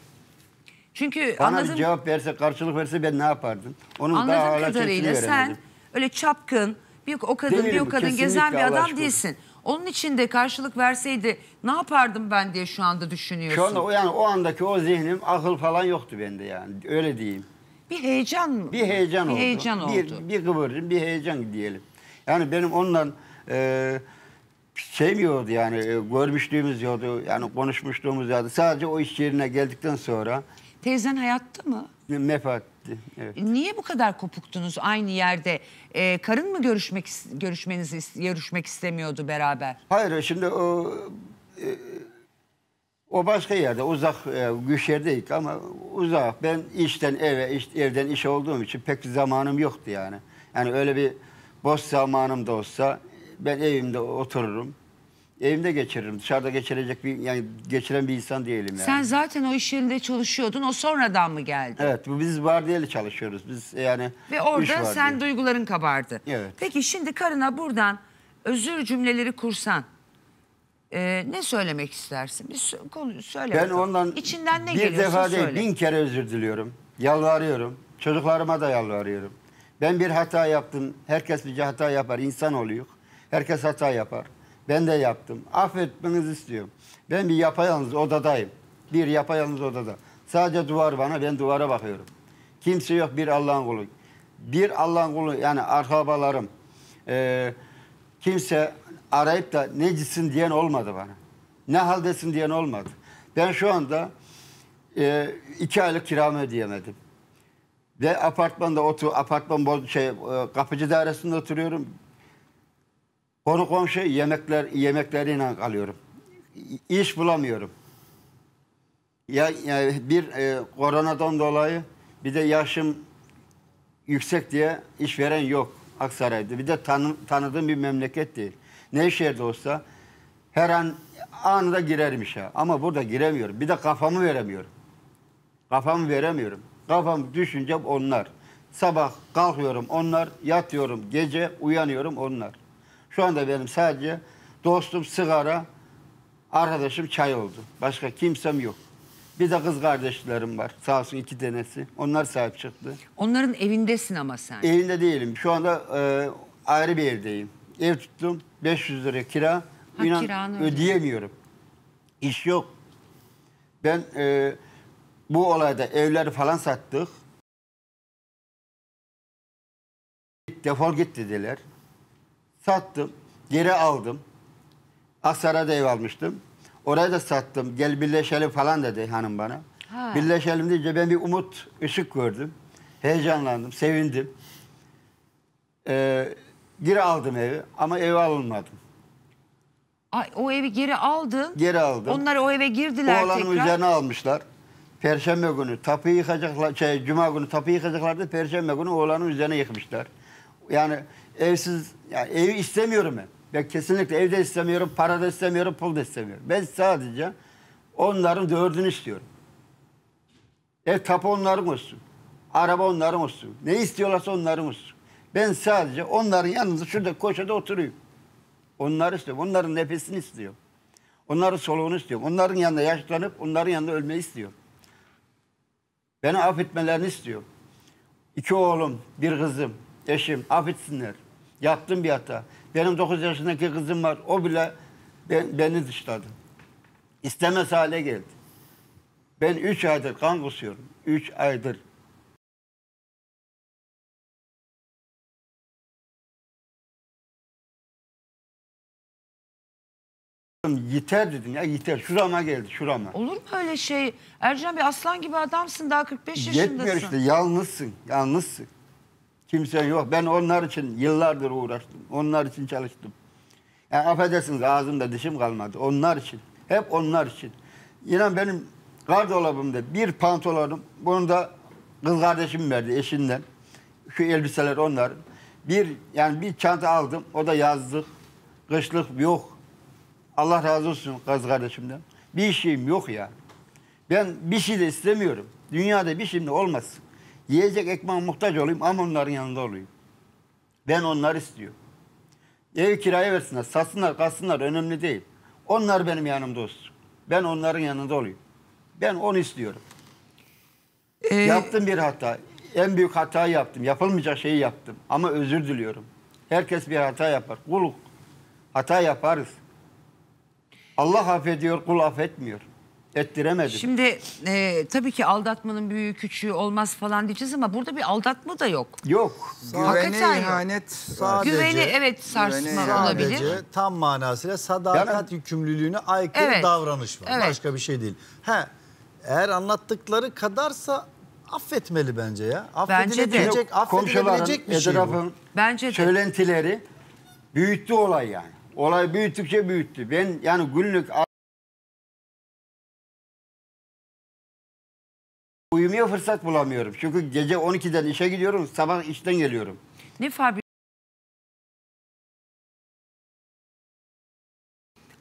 Çünkü Bana anladığım, bir cevap verse, karşılık verse ben ne yapardım? Onun anladığım daha kadarıyla sen öyle çapkın, bir o kadın Değilim, bir o kadın gezen bir adam değilsin. Onun için de karşılık verseydi ne yapardım ben diye şu anda düşünüyorsun. Şu anda o, yani, o andaki o zihnim akıl falan yoktu bende yani öyle diyeyim. Bir heyecan mı? Bir heyecan bir oldu. Heyecan oldu. Bir, bir kıvırcım bir heyecan diyelim. Yani benim ondan e, şeyim yoktu yani e, görmüşlüğümüz yoktu yani konuşmuşluğumuz yoktu. Sadece o iş yerine geldikten sonra. Teyzen hayatta mı? Mefat. Evet. Niye bu kadar kopuktunuz aynı yerde? Ee, karın mı görüşmek görüşmenizi görüşmek istemiyordu beraber? Hayır şimdi o e, o başka yerde uzak e, Güşer'deydik ama uzak. Ben işten eve, iş, evden işe olduğum için pek zamanım yoktu yani. Yani öyle bir boş zamanım da olsa ben evimde otururum evimde geçiririm. Dışarıda geçirecek bir yani geçiren bir insan diyelim yani. Sen zaten o iş yerinde çalışıyordun. O sonradan mı geldi? Evet. bu Biz vardiyalı çalışıyoruz. Biz e, yani Ve orada sen duyguların kabardı. Evet. Peki şimdi karına buradan özür cümleleri kursan. Ee, ne söylemek istersin? Bir sö- söyle. Ben bakalım. ondan içinden ne geliyor? bir defa değil söyle. bin kere özür diliyorum. Yalvarıyorum. Çocuklarıma da yalvarıyorum. Ben bir hata yaptım. Herkes bir hata yapar. İnsan oluyor. Herkes hata yapar. Ben de yaptım. Affetmenizi istiyorum. Ben bir yapayalnız odadayım. Bir yapayalnız odada. Sadece duvar bana, ben duvara bakıyorum. Kimse yok bir Allah'ın kulu. Bir Allah'ın kulu yani arkabalarım. E, ee, kimse arayıp da necisin diyen olmadı bana. Ne haldesin diyen olmadı. Ben şu anda e, iki aylık kiramı ödeyemedim. Ve apartmanda otu, apartman şey, e, kapıcı dairesinde oturuyorum. Konu komşu yemekler, yemekleriyle kalıyorum. İş bulamıyorum. Ya, ya bir e, koronadan dolayı bir de yaşım yüksek diye iş veren yok Aksaray'da. Bir de tanı, tanıdığım bir memleket değil. Nevşehir'de olsa her an anında girerim işe. Ama burada giremiyorum. Bir de kafamı veremiyorum. Kafamı veremiyorum. Kafam düşünce onlar. Sabah kalkıyorum onlar, yatıyorum gece uyanıyorum onlar. Şu anda benim sadece dostum sigara, arkadaşım çay oldu. Başka kimsem yok. Bir de kız kardeşlerim var. Sağ olsun iki denesi. Onlar sahip çıktı. Onların evindesin ama sen. Evinde değilim. Şu anda e, ayrı bir evdeyim. Ev tuttum. 500 lira kira. Ha, İnan ödeyemiyorum. İş yok. Ben e, bu olayda evleri falan sattık. Defol git dediler. Sattım. Geri aldım. Asara da ev almıştım. Orayı da sattım. Gel birleşelim falan dedi hanım bana. Ha. Birleşelim deyince ben bir umut, ışık gördüm. Heyecanlandım, sevindim. Ee, geri aldım evi ama ev alınmadım. Ay, o evi geri aldın. Geri aldım. Onlar o eve girdiler Oğlanın tekrar. Oğlanın üzerine almışlar. Perşembe günü tapıyı yıkacaklar, şey, cuma günü tapıyı yıkacaklardı. Perşembe günü oğlanın üzerine yıkmışlar. Yani evsiz, yani evi istemiyorum ben. Ben kesinlikle evde istemiyorum, para da istemiyorum, pul da istemiyorum. Ben sadece onların dördünü istiyorum. Ev tapu onların olsun. Araba onların olsun. Ne istiyorlarsa onların olsun. Ben sadece onların yanında şurada koşada oturuyorum. Onları istiyorum. Onların nefesini istiyorum. Onların soluğunu istiyorum. Onların yanında yaşlanıp onların yanında ölmeyi istiyorum. Beni affetmelerini istiyorum. İki oğlum, bir kızım, eşim affetsinler. Yaptım bir hata. Benim 9 yaşındaki kızım var. O bile ben, beni dışladı. İstemez hale geldi. Ben 3 aydır kan kusuyorum. 3 aydır. Yeter dedim ya yeter. Şurama geldi şurama. Olur mu öyle şey? Ercan bir aslan gibi adamsın daha 45 yaşındasın. Yetmiyor işte yalnızsın. Yalnızsın. Kimse yok. Ben onlar için yıllardır uğraştım. Onlar için çalıştım. Yani affedersiniz ağzımda dişim kalmadı. Onlar için. Hep onlar için. İnan benim gardırobumda bir pantolonum. Bunu da kız kardeşim verdi eşinden. Şu elbiseler onların. Bir yani bir çanta aldım. O da yazlık. Kışlık yok. Allah razı olsun kız kardeşimden. Bir şeyim yok ya. Ben bir şey de istemiyorum. Dünyada bir şeyim de olmasın. Yiyecek ekmeğe muhtaç olayım ama onların yanında olayım. Ben onlar istiyor. Ev kiraya versinler, satsınlar, kalsınlar önemli değil. Onlar benim yanımda olsun. Ben onların yanında olayım. Ben onu istiyorum. Ee... Yaptım bir hata. En büyük hata yaptım. Yapılmayacak şeyi yaptım. Ama özür diliyorum. Herkes bir hata yapar. Kuluk. Hata yaparız. Allah affediyor, kul affetmiyor ettiremedim. Şimdi e, tabii ki aldatmanın büyüğü küçüğü olmaz falan diyeceğiz ama burada bir aldatma da yok. Yok. Hakikaten Güvene yok. ihanet sadece. Güveni evet sarsma güvene olabilir. tam manasıyla sadakat yükümlülüğüne aykırı Evet. davranış var. Evet. Başka bir şey değil. He, eğer anlattıkları kadarsa affetmeli bence ya. Bence de. Affedilebilecek, affedilebilecek bir şey bu. Bence de. söylentileri büyüttü olay yani. Olay büyüttükçe büyüttü. Ben yani günlük Uyumaya fırsat bulamıyorum. Çünkü gece 12'den işe gidiyorum, sabah işten geliyorum. Ne fabrika?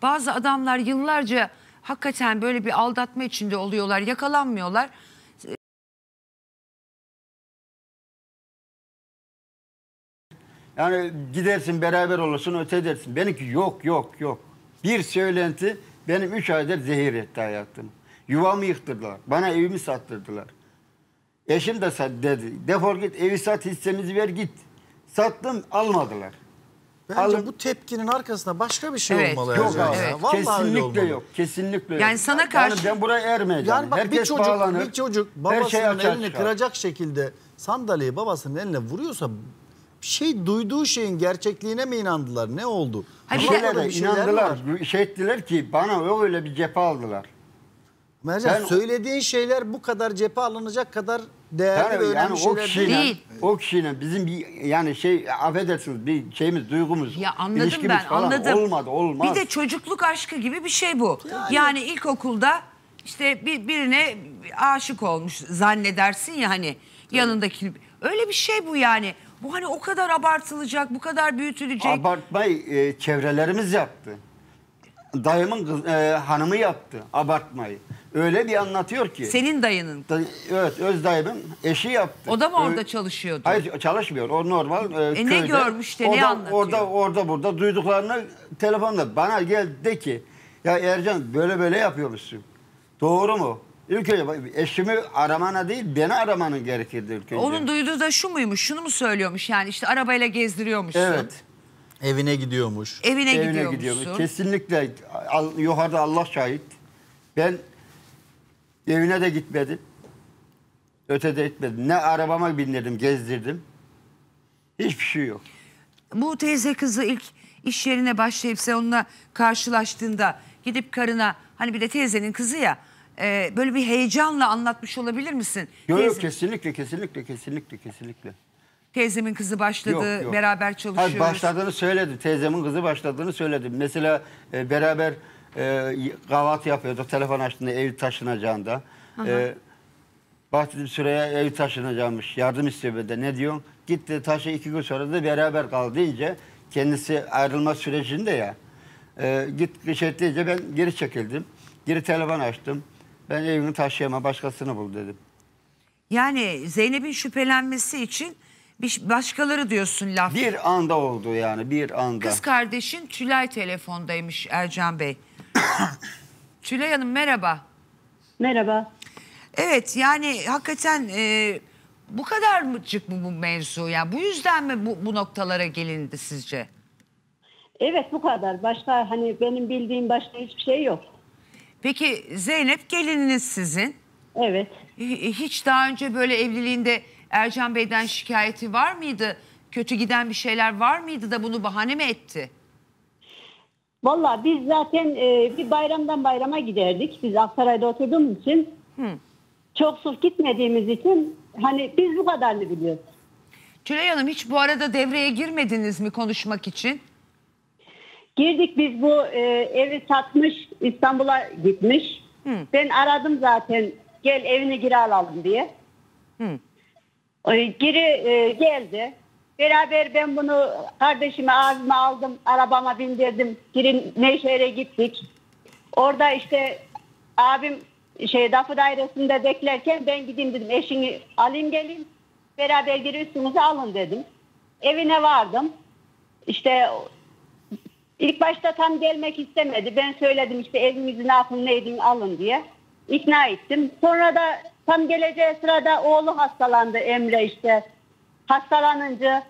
Bazı adamlar yıllarca hakikaten böyle bir aldatma içinde oluyorlar, yakalanmıyorlar. Yani gidersin beraber olursun öte dersin. Benimki yok yok yok. Bir söylenti benim üç aydır zehir etti hayatımı. Yuvamı yıktırdılar. Bana evimi sattırdılar. Eşim de sat dedi. Defol git evi sat hissenizi ver git. Sattım almadılar. Bence Alın. bu tepkinin arkasında başka bir şey evet. olmalı. Yok abi. Evet. kesinlikle yok. Kesinlikle yok. Yani sana karşı... Yani ben buraya ermeyeceğim. Yani bak, bir çocuk, bağlanır. Bir çocuk babasının şey elini çıkar. kıracak şekilde sandalyeyi babasının eline vuruyorsa şey duyduğu şeyin gerçekliğine mi inandılar? Ne oldu? Hayır, bir inandılar. Var. Şey ettiler ki bana öyle bir cephe aldılar. Mercan ben, söylediğin şeyler bu kadar cephe alınacak kadar değerli ve önemli yani şeyler o kişiyle, değil. O kişiyle bizim bir yani şey affedersiniz bir şeyimiz duygumuz ya anladım ben, falan anladım. olmadı olmaz. Bir de çocukluk aşkı gibi bir şey bu. Yani, yani ilkokulda işte bir, birine aşık olmuş zannedersin ya hani tabii. yanındaki öyle bir şey bu yani. Bu hani o kadar abartılacak, bu kadar büyütülecek. Abartmayı e, çevrelerimiz yaptı. Dayımın kız, e, hanımı yaptı abartmayı. Öyle bir anlatıyor ki. Senin dayının. Da, evet öz dayımın eşi yaptı. O da mı orada ee, çalışıyordu? Hayır çalışmıyor. O normal e, e, köyde. Ne görmüş de ne anlatıyor? Orada orada burada duyduklarını telefonla bana geldi de ki ya Ercan böyle böyle yapıyormuşsun. Doğru mu? İlk önce eşimi aramana değil beni aramanın gerekirdi ilk önce. Onun duyduğu da şu muymuş şunu mu söylüyormuş yani işte arabayla gezdiriyormuşsun. Evet. Evine gidiyormuş. Evine, Evine gidiyormuşsun. gidiyormuş. Kesinlikle yukarıda Allah şahit. Ben Evine de gitmedim. Ötede etmedim. Ne arabama bindirdim, gezdirdim. Hiçbir şey yok. Bu teyze kızı ilk iş yerine başlayıp sen onunla karşılaştığında gidip karına hani bir de teyzenin kızı ya e, böyle bir heyecanla anlatmış olabilir misin? Yok yok kesinlikle kesinlikle kesinlikle kesinlikle. Teyzemin kızı başladı, Yok, yok. beraber çalışıyoruz. Hayır, başladığını söyledim. Teyzemin kızı başladığını söyledim. Mesela e, beraber e, kahvaltı yapıyordu. Telefon açtığında evi taşınacağında. E, ee, bahsedip Süreyya evi taşınacakmış. Yardım istiyor benden. Ne diyorsun? Gitti taşı iki gün sonra da beraber kaldı deyince kendisi ayrılma sürecinde ya. E, git şey deyince ben geri çekildim. Geri telefon açtım. Ben evimi taşıyamam başkasını bul dedim. Yani Zeynep'in şüphelenmesi için bir başkaları diyorsun laf. Bir anda oldu yani bir anda. Kız kardeşin Tülay telefondaymış Ercan Bey. Tülay Hanım merhaba. Merhaba. Evet yani hakikaten e, bu kadar mı çık mı bu mevzu? Yani bu yüzden mi bu, bu noktalara gelindi sizce? Evet bu kadar. Başka hani benim bildiğim başka hiçbir şey yok. Peki Zeynep gelininiz sizin. Evet. Hiç daha önce böyle evliliğinde Ercan Bey'den şikayeti var mıydı? Kötü giden bir şeyler var mıydı da bunu bahane mi etti? Valla biz zaten e, bir bayramdan bayrama giderdik. Biz Aksaray'da oturduğumuz için Hı. çok sık gitmediğimiz için hani biz bu kadarını biliyoruz. Tülay Hanım hiç bu arada devreye girmediniz mi konuşmak için? Girdik biz bu e, evi satmış İstanbul'a gitmiş. Hı. Ben aradım zaten gel evini geri alalım diye. Hı. E, geri e, geldi. Beraber ben bunu kardeşime ağzıma aldım, arabama bindirdim. Girin Nevşehir'e gittik. Orada işte abim şey rafı dairesinde beklerken ben gideyim dedim eşini alayım geleyim. Beraber geri üstünüzü alın dedim. Evine vardım. İşte ilk başta tam gelmek istemedi. Ben söyledim işte evimizi ne yapın ne edin alın diye. İkna ettim. Sonra da tam geleceği sırada oğlu hastalandı Emre işte Hastalanınca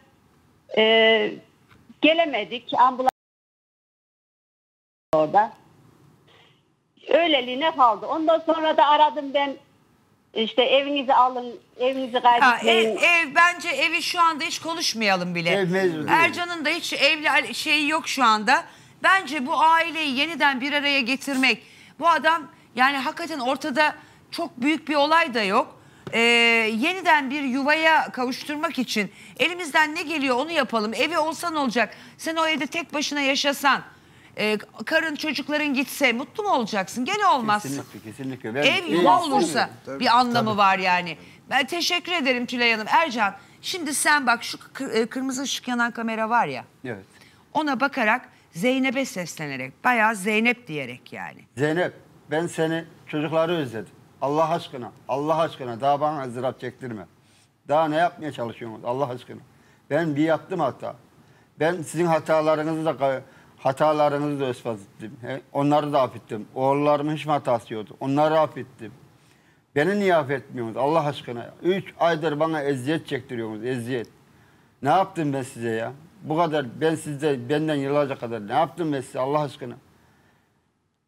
e, gelemedik. Ambulans orada. Öyleliğine kaldı. Ondan sonra da aradım ben işte evinizi alın, evinizi kaybetmeyin. Ha, ev, ev, bence evi şu anda hiç konuşmayalım bile. Ev mecbur. Ercan'ın da hiç evli şeyi yok şu anda. Bence bu aileyi yeniden bir araya getirmek. Bu adam yani hakikaten ortada çok büyük bir olay da yok e, yeniden bir yuvaya kavuşturmak için elimizden ne geliyor onu yapalım. Evi olsan olacak. Sen o evde tek başına yaşasan. E, karın çocukların gitse mutlu mu olacaksın? Gene olmazsın. Kesinlikle, kesinlikle. Ben Ev yuva olursa tabii, bir anlamı tabii. var yani. Ben teşekkür ederim Tülay Hanım. Ercan şimdi sen bak şu e, kırmızı ışık yanan kamera var ya. Evet. Ona bakarak Zeynep'e seslenerek bayağı Zeynep diyerek yani. Zeynep ben seni çocukları özledim. Allah aşkına, Allah aşkına daha bana ızdırap çektirme. Daha ne yapmaya çalışıyorsunuz Allah aşkına? Ben bir yaptım hata. Ben sizin hatalarınızı da hatalarınızı da ösfazittim. Onları da affettim. Oğullarımın hiç mi hatası yoktu? Onları affettim. Beni niye affetmiyorsunuz Allah aşkına? Üç aydır bana eziyet çektiriyorsunuz, eziyet. Ne yaptım ben size ya? Bu kadar ben sizde benden yıllarca kadar ne yaptım ben size Allah aşkına?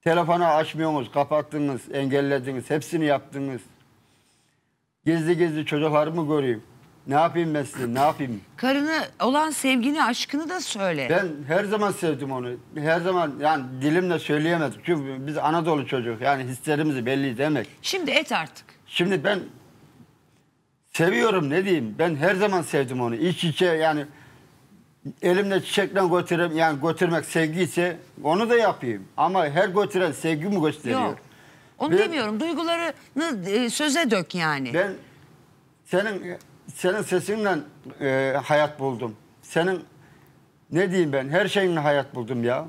Telefonu açmıyorsunuz, kapattınız, engellediniz, hepsini yaptınız. Gizli gizli çocuklarımı göreyim. Ne yapayım ben size, ne yapayım? Karını olan sevgini, aşkını da söyle. Ben her zaman sevdim onu. Her zaman yani dilimle söyleyemedim Çünkü biz Anadolu çocuk. Yani hislerimizi belli demek. Şimdi et artık. Şimdi ben seviyorum ne diyeyim. Ben her zaman sevdim onu. İç içe yani elimle çiçekle götüreyim yani götürmek sevgi ise onu da yapayım. Ama her götüren sevgi mi gösteriyor? Yok. Onu ben, demiyorum. Duygularını e, söze dök yani. Ben senin senin sesinle e, hayat buldum. Senin ne diyeyim ben her şeyinle hayat buldum ya.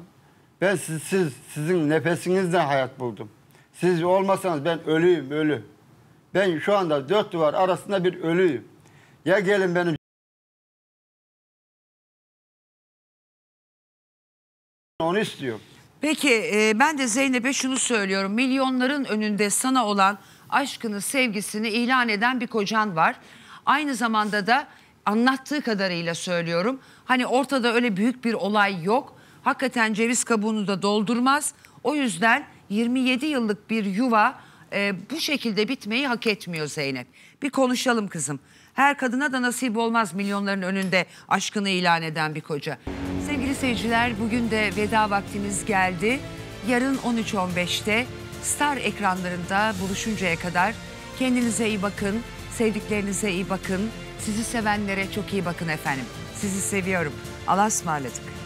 Ben siz, siz sizin nefesinizle hayat buldum. Siz olmasanız ben ölüyüm ölü. Ben şu anda dört duvar arasında bir ölüyüm. Ya gelin benim Onu istiyor. Peki e, ben de Zeynep'e şunu söylüyorum. Milyonların önünde sana olan aşkını, sevgisini ilan eden bir kocan var. Aynı zamanda da anlattığı kadarıyla söylüyorum. Hani ortada öyle büyük bir olay yok. Hakikaten ceviz kabuğunu da doldurmaz. O yüzden 27 yıllık bir yuva e, bu şekilde bitmeyi hak etmiyor Zeynep. Bir konuşalım kızım. Her kadına da nasip olmaz milyonların önünde aşkını ilan eden bir koca. Sevgili Değerli seyirciler bugün de veda vaktimiz geldi. Yarın 13.15'te Star ekranlarında buluşuncaya kadar kendinize iyi bakın, sevdiklerinize iyi bakın, sizi sevenlere çok iyi bakın efendim. Sizi seviyorum. Allah'a ısmarladık.